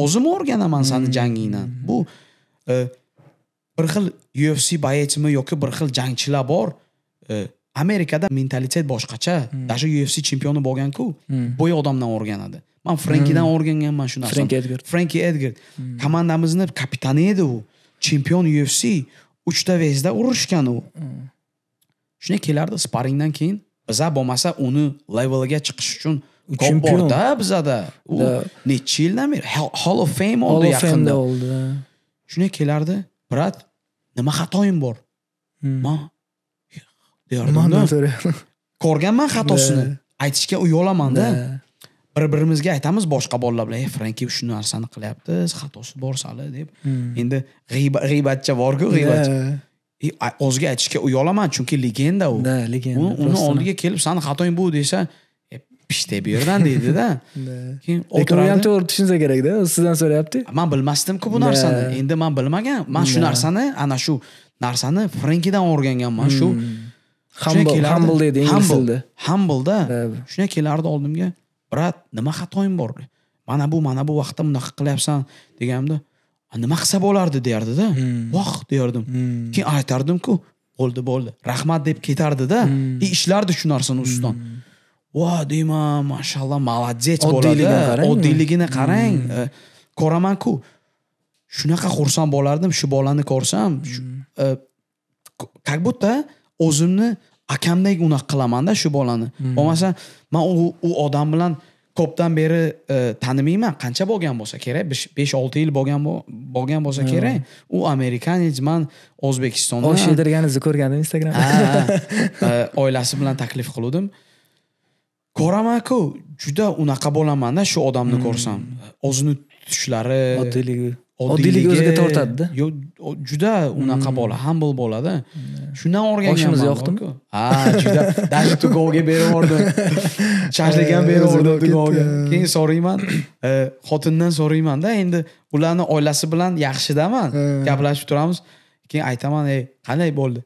o'zim o'rganaman sani jangingdan bu e, bir xil ufc boyechimi yoki bir xil jangchilar bor e, amerikada mentalitet boshqacha hmm. даже ufc chempioni bo'lganku hmm. boy odamdan o'rganadi man frenkidan hmm. o'rganganman shu narsani frenki edgar frenki edgard hmm. komandamizni kapitani edi u chempion ufc uchta vezda urushgan u hmm. shunday kelardi sparingdan keyin biza bo'lmasa uni levelga chiqish uchun borda bizada u nechi yildan beri hall of fame oldi yaqinda shunday kelardi brat nima xatoyim bor hmm. man deyardimda ko'rganman xatosini aytishga uyalamanda bir birimizga aytamiz boshqa bolalar bilan ey franki shu narsani qilyapti xatosi bor sali deb hmm. endi g'iybatcha borku g'iybatchi o'ziga aytishga uyalaman chunki legenda u legenda uni oldiga kelib sani xatoing bu desa pishta bu yerdan deydida keyin lekin ham to'g'ri tushunsa kerakda sizdan so'rayapti man bilmasdimku bu narsani endi man bilmagan man shu narsani ana shu narsani frenkidan o'rganganman shu hmm. humble humble deydi ingliz tilida humbleda shunday kelardi oldimga brat nima xatoyim bor mana bu mana bu vaqtda bunaqa qilyapsan deganimda nima qilsa bo'lardi derdida hmm. voh derdim hmm. keyin aytardimku bo'ldi bo'ldi rahmat deb ketardida и hmm. e, ishlardi shu narsani ustidan vo deyman mashalloh молодец bo'ladi oddiyligini qarang ko'ramanku shunaqa xursand bo'lardim shu bolani ko'rsam как будто o'zimni akamdek unaqa qilamanda shu bolani hmm. bo'lmasa man u u odam bilan ko'pdan beri e, tanimayman qancha bo'lgan bo'lsa kerak besh olti yil bo'lgan bo'lgan bo'lsa kerak u amerikanec man o'zbekistonda osh yedirganingizni ko'rgandim instagramda e, oilasi bilan taklif qiluvdim ko'ramanku juda unaqa bo'lamanda shu odamni hmm. ko'rsam o'zini tushlari oddiyligi oddiyligi o'ziga tortadida yo'q juda unaqa hmm. bola humble bo'ladi shundan o'rgangan oshimiz yoqdimi ha juda даже tugovga berib yubordim shashlik ham berib yubordim tugovga keyin so'rayman e, xotindan so'raymanda endi ularni oilasi bilan yaxshidaman gaplashib turamiz keyin aytaman ey qanday bo'ldi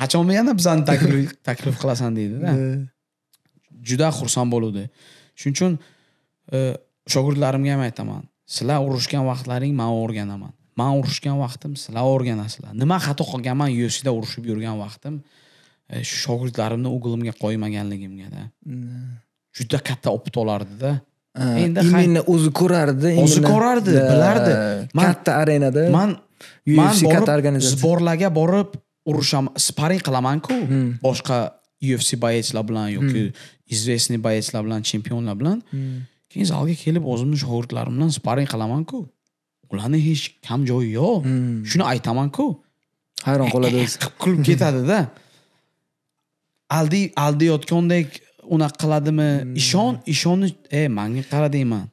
qachon yana bizani taklif taklif qilasan deydida juda xursand bo'luvdi shuning uchun e, shogirdlarimga ham aytaman sizlar urushgan vaqtlaring man o'rganaman man urushgan vaqtim sizlar o'rganasizlar nima xato qilganman ufcda urushib yurgan vaqtim e, shu shogirdlarimni o'g'limga qo'ymaganligimgada mm. juda katta opit olardida endi именно o'zi ko'rardi o'zi ko'rardi bilardi katta arenada man man borib borib urushaman sparing qilamanku hmm. boshqa ufc boyechlar bilan yoki известный hmm. boyechlar bilan chempionlar bilan hmm. keyin zalga kelib o'zimni shogirdlarim bilan sparing qilamanku ularni hech kam joyi yo'q hmm. shuni aytamanku hayron qoladi o'zi qilib kulib ketadida aldi aldayotgandek unaqa qiladimi hmm. ishon ishonni e manga qara deyman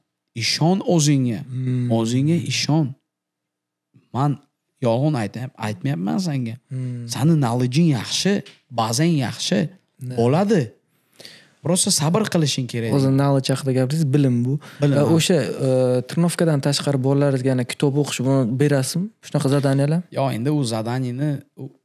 ishon o'zingga hmm. o'zingga ishon man yolg'on aytmayapman senga sani nalijing yaxshi bazang yaxshi bo'ladi просто sabr qilishing kerak o'zi knowledge haqida gapirdingiz bilim bu o'sha e, tirnovkadan tashqari bolalaringizga yana kitob o'qish buni berasizmi shunaqa zadaniyalar yo'q endi u zadaniyani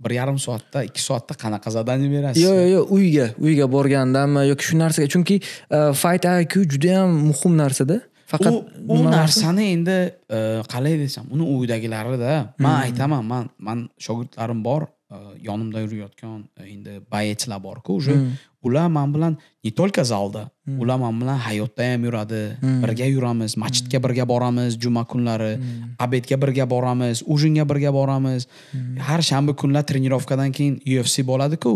bir yarim soatda ikki soatda qanaqa zadaniya berasiz yo'q yo'q yo'q uyga uyga borgandami yoki shu narsaga chunki e, fight iq judayam muhim narsada faqat u narsani endi e, qalay desam uni uydagilarida man hmm. aytaman man man shogirdlarim bor E, yonimda yurayotgan e, endi boyechlar borku уже hmm. ular man bilan не только zalda hmm. ular man bilan hayotda ham yuradi hmm. birga yuramiz masjidga birga boramiz juma kunlari obedga birga boramiz ujinga birga boramiz har shanba kunlar trenirovkadan keyin ufc bo'ladiku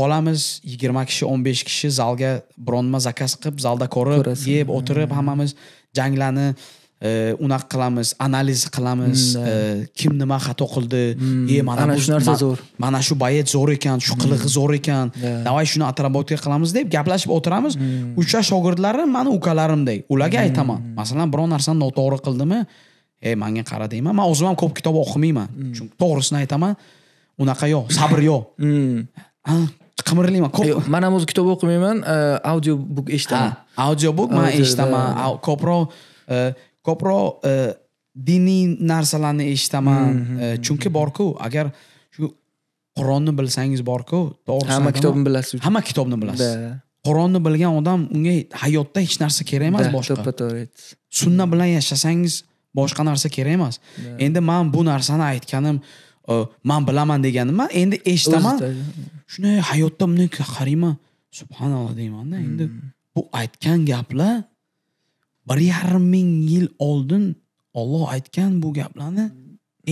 qolamiz yigirma kishi o'n besh kishi zalga bironma zakaz qilib zalda ko'rib yeb o'tirib hammamiz janglarni unaqa qilamiz analiz qilamiz kim nima xato qildi e mana shu narsa zo'r mana shu boyet zo'r ekan shu qilig'i zo'r ekan давай shuni отработка qilamiz deb gaplashib o'tiramiz o'sha shogirdlarim mani ukalarimdek ularga aytaman masalan biror narsani noto'g'ri qildimi ey manga qara deyman man o'zim ham ko'p kitob o'qimayman chunki to'g'risini aytaman unaqa yo'q sabr yo'q qimirlayman ko'p man ham o'zi kitob o'qimayman audio buk eshitaman audio buk man eshitaman ko'proq ko'proq e, diniy narsalarni eshitaman mm-hmm, e, mm-hmm, chunki mm-hmm. borku agar shu qur'onni bilsangiz borku to'g'ri hamma kitobni bilasiz hamma kitobni bilasiz qur'onni bilgan odam unga hayotda hech narsa kerak emas boshqa to'ppa to'g'ri sunna bilan yashasangiz boshqa narsa kerak emas endi man bu narsani aytganim e, man bilaman deganim endi eshitaman shunday hayotda bunday qarayman subhanalloh deymanda endi mm. bu aytgan gaplar bir yarim ming yil oldin olloh aytgan bu gaplarni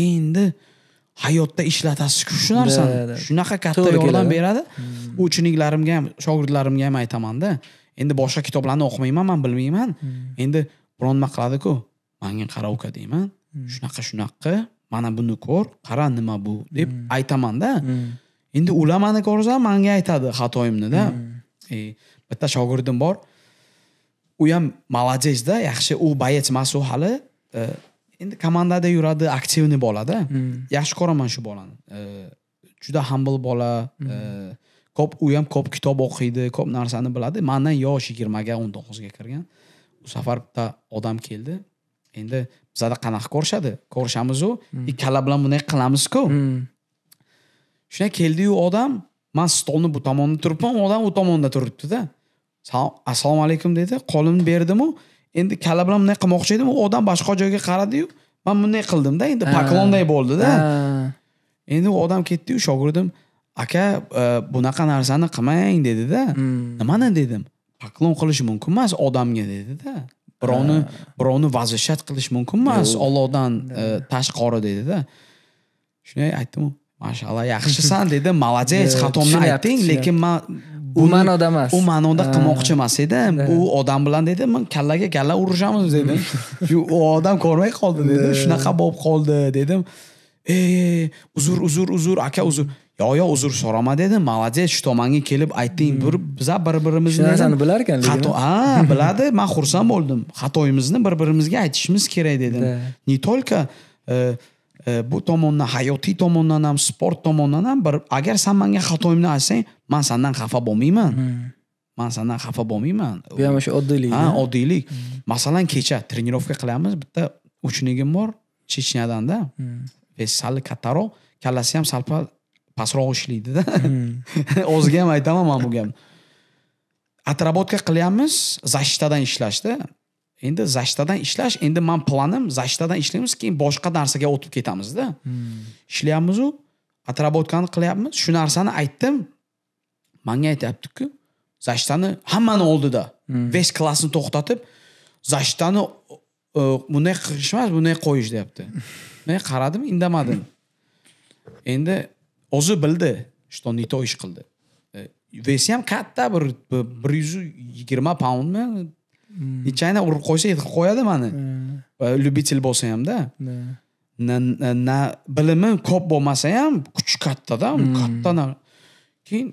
endi hayotda ishlatasizku shu narsani shunaqa katta yordam beradi u hmm. uchiniklarimga ham shogirdlarimga ham aytamanda endi boshqa kitoblarni o'qimayman man bilmayman hmm. endi biron nima qiladiku manga qara uka deyman hmm. shunaqa shunaqa mana buni ko'r qara nima bu deb aytamanda endi ular mani ko'rsa manga aytadi xatoyimnida e, bitta shogirdim bor u ham молодежda yaxshi u боец emas u hali e, endi komandada yuradi aktivniy bolada hmm. yaxshi ko'raman shu bolani e, juda humble bola e, hmm. ko'p u ham ko'p kitob o'qiydi ko'p narsani biladi mandan yosh yigirmaga o'n to'qqizga kirgan u safar bitta odam keldi endi bizada qanaqa ko'rishadi ko'rishamizu hmm. ikkala bilan bunday qilamizku shunday keldiyu odam man stolni bu tomonda turibman odam u tomonda turibdida assalomu alaykum dedi qo'limni berdimu endi kala bilan bunday qilmoqchi edim u odam boshqa joyga qaradiyu man bunday qildimda endi poklonday bo'ldida endi u odam ketdiyu shogirdim aka e, bunaqa narsani qilmang dedida hmm. nimani dedim poklon qilish mumkin emas odamga dedida birovni birovni vazishat qilish mumkin emas ollohdan e, tashqari dedida shunday aytdimu mashaalloh yaxshisan dedi молодец xatomni aytding lekin man u ma'noda emas u ma'noda qilmoqchi emas edi u odam bilan dedi man kallaga kalla urishamiz dedim u odam ko'rmay qoldi dedi shunaqa bo'lib qoldi dedim ey uzr uzr uzr aka uzr yo yo uzr so'rama dedim молодец shu tomonga kelib aytding hmm. bir biza bir birimizni shu narsani bilar ekan xato ha biladi man xursand bo'ldim xatoyimizni bir birimizga aytishimiz kerak dedim не только bu tomondan hayotiy tomondan ham sport tomondan ham bir agar san menga xatoyimni aytsang man sandan xafa bo'lmayman man sandan xafa bo'lmayman bu ham o'sha oddiylik ha oddiylik masalan kecha trenirovka qilamiz bitta uchnigim bor chechnyadanda vesi sal kattaroq kallasi ham sal pastroq ishlaydida o'ziga ham aytaman man bu gapni отработка qilyapmiz защитадан ishlashda endi zashtadan ishlash endi man planim zashtadan ishlaymiz keyin boshqa narsaga o'tib ketamizda hmm. ishlayapmizu отработканы qilyapmiz shu narsani aytdim manga aytyaptiku zashtani hammani oldida hmm. весь klassni to'xtatib zashtani e, bunday qilish emas bunday qo'yish deyapti men qaradim indamadim endi o'zi bildi что не то ish qildi e, vesi ham katta bir bir yuz yigirma paundmi нечаянно urib qo'ysa yetib qo'yadi mani любитель bo'lsa hamda na bilimi ko'p bo'lmasa ham kuchi kattada katta keyin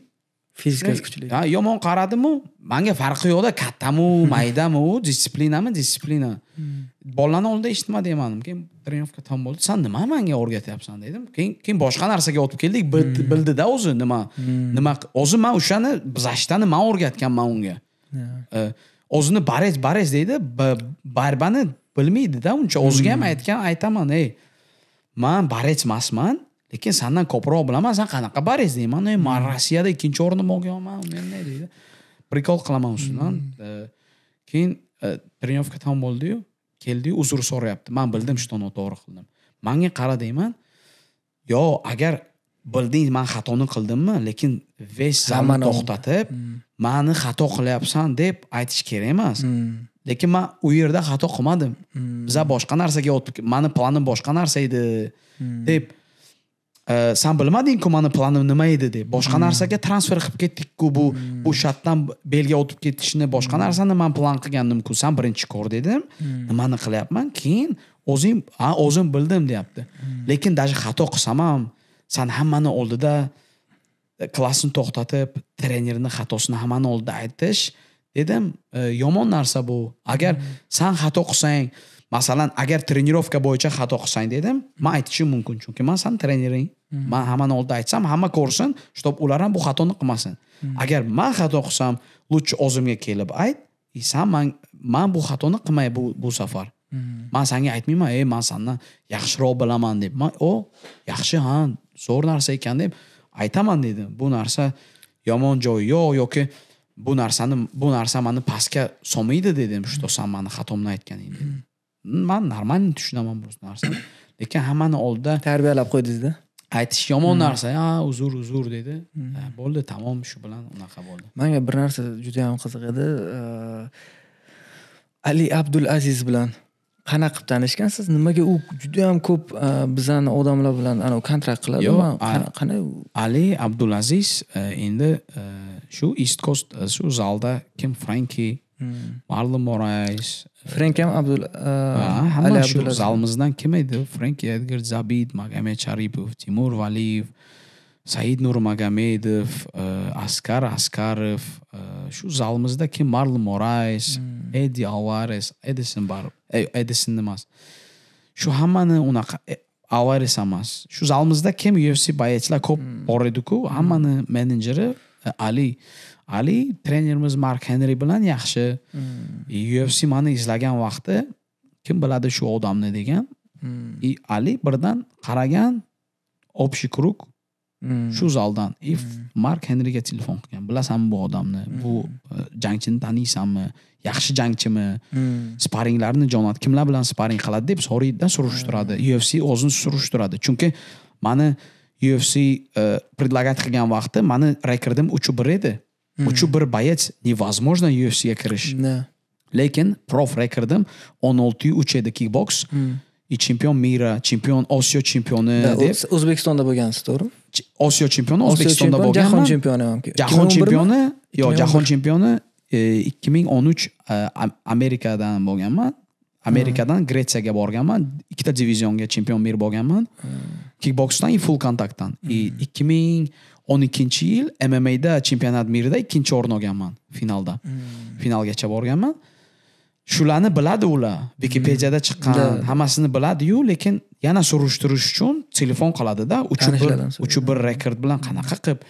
fizikasi kuchli ha yomon qaradimu manga farqi yo'qda kattamu maydamu disiplinami disiplina bolalarni oldida eshitmadim manim keyin trenovka tam bo'ldi san nima manga o'rgatyapsan dedim keyin keyin boshqa narsaga o'tib keldik bildida o'zi nima nima o'zi man o'shani zashitani man o'rgatganman unga o'zini barez barez deydi barbani bilmaydida uncha o'ziga ham hmm. aytgan aytaman ey man barez emasman lekin sandan ko'proq bilaman san qanaqa barez deyman ey man hmm. rossiyada ikkinchi o'rinni olganman menday deydi prikol qilaman ustidan hmm. e, keyin тренировка e, tamom bo'ldiyu keldiyu uzr so'rayapti man bildim что noto'g'ri qildim manga qara deyman yo agar bilding man xatoni qildimmi lekin vessani to'xtatib hmm. mani xato qilyapsan deb aytish kerak emas hmm. lekin man u yerda xato qilmadim biza hmm. boshqa narsaga o'tib mani planim boshqa narsa edi deb e, san bilmadingku mani planim nima edi deb boshqa narsaga transfer qilib ketdikku bu bu shatdan belga o'tib ketishni boshqa narsani man plan qilgandimku san birinchi ko'r dedim nimani qilyapman keyin o'zing a o'zim bildim deyapti lekin даже xato qilsam ham san hammani oldida e, klassni to'xtatib trenerni xatosini hammani oldida aytish dedim e, yomon narsa bu agar mm-hmm. san xato qilsang masalan agar trenirovka bo'yicha xato qilsang dedim man aytishim mumkin chunki man sani trenering mm-hmm. man hammani oldida aytsam hamma ko'rsin чтобы ular ham bu xatoni qilmasin mm-hmm. agar man xato qilsam лучше o'zimga kelib ayt и e, san man man bu xatoni qilmay bu bu safar man sanga aytmayman ey man sandan yaxshiroq bilaman deb man o yaxshi ha zo'r narsa ekan deb aytaman deydi bu narsa yomon joyi yo'q yoki bu narsani bu narsa mani pastga solmaydi dedim что san mani xatomni aytganing man нормально tushunaman bu narsani lekin hammani oldida tarbiyalab qo'ydingizda aytish yomon hmm. narsa hmm. ha uzr uzr dedi bo'ldi tamom shu bilan unaqa bo'ldi manga bir narsa juda yam qiziq edi ali abdul aziz bilan qanaqa qilib tanishgansiz nimaga u judayam ko'p e, bizani odamlar bilan anavi kontrakt qiladi qanday ali abdulaziz e, endi e, shu east coast shu zalda kim franki hmm. marlon morays frank ham abdul hamma shu zalimizdan kim edi franki edgar zabid magomed sharipov timur valiyev said nurmagomedov askar askarov shu zalimizda kim marlon morays hmm. edi alvares edison edison emas shu hammani unaqa e, alvares emas shu zalimizda kim ufc boyachilar ko'p hmm. bor ediku hammani hmm. menejeri e, ali ali trenerimiz mark henri bilan yaxshi hmm. e, ufc mani izlagan vaqti kim biladi shu odamni degan и ali birdan qaragan общий круг shu zaldan i mark henriga telefon qilgan bilasanmi bu odamni bu jangchini taniysanmi yaxshi jangchimi hmm. sparinglarni jonat kimlar bilan sparing qiladi deb soriydan surishtiradi hmm. ufc o'zini surishtiradi chunki mani ufc uh, предлагать qilgan vaqti mani rekordim uchu bir edi hmm. uchu bir боец невозможно ufcga kirish lekin prof rekordim o'n oltiyu uch edi kikboks hmm. и chempion mira chempion osiyo chempioni da, deb o'zbekistonda bo'lgansiz to'g'rimi osiyo chempioni o'zbekistonda bo'lganman jahon chempioni jahon chempioni yo jahon chempioni E, ikki ming o'n uch e, amerikadan bo'lganman amerikadan gretsiyaga borganman ikkita divizionga chempion mir bo'lganman kikboksdan и full kontaktdan и ikki ming o'n ikkinchi yil mmada chempionat mirida ikkinchi o'rin olganman finalda finalgacha borganman shularni biladi ular wikipediyada hmm. chiqqan hammasini biladiyu lekin yana surishtirish uchun telefon qiladida uch bir uch bir rekord bilan qanaqa qilib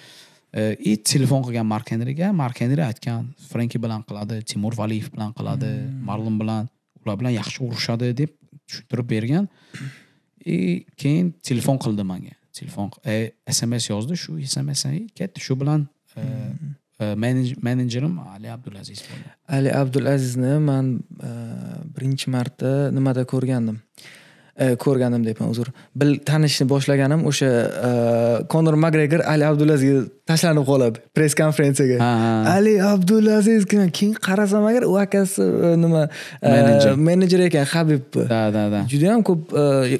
Э, и telefon qilgan марк henriga марк хенри aytgan фрэнки bilan qiladi timur valiyev bilan qiladi marlon bilan ular bilan yaxshi urushadi deb tushuntirib bergan и keyin telefon qildi manga telefon sms yozdi shu sms ketdi shu bilan menejerim ali abdulaziz ali abdulazizni man birinchi marta nimada ko'rgandim E, ko'rganim deyman uzr bil tanishni boshlaganim o'sha konor e, magregor ali abdulazizga tashlanib qoladi press konferensiyaga ali abdulaziz keyin qarasam agar u akasi e, nima menejer ekan habibni da da da judayam ko'p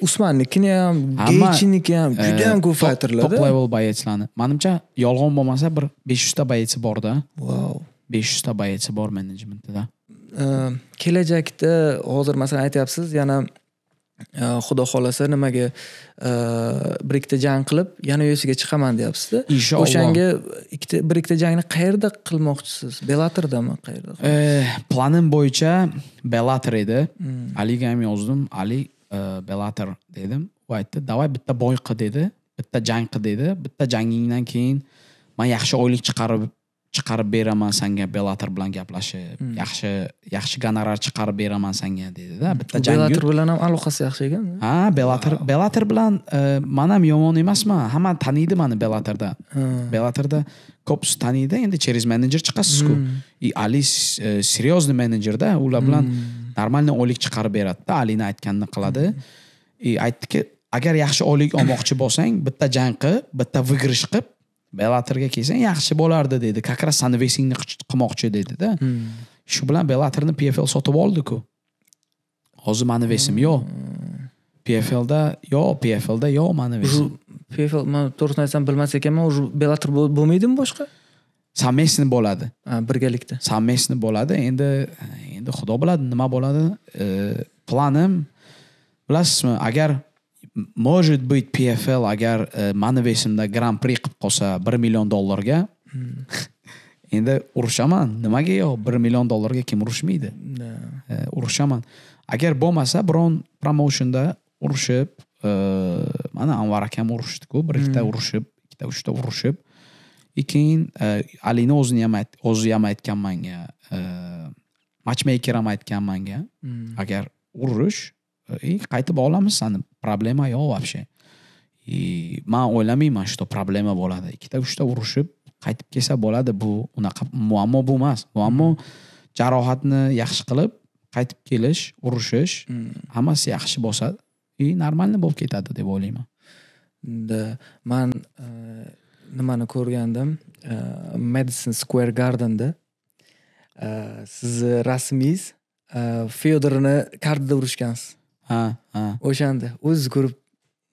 usmannikini ham gechiniki ham judayam ko'p fighterlar top level boyechlarni manimcha yolg'on bo'lmasa bir besh yuzta boyeci borda wow besh yuzta boyeci bor menejmentida kelajakda hozir masalan aytyapsiz yana Э, xudo xohlasa nimaga э, bir ikkita jang qilib yana uefcga chiqaman deyapsizda inshaalloh o'shanga ikkita bir ikkita jangni qayerda qilmoqchisiz belatordami qayerda э, planim bo'yicha belator edi hmm. aliga ham yozdim ali e, belator dedim u aytdi давай bitta boy qil dedi bitta jang qil dedi bitta jangingdan keyin man yaxshi oylik chiqarib chiqarib beraman senga belator bilan gaplashib hmm. yaxshi yaxshi gonorar chiqarib beraman senga deydida bitta jang belator bilan ham aloqasi yaxshi ekan ha belator wow. belator bilan e, man ham yomon emasman hamma taniydi mani belatorda hmm. belatorda ko'pisi taniydi endi через menejer chiqasizku hmm. и ali e, серьезный menejerda ular bilan нормальный hmm. oylik chiqarib beradida alini aytganini qiladi и hmm. aytdiki agar yaxshi oylik olmoqchi bo'lsang bitta jang qilib bitta выигрыш qilib belatrga kelsang yaxshi bo'lardi dedi как раз vesingni qilmoqchi dedida hmm. shu bilan belatrni pfl sotib oldiku hozir vesim yo'q pflda yo pflda yo vesim pfl man to'g'risini aytsam bilmas ekanman уже belatr bo'lmaydimi boshqa sammesni bo'ladi birgalikda sammesni bo'ladi endi endi xudo biladi nima bo'ladi planim bilasizmi agar может быть pfl agar e, mani esimda gran pri qilib qolsa bir million dollarga hmm. endi urishaman nimaga yo bir million dollarga kim urushmaydi e, urishaman agar bo'lmasa biron promotionda urushib e, mana anvar akam urushdiku bir ikkita hmm. urushib ikkita uchta urushib и keyin e, alini o'zini ham o'zi ham aytgan manga matchmeyker ham aytgan manga hmm. agar urush и qaytib olamiz sani problema yo'q вообще и man o'ylamayman что problema bo'ladi ikkita uchta urushib qaytib kelsa bo'ladi bu unaqa muammo bu emas muammo jarohatni yaxshi qilib qaytib kelish urushish hammasi yaxshi bo'lsa и нормально bo'lib ketadi deb o'ylayman да man nimani ko'rgandim medicine square gardenda sizni rasmingiz fyodorni kardida urishgansiz ha ha o'shanda o'zingiz ko'rib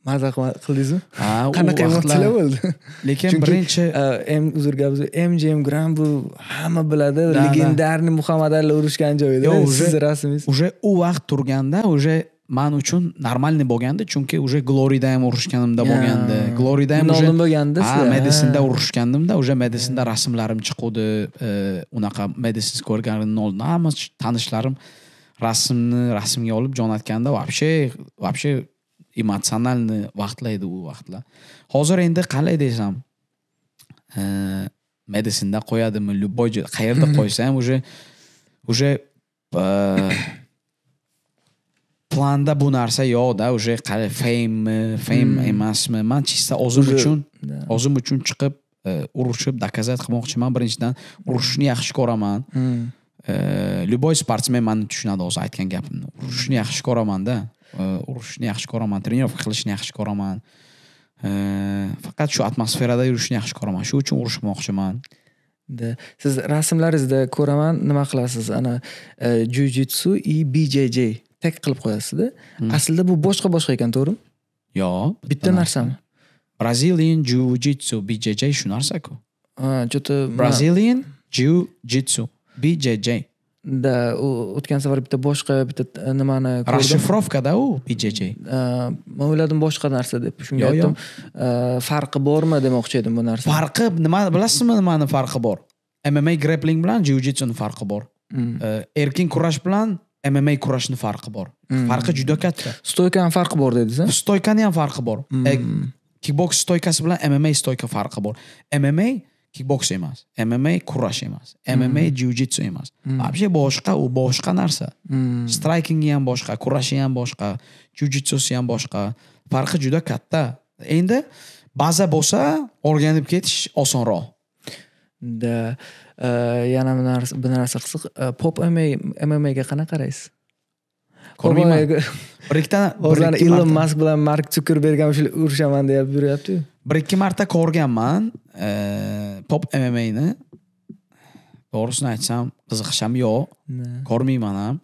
maza qildingizmi ha qanaqa emotsiyalar bo'ldi lekin birinchi e, m uzr gapimiz mgm grand bu hamma biladi legendarniy muhammad ali urushgan joyda yo'q sizni rasmingiz уже u vaqt turganda уже man uchun нормальный bo'lgandi chunki уже glorida ham urushganimda bo'lgandi glorida ham уже bo'lganda ha medisinda urushgandimda уже medisinda rasmlarim chiquvdi e, unaqa medisin ko'rganimni oldin hamma tanishlarim rasmni rasmga olib jo'natganda вообще вообще emotsionalni vaqtlaydi u vaqtlar hozir endi qalay desam e, medisinda qo'yadimi любой qayerda qo'ysa ham уже уже e, planda bu narsa yo'qda уже qalay fame fame emasmi man чисто o'zim uchun o'zim uchun chiqib e, urushib доказать qilmoqchiman birinchidan urushishni yaxshi ko'raman Luboy sportsmen mani tushunadi o'zi aytgan gapimni. Urushni yaxshi ko'ramanda, urushni yaxshi ko'raman, trenirovka qilishni yaxshi ko'raman. Faqat shu atmosferada yurishni yaxshi ko'raman. Shu uchun urushmoqchiman. Siz rasmlaringizda ko'raman, nima qilasiz? Ana jiu-jitsu и BJJ tag qilib qo'yasizda. Aslida bu boshqa-boshqa ekan, to'g'rimi? Yo'q. Bitta narsami? Brazilian jiu-jitsu, BJJ shu narsa-ku. Ha, что Brazilian jiu-jitsu. bjj da o'tgan safar bitta boshqa bitta nimani расшифровкада u bjj man o'yladim boshqa narsa deb shunga aytdim farqi bormi demoqchi edim bu narsa farqi nima bilasizmi nimani farqi bor mma grappling bilan jiu jitsuni farqi bor erkin kurash bilan mma kurashni farqi bor farqi juda katta stoykani farqi bor dedingiz stoykani ham farqi bor kikboks stoykasi bilan mma stoyka farqi bor mma kikboks emas mma kurash emas mma jiu jitsu emas hmm. вообще boshqa u boshqa narsa strikingi ham boshqa kurashi ham boshqa jiu jitsusi ham boshqa farqi juda katta endi baza bo'lsa o'rganib ketish osonroq да yana bir narsa qiziq pop mma ga qanaqa qaraysiz ko'rmayman bir ikkita o'zlari ilon mask bilan mark sukerberg ham shu urushaman deb yuryaptiku bir ikki marta ko'rganman e, pop mmani to'g'risini aytsam qiziqishim yo'q ko'rmayman ham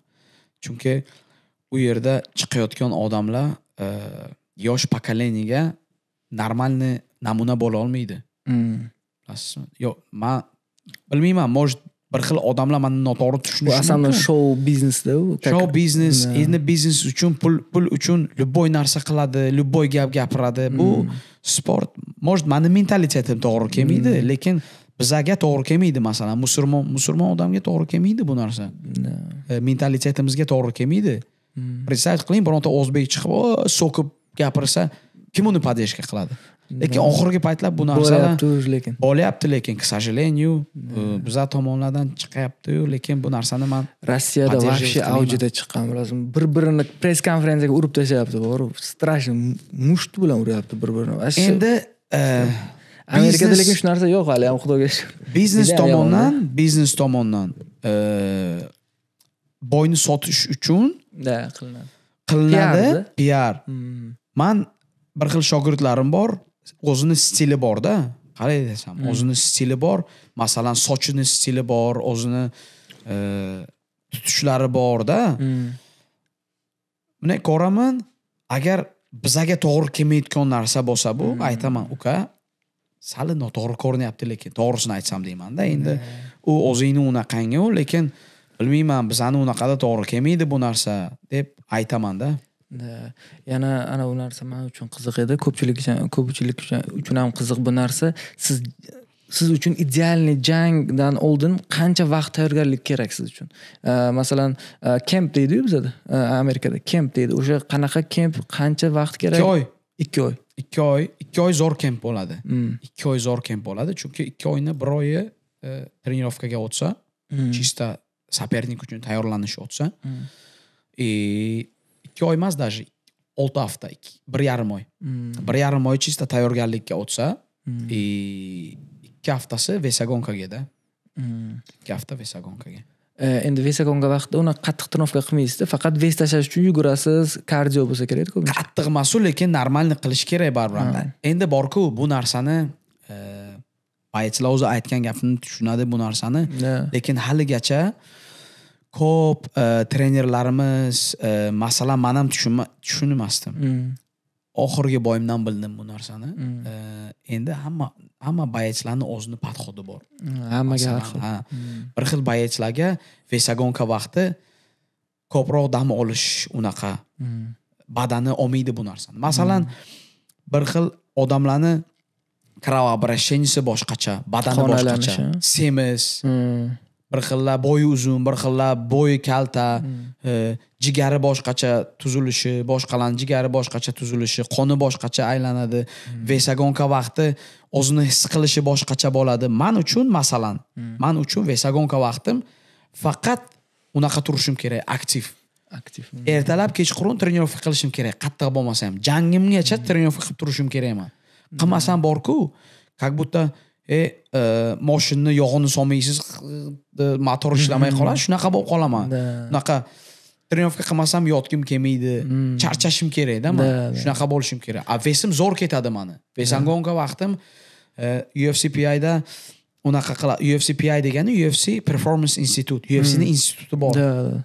chunki u yerda chiqayotgan odamlar e, yosh pokoleniyaga нормальный namuna bo'la olmaydi bilasizmi mm. yo'q man bilmayman может bir xil odamlar mani noto'g'ri tushunishi mumkin asalan shou biznesda shou biznes endi biznes uchun pul pul uchun любой narsa qiladi любой gap gapiradi bu hmm. sport может mani mentalitetim to'g'ri kelmaydi hmm. lekin bizaga to'g'ri kelmaydi masalan musulmon musulmon odamga to'g'ri kelmaydi bu narsa e, mentalitetimizga to'g'ri kelmaydi представь hmm. qiling bironta o'zbek chiqib so'kib gapirsa kim uni поддержка qiladi lekin oxirgi paytlar bu narsadan lekin olyapti lekin к сожалению biza tomonlardan chiqyaptiyu lekin bu narsani man rossiyada вообще avjida chiqqan bilasizmi bir birini press konferensiyaga urib tashlayapti bor страшно musht bilan uryapti bir birini endi e, amerikada lekin shu narsa yo'q hali ham xudoga shukur biznes tomondan biznes tomondan e, boyni sotish uchun qilinadi qilinadi piar hmm. man bir xil shogirdlarim bor o'zini stili borda qalay desam hmm. o'zini stili bor masalan sochini stili bor o'zini e, tutishlari borda hmm. bunday ko'raman agar bizaga to'g'ri kelmayotgan narsa bo'lsa bu hmm. aytaman uka sal noto'g'ri ko'rinyapti lekin to'g'risini aytsam deymanda endi u o'zingni unaqangu lekin bilmayman bizani unaqada to'g'ri kelmaydi bu narsa deb aytamanda Yana ana u narsa man uchun qiziq edi. Ko'pchilik ko'pchilik uchun ham qiziq bu narsa. Siz siz uchun idealniy jangdan oldin qancha vaqt tayyorgarlik kerak siz uchun? Masalan, kemp deydi bizada, Amerikada kemp deydi. O'sha qanaqa kemp qancha vaqt kerak? 2 oy. 2 oy. 2 oy, 2 oy zo'r kemp bo'ladi. 2 mm. oy zo'r kemp bo'ladi, chunki 2 oyni bir oyi trenirovkaga o'tsa, чисто mm. sapernik uchun tayyorlanish o'tsa, и mm. e, ikki oy emas даже olti hafta bir yarim oy hmm. bir yarim oy чисто tayyorgarlikka o'tsa и hmm. ikki haftasi vesagonkagada hmm. ikki hafta vesagonkaga e, endi vesagonka vaqtida unaqa qattiq trenovka qilmaysizda faqat ves tashlash uchun yugurasiz kardio bo'lsa kerak ko'pincha qattiq emasu lekin normalniy qilish kerak baribir endi borku bu narsani e, boyachilar o'zi aytgan gapini tushunadi bu narsani lekin haligacha ko'p e, trenerlarimiz e, masalan man ham tushunmasdim mm. oxirgi boyimdan bildim bu narsani mm. e, endi hamma hamma boyachilarni o'zini подходi bor mm, hammaga har xil bir xil boyachilarga vesagonka vaqti ko'proq dam olish unaqa badani olmaydi bu narsani masalan bir xil odamlarni kravoobrashenisi boshqacha badani boshqacha semiz bir xillar bo'yi uzun bir xillar bo'yi kalta hmm. e, jigari boshqacha tuzilishi boshqalarni jigari boshqacha tuzilishi qoni boshqacha aylanadi hmm. vesagonka vaqti o'zini his qilishi boshqacha bo'ladi man uchun masalan hmm. man uchun vesagonka vaqtim faqat unaqa turishim kerak aktiv aktiv ertalab kechqurun тренировка qilishim kerak qattiq bo'lmasa ham jangimgacha тренировка qilib turishim kerakman qilmasam borku как будто E, e moshinni yog'ini solmaysiz e, motor ishlamay mm-hmm. qoladi shunaqa bo'lib qolaman unaqa тренировка qilmasam yotgim kelmaydi mm-hmm. charchashim kerakda man shunaqa bo'lishim kerak a vesim zo'r ketadi mani vesangonka vaqtim e, ufcpida unaqa qiladi ufcpi degani ufc performance institute ufcni mm. instituti bor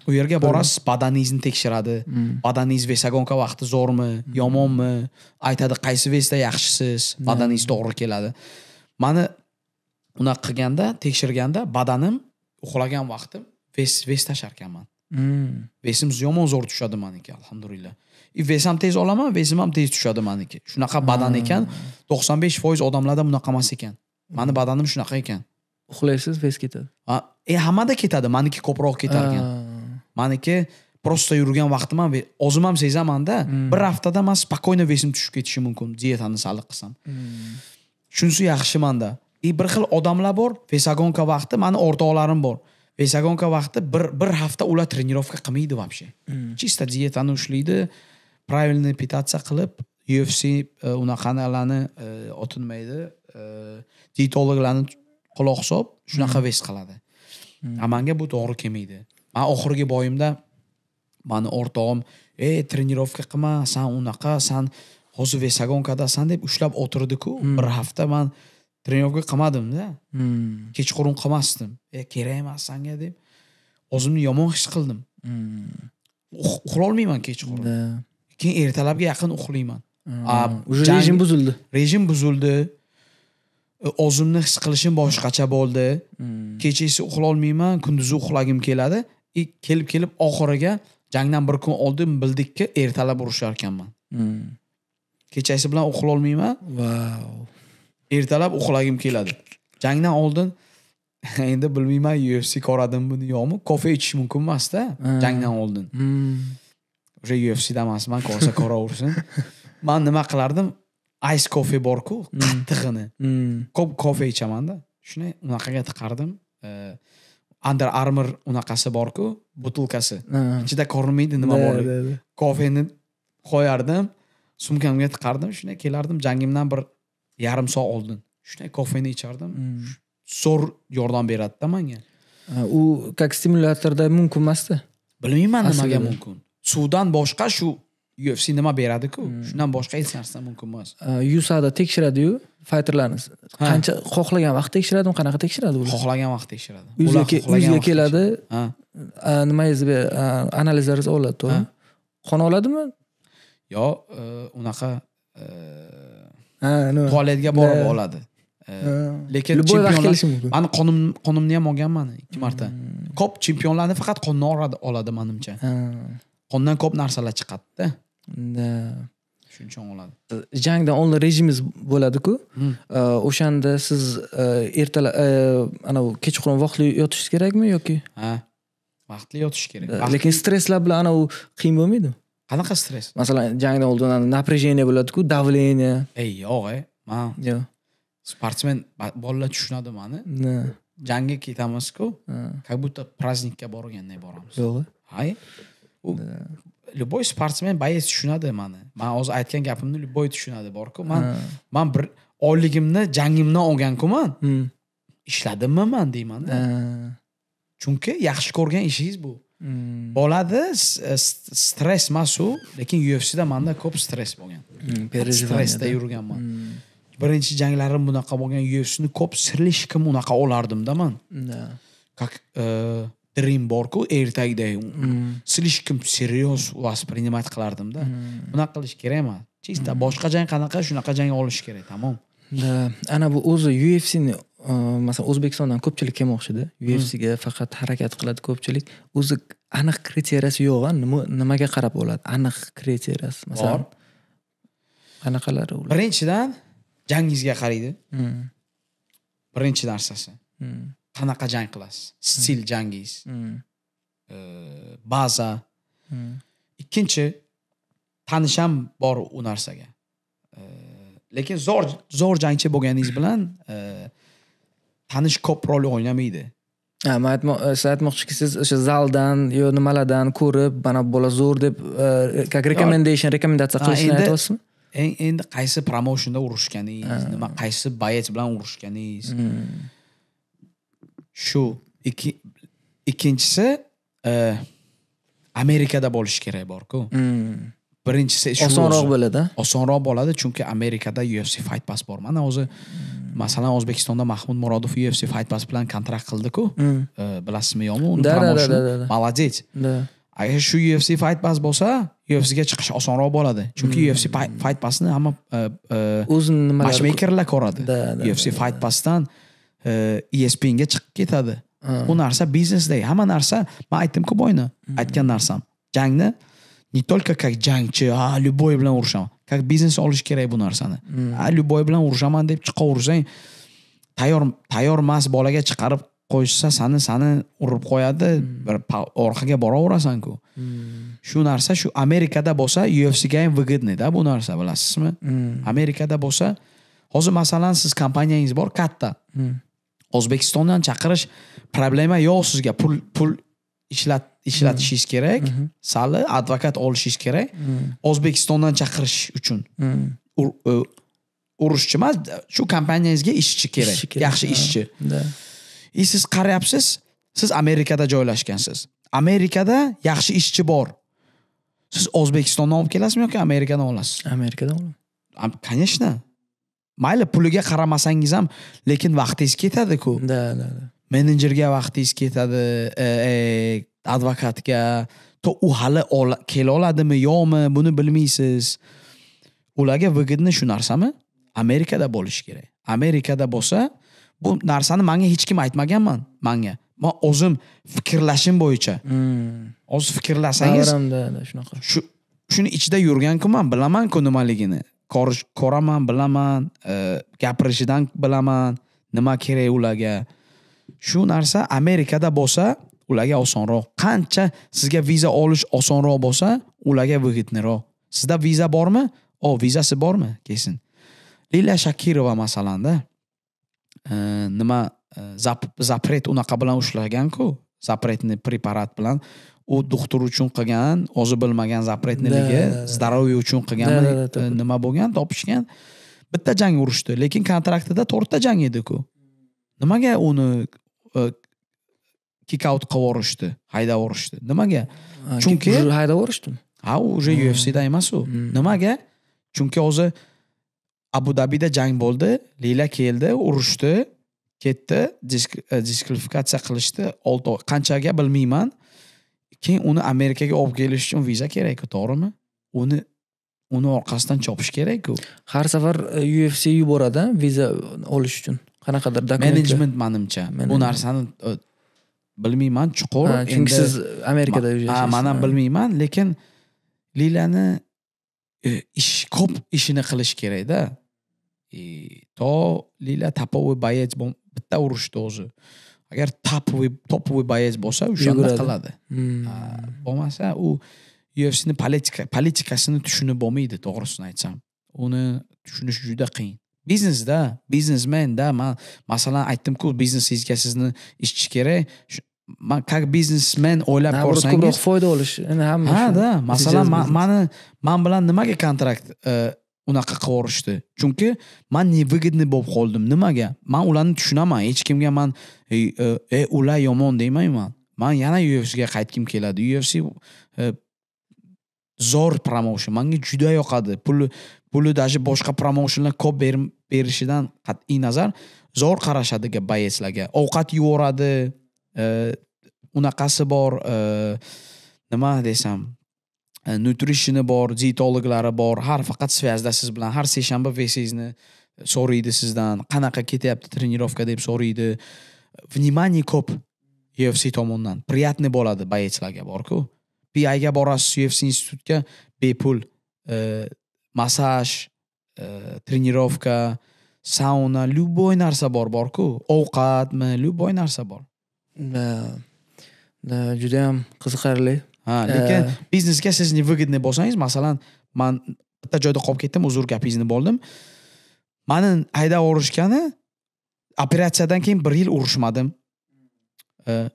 u yerga borasiz badaningizni tekshiradi mm. badaningiz vesagonka vaqti zo'rmi mm. yomonmi aytadi qaysi vesda yaxshisiz badaningiz to'g'ri keladi mani unaqa qilganda tekshirganda badanim uxlagan vaqtim ves ves tashlar ekanman hmm. vesim yomon zo'r tushadi maniki alhamdulillah и ves ham tez olaman vesim ham tez tushadi maniki shunaqa badan hmm. ekan to'qson besh foiz odamlarda bunaqa emas ekan mani badanim shunaqa ekan uxlaysiz ves ketadi e hammada ketadi maniki ko'proq ketarkan ah. maniki prosta yurgan vaqtim ham ozim ham sezamanda hmm. bir haftada man спокойно vesim tushib ketishi mumkin dietani saliq qilsam hmm. shunisi yaxshi manda и e, bir xil odamlar bor vesagonka vaqti mani o'rtoqlarim bor vesagonka vaqti bir bir hafta ular trenirovka qilmaydi вообще чисто диетani ushlaydi правильный питаться qilib ufc e, unaqalarni e, oti nima edi dietologlarni quloq solib shunaqa hmm. vest qiladi hmm. a manga bu to'g'ri kelmaydi man oxirgi boyimda mani o'rtog'im ey trenirovka qilma san unaqa san hozir vesagonkadasan deb ushlab o'tirdiku hmm. bir hafta man trenovka qilmadimda hmm. kechqurun qilmasdim e kerak emas sanga deb o'zimni yomon his qildim hmm. uxlolmayman kechqurun keyin ertalabga yaqin uxlayman hmm. уже rejim buzildi rejim buzildi e, o'zimni his qilishim boshqacha bo'ldi hmm. kechasi uxlolmayman kunduzi uxlagim keladi и e, kelib kelib oxiriga jangdan bir kun oldin bildikki ertalab urushar ekanman hmm. kechasi bilan uxlolmayman va ertalab uxlagim keladi jangdan oldin endi bilmayman ufc ko'radimi buni yo'qmi kofe ichish mumkin emasda jangdan oldin уже hmm. ufcda emasman kosa ko'raversin man nima qilardim ice kofe borku hmm. qattig'ini hmm. ko'p kofe ichamanda shuni unaqaga tiqardim under armor unaqasi borku butilkasi ichida ko'rinmaydi nima bor kofeni qo'yardim sumkamga tiqardim shunday kelardim jangimdan bir yarim soat oldin shunday kofeni ichardim hmm. zo'r yordam beradida manga u как stimulyatorda mumkin emasda bilmayman nimaga mumkin suvdan boshqa shu ufc nima beradiku hmm. shundan boshqa hech narsa mumkin emas usada tekshiradiyu fayterlarni qancha xohlagan vaqt tekshiradimi qanaqa tekshiradi ular xohlagan vaqt tekshiradi yuzga keladi nimangizni analizlaringizni oladi to'g'rimi qon oladimi yo e, unaqa e, tualetga borib oladi e, lekin chempionlar mani qonimni ham olganman ikki marta hmm. ko'p chempionlarni faqat qondan oladi manimcha qondan ko'p narsalar chiqadida shuning uchun oladi jangda oldin rejimingiz bo'ladiku hmm. o'shanda siz ertalab anavi kechqurun vaqtli yotishingiz kerakmi yoki ha vaqtli yotish kerak lekin stresslar bilan anavi qiyin bo'lmaydimi qanaqa stress masalan jangdan oldin напряжение bo'ladiku давление ey yo'q e man yo'q sportsmen bolalar tushunadi mani jangga ketamizku как будто праздникка borganday boramiz yo'q hay u любой спортсмен боец tushunadi mani man hozir aytgan gapimni любой tushunadi borku man man bir oyligimni jangimdan olgankuman hmm. ishladimmi man deymanda chunki yaxshi ko'rgan ishingiz bu Mm. bo'ladi stress masu lekin ufcda manda ko'p stress bo'lgan mm, stressda yurganman mm. birinchi janglarim bunaqa bo'lgan ufcni ko'p слишком unaqa olardimda man как e, dream borku ertagidagi слишком serios воспринимать qilardimda bunaqa qilish kerak emas чисто boshqa jang qanaqa shunaqa jang olish kerak tamom ana bu o'zi ufcni masalan э, o'zbekistondan ko'pchilik kelmoqchida ufcga faqat harakat qiladi ko'pchilik o'zi aniq kriteriyasi yo'q nima nimaga qarab bo'ladi aniq kriteriyasi masalan qanaqalari birinchidan jangingizga qaraydi hmm. birinchi narsasi hmm. qanaqa jang qilasiz hmm. stil jangingiz baza ikkinchi tanish ham bor u narsaga lekin zo'r zo'r jangchi bo'lganingiz bilan tanish ko'p rol o'ynamaydi e, siz aytmoqchiki siz o'sha zaldan yo nimalardan ko'rib mana bola zo'r deb как e, recommendation rekomendatsiya qilishni aytyapsizmi endi qaysi promotionda urushganingiz nima qaysi boyach bilan urushganingiz hmm. shu ikkinchisi e, amerikada bo'lishi kerak borku hmm. birinchisi osonroq bo'ladi osonroq bo'ladi chunki amerikada ufc fight pass bor mana o'zi masalan o'zbekistonda mahmud murodov ufc fight pass bilan kontrakt qildiku bilasizmi yo'qmi uni молодец agar shu ufc fight pass bo'lsa UFCga chiqish osonroq bo'ladi chunki hmm. UFC fight passni hamma e, e, o'zini nimalar ko'radi UFC fight passdan ESPNga e chiqib ketadi bu narsa biznesdagi hamma narsa man aytdimku boyni hmm. aytgan narsam jangni не только как jangchi ha любой bilan urishaman как biznes olish kerak bu narsani ha любой bilan urushaman deb chiqaversang tayyor tayyor emas bolaga chiqarib qo'yishsa sani sani urib qo'yadi bir orqaga boraverasanku shu narsa shu amerikada bo'lsa ufcga ham выгодныйda bu narsa bilasizmi amerikada bo'lsa hozir masalan siz kompaniyangiz bor katta o'zbekistondan chaqirish problema yo'q sizga pul pul ishlat ishlatishingiz kerak mhm. sali advokat olishingiz kerak mhm. o'zbekistondan chaqirish uchun mhm. e, urushchi emas shu kompaniyangizga ishchi kerak yaxshi ishchi и e, siz qarayapsiz siz amerikada joylashgansiz amerikada yaxshi ishchi bor siz o'zbekistondan olib kelasizmi yoki amerikadan olasiz amerikadan olaman конечно mayli puliga qaramasangiz ham lekin vaqtingiz ketadiku да да да menejerga vaqtingiz ketadi e, e, advokatga to u hali kela oladimi yo'qmi buni bilmaysiz ularga выгодно shu narsami amerikada bo'lishi kerak amerikada bo'lsa bu narsani manga hech kim aytmaganman manga man o'zim fikrlashim bo'yicha hozir hmm. fikrlasangiz shunaqa shu shuni ichida yurganku man bilamanku nimaligini ko'raman bilaman e, gapirishidan bilaman nima kerak ularga shu narsa amerikada bo'lsa ularga osonroq qancha sizga viza olish osonroq bo'lsa ularga выгодныйroq sizda viza bormi o vizasi bormi kelsin lila shakirova masalanda e, nima e, zap, zapret unaqa bilan ushlaganku zapretni preparat bilan u doktor uchun qilgan o'zi bilmagan zapretniligi здоровье uchun qilgan e, nima bo'lgan topishgan bitta jang urushdi lekin kontraktida to'rtta jang ediku nimaga uni e, kik out qilib yuborishdi haydab yuborishdi nimaga chunki haydab yuborishdimi ha u уже hmm. ufcda emas u hmm. nimaga chunki o'zi abu dabida jang bo'ldi lila keldi urushdi ketdi e, diskvalifikatsiya qilishdi olti qanchaga bilmayman keyin uni amerikaga olib kelish uchun viza kerakku to'g'rimi uni uni orqasidan chopish kerakku har safar e, ufc yuboradi viza olish uchun qanaqadir menejment manimcha bu narsani bilmayman chuqur chunki siz amerikada ha man ham bilmayman lekin lilani e, ish ko'p ishini qilish kerakda e, to lila topovый боец bitta urushda o'zi agar topovый топовый боец bo'lsa o'shanda qiladi hmm. bo'lmasa u ufcni politika politikasini tushunib bo'lmaydi to'g'risini aytsam uni tushunish juda qiyin biznesda biznesmenda man masalan aytdimku biznes sizga sizni ishchi kerak man как biznesmen o'ylab ko'rsangiz ko'proq foyda olish ha da masalan mani man bilan nimaga kontrakt e, unaqa qilib yuborishdi chunki man невыгодный bo'lib qoldim nimaga man ularni tushunaman hech kimga man e, e, e ular yomon demayman man yana ufcga qaytgim keladi ufc zo'r promoushn manga juda yoqadi pul puli даже boshqa promoushinlar ko'p berishidan qat'iy nazar zo'r qarashadi boyeslarga ovqat yuboradi e, unaqasi bor e, nima desam e, nutrishini bor dietologlari bor har faqat связьda siz bilan har seshanba vesingizni so'raydi sizdan qanaqa ketyapti тренировка deb so'raydi внимание ko'p ufc tomonidan приятный bo'ladi boyechlarga borku piaga borasiz ufc institutga bepul massaj e, тренировка sauna любой narsa bor borku ovqatmi любой narsa bor judayam qiziqarli ha э, lekin biznesga siz невыгодный bo'lsangiz masalan man bitta joyda qolib ketdim uzr gapingizni bo'ldim mani haydab urishgani operatsiyadan keyin bir yil urishmadim э,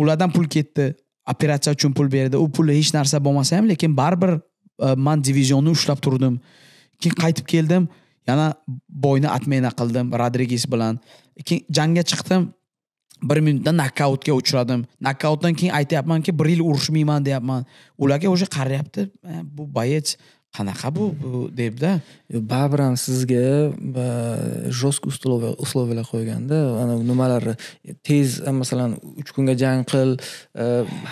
ulardan pul ketdi operatsiya uchun pul berdi u pulli hech narsa bo'lmasa ham lekin baribir man divizionni ushlab turdim keyin qaytib keldim yana boyni отмена qildim rodriges bilan keyin jangga chiqdim bir minutda nokautga uchradim nokautdan keyin aytyapmanki bir yil urushmayman deyapman ularga уже qarayapti bu э, боец qanaqa bu debda baribir ham sizga жесткий условия условиялар qo'yganda ana nimalarni tez masalan uch kunga jang qil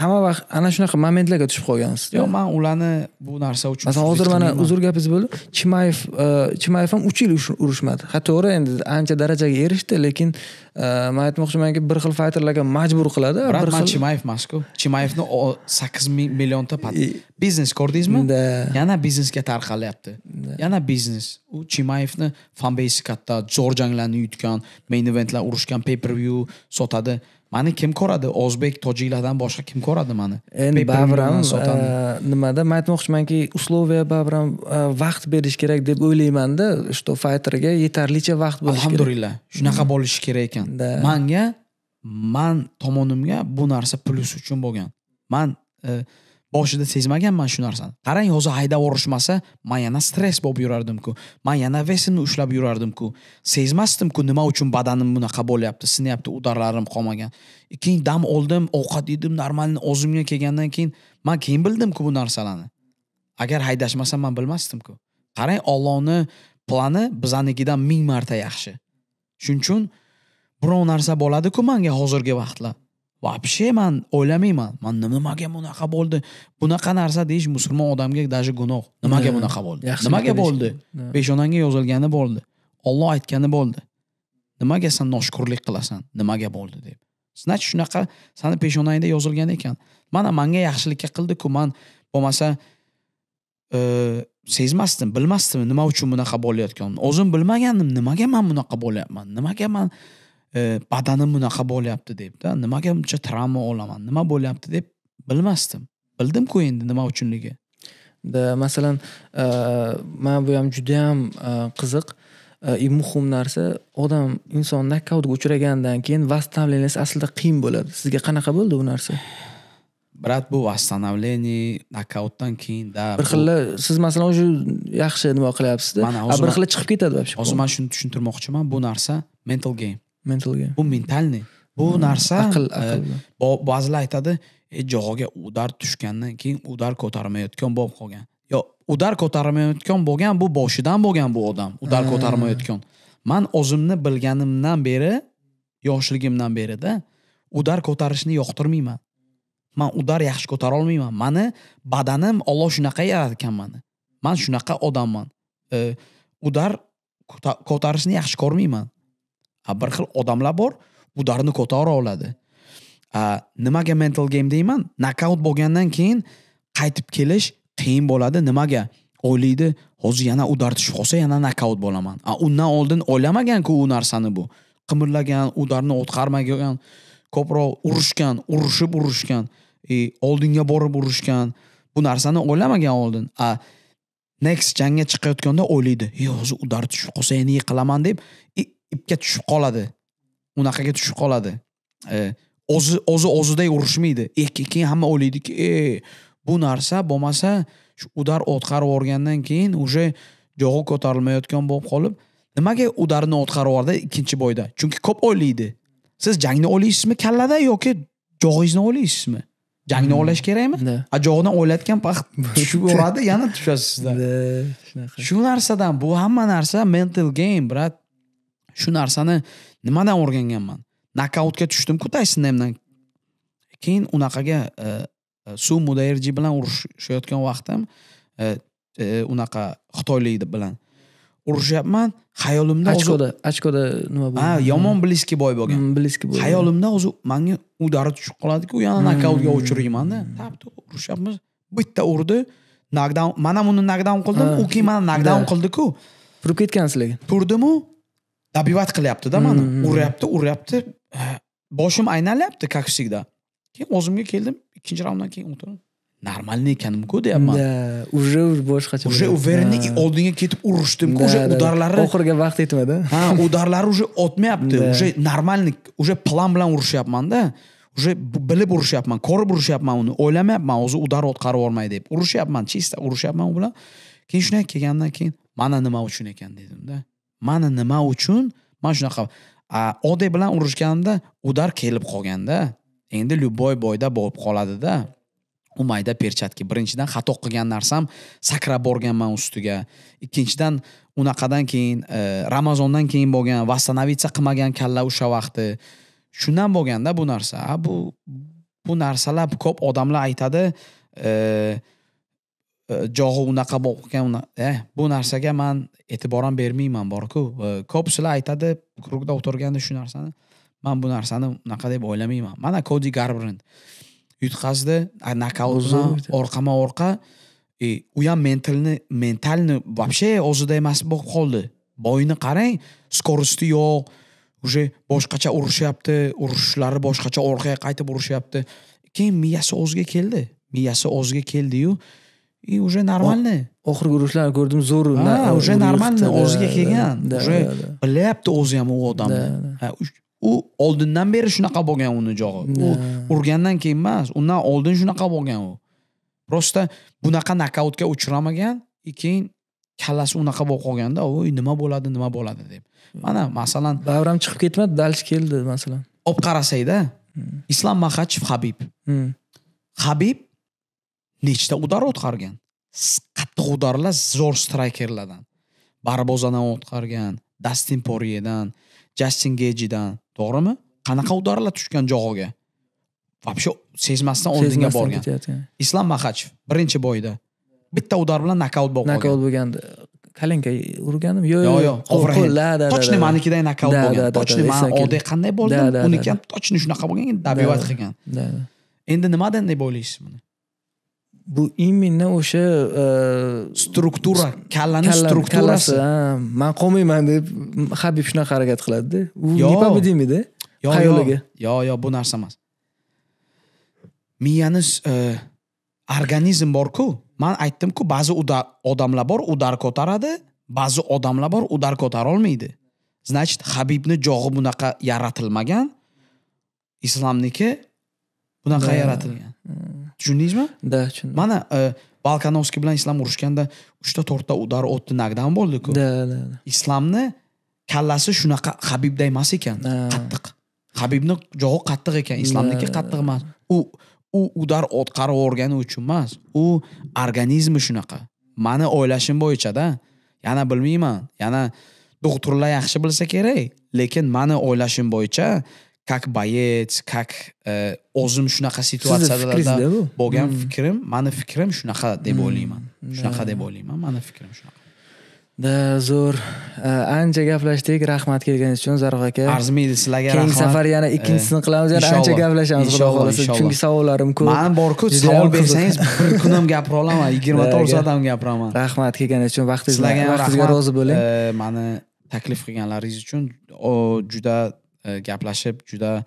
hamma vaqt ana shunaqa momentlarga tushib qolgansiz yo'q man ularni bu narsa uchun masalan hozir mana uzr gapingiz bo'ldi chimayev chimayev ham uch yil urushmadi ha to'g'ri endi ancha darajaga erishdi lekin man aytmoqchimanki bir xil fayterlarga majbur qiladi bir xil chimayev emasku chimayevni sakkiz ming millionta biznes ko'rdingizmi yana biznesga tarqalyapti yana biznes u chimayevni fanbeysi katta zo'r janglarni yutgan main eventlar urushgan pay per view sotadi mani kim ko'radi o'zbek tojiklardan boshqa kim ko'radi mani endi bavram e, nimada man aytmoqchimanki условия bavram e, vaqt berish kerak deb o'ylaymanda что fighterga yetarlicha vaqt bo'lishi kerak alhamdulillah shunaqa hmm. bo'lishi kerak ekan manga man tomonimga bu narsa plyus uchun bo'lgan man e, boshida sezmaganman shu narsani qarang hozir haydab yuborishmasa man yana stress bo'lib yurardimku man yana veznni ushlab yurardimku sezmasdimku nima uchun badanim bunaqa bo'lyapti sinyapti udarlarim qolmagan keyin dam oldim ovqat yedim нормально o'zimga kelgandan keyin man keyin bildimku bu narsalarni agar haydashmasam man bilmasdimku qarang ollohni plani bizanikidan ming marta yaxshi shuning uchun birov narsa bo'ladiku manga hozirgi vaqtlar вообще man o'ylamayman man nimaga bunaqa bo'ldi bunaqa narsa deyish musulmon odamga даже gunoh nimaga bunaqa bo'ldi nimaga bo'ldi peshonangga yozilgani bo'ldi olloh aytgani bo'ldi nimaga san noshukurlik qilasan nimaga bo'ldi deb значит shunaqa sani peshonangda yozilgan ekan mana manga yaxshilikka qildiku man bo'lmasa e, sezmasdim bilmasdim nima uchun bunaqa bo'layotganimni o'zim bilmagandim nimaga man bunaqa bo'lyapman nimaga nimaga man E, badanim bunaqa bo'lyapti debda nimaga buncha travma olaman nima bo'lyapti deb bilmasdim bildimku endi nima uchunligi masalan e, man bu ham juda yam e, qiziq и muhim narsa odam inson nokautga uchragandan keyin восстановлениесі aslida qiyin bo'ladi sizga qanaqa bo'ldi bu narsa brat bu восстановление nokautdan keyin да bir xilla siz masalan уже yaxshi nima qilyapsizda bir xilla chiqib ketadi вообще hozir man shuni tushuntirmoqchiman bu narsa mental game mentalga bu mentalniy bu narsa aql e, ba'zilar aytadi e, jog'iga udar tushgandan keyin udar ko'tarmayotgan bo'lib qolgan yo udar ko'tarmayotgan bo'lgan bu boshidan bo'lgan bu odam udar ko'tarmayotgan man o'zimni bilganimdan beri yoshligimdan berida udar ko'tarishni yoqtirmayman man udar yaxshi ko'tara olmayman mani badanim olloh shunaqa yaratgan mani man shunaqa odamman e, udar ko'tarishni yaxshi ko'rmayman bir xil odamlar bor udarni ko'tara oladi nimaga mental game deyman nokaut bo'lgandan keyin qaytib kelish qiyin bo'ladi nimaga o'ylaydi hozir yana udar tushib qolsa yana nokaut bo'laman a undan oldin o'ylamaganku u narsani bu qimirlagan udarni o'tqarmagan ko'proq urushgan urushib urushgan e, oldinga borib urushgan bu narsani o'ylamagan oldin a next jangga chiqayotganda o'ylaydi e hozir udar tushib qolsa yana yiqilaman deb e, ipga tushib qoladi unaqaga tushib qoladi e, o'zi o'zi o'ziday urishmaydi e, keyin hamma o'ylaydiki e bu narsa bo'lmasa shu udar o'tqarib yuborgandan keyin уже jog'i ko'tarilmayotgan bo'lib qolib nimaga udarni o'tqarib yubordi ikkinchi boyda chunki ko'p o'ylaydi siz jangni o'ylaysizmi kallada yoki jog'ingizni o'ylaysizmi jangni hmm. o'ylash kerakmi a jog'ni o'ylatgan paxt tushib uradi yana sizda shu narsadan bu hamma narsa mental game brat shu narsani nimadan o'rganganman nokautga tushdimku taysondan keyin unaqaga e, e, suv mudairji bilan urushayotgan vaqtim e, unaqa xitoylik bilan urushyapman hayolimda ochkoda ochkoda nima bo'lgan ha yomon bliski boy bo'lgan mm, bliski bo'lgan xayolimda o'zi manga u tushib qoladiku yana mm. nokautga o'chiraymanda urushyapmiz bitta urdi nokdaun mana buni nokdaun qildim u keyin mani nokdaun qildiku turib ketgansizlar turdimu добивать qilyaptida mani hmm. uryapti uryapti boshim aynalyapti как всегда keyin o'zimga keldim ikkinchi raunddan keyin o'tirib нормальный ekanimku deyapman уже boshqacha уже уверенный и oldinga ketib urishdimku уже udarlari oxiriga vaqt yetmadi ha udarlari уже otmayapti уже нормальный уже plan bilan urishyapmanda уже bilib urishyapman ko'rib urishyapman uni o'ylamayapman o'zi udar o'tqarib yubormaydi deb urishyapman чисто urishyapman u bilan keyin shunday kelgandan keyin mana nima uchun ekan dedimda mani nima uchun mana shunaqa ode bilan urishganimda udar kelib qolganda endi любой boyda bo'lib qoladida u mayda перчатки birinchidan xato qilgan narsam sakrab borganman ustiga ikkinchidan unaqadan keyin e, ramazondan keyin bo'lgan восстановиться qilmagan kalla o'sha vaqti shundan bo'lganda bu narsa bu bu narsalar ko'p odamlar aytadi e, jog'i unaqa bo'lgan bu narsaga man e'tibor ham bermayman borku ko'pchilar aytadi krugda o'tirganda shu narsani man bu narsani unaqa deb o'ylamayman mana kodi garbrin yutqazdi nokautni orqama orqa u ham mentalni mentalni вообще o'zida emas bo'lib qoldi boyni qarang skorosti yo'q уже boshqacha urushyapti urushishlari boshqacha orqaga qaytib urushyapti keyin miyasi o'ziga keldi miyasi o'ziga keldiyu и уже нормально oxirgi urushlarni ko'rdim zo'r уже нормально o'ziga kelgan уже bilyapti o'zi ham u odamni u oldindan beri shunaqa bo'lgan uni jog'i u urgandan keyin emas undan oldin shunaqa bo'lgan u просто bunaqa nokautga uchramagan и keyin kallasi unaqa bo'lib qolganda voy nima bo'ladi nima bo'ladi deb mana masalan davram chiqib ketmadi дальше keldi masalan olib qarasakda hmm. islom maxachev habib hmm. habib nechta udar o'tqargan qattiq udarlar zo'r strayerlardan barbozadan o'tqargan dastin poriyedan jastin gejidan to'g'rimi qanaqa udarlar tushgan jog'iga вообще sezmasdan oldinga borgan islom maxachev birinchi boyda bitta udar bilan nokaut bo'lib qolgan nokaut bo'lganda kalenka urganimi yo'q yo'q yo'q qo'llarda точно manikiday nokaut bo'lgan точно mani oddiy qanday bo'ldi uniki ham точно shunaqa bo'lgan dobivать qilgan endi nimadan deb o'ylaysiz buni bu именно o'sha e, struktura kallani strukturasi man qolmayman deb habib shunaqa harakat qiladida u непобедимый demaydi xayoliga yo'q yo'q bu narsa emas miyani e, organizm borku man aytdimku ba'zi odamlar bor udar ko'taradi ba'zi odamlar bor udar ko'tara olmaydi значит habibni jog'i bunaqa yaratilmagan islomniki bunaqa yaratilgan tushundingizmi да tushundim mana e, balkanovskiy bilan islom urushganda uchta to'rtta udar o'tdi nogdan bo'ldiku да да islomni kallasi shunaqa habibda emas ekan qattiq habibni jog'i qattiq ekan islomniki qattiq emas u u udar qarvorgani uchun emas u organizmi shunaqa mani o'ylashim bo'yichada yana bilmayman yana doktorlar yaxshi bilsa kerak lekin mani o'ylashim bo'yicha как боец как o'zim shunaqa situatsiyalarda bo'lgan fikrim mani fikrim shunaqa deb o'ylayman shunaqa deb o'ylayman mani fikrim shunaqa da zo'r ancha gaplashdik rahmat kelganingiz uchun zarif aka arzimaydi sizlarga rahmat keyingi safar yana ikkinchisini qilamiz yana ancha gaplashamiz xudo xohlasa chunki savollarim ko'p mani borku savol bersangiz bir kun ham gapira olaman yigirma to'rt soat ham gapiraman rahmat kelganingiz uchun vaqtingizga rozi bo'ling mani taklif qilganlaringiz uchun juda E, gaplashib juda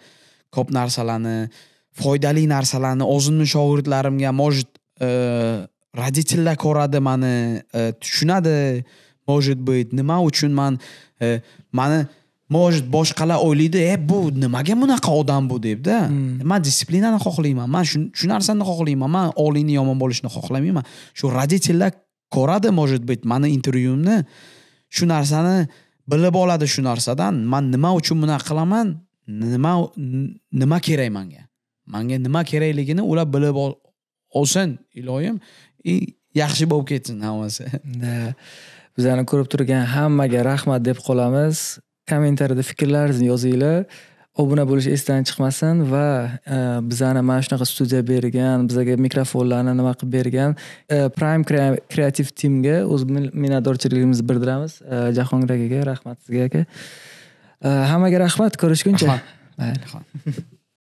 ko'p narsalarni foydali narsalarni o'zimni shogirdlarimga может родительlar e, ko'radi mani e, tushunadi может быть nima uchun man mani может boshqalar o'ylaydi e bu nimaga bunaqa odam bu debda hmm. man disiplinani xohlayman man shu narsani xohlayman man oliyni yomon bo'lishini xohlamayman shu родительlar ko'radi может быть mani intervyuimni shu narsani bilib oladi shu narsadan man nima uchun bunaqa qilaman nima nima kerak manga manga nima kerakligini ular bilib olsin iloyim и yaxshi bo'lib ketsin hammasi bizlarni ko'rib turgan hammaga rahmat deb qolamiz kommentariyada fikrlaringizni yozinglar obuna bo'lish esdan chiqmasin va e, bizani mana shunaqa studiya bergan bizlarga mikrofonlarni nima qilib bergan e, prime kreativ teamga o'z minnatdorchiligimizni bildiramiz e, jahongir akaga rahmat sizga aka hammaga rahmat ko'rishguncha mayli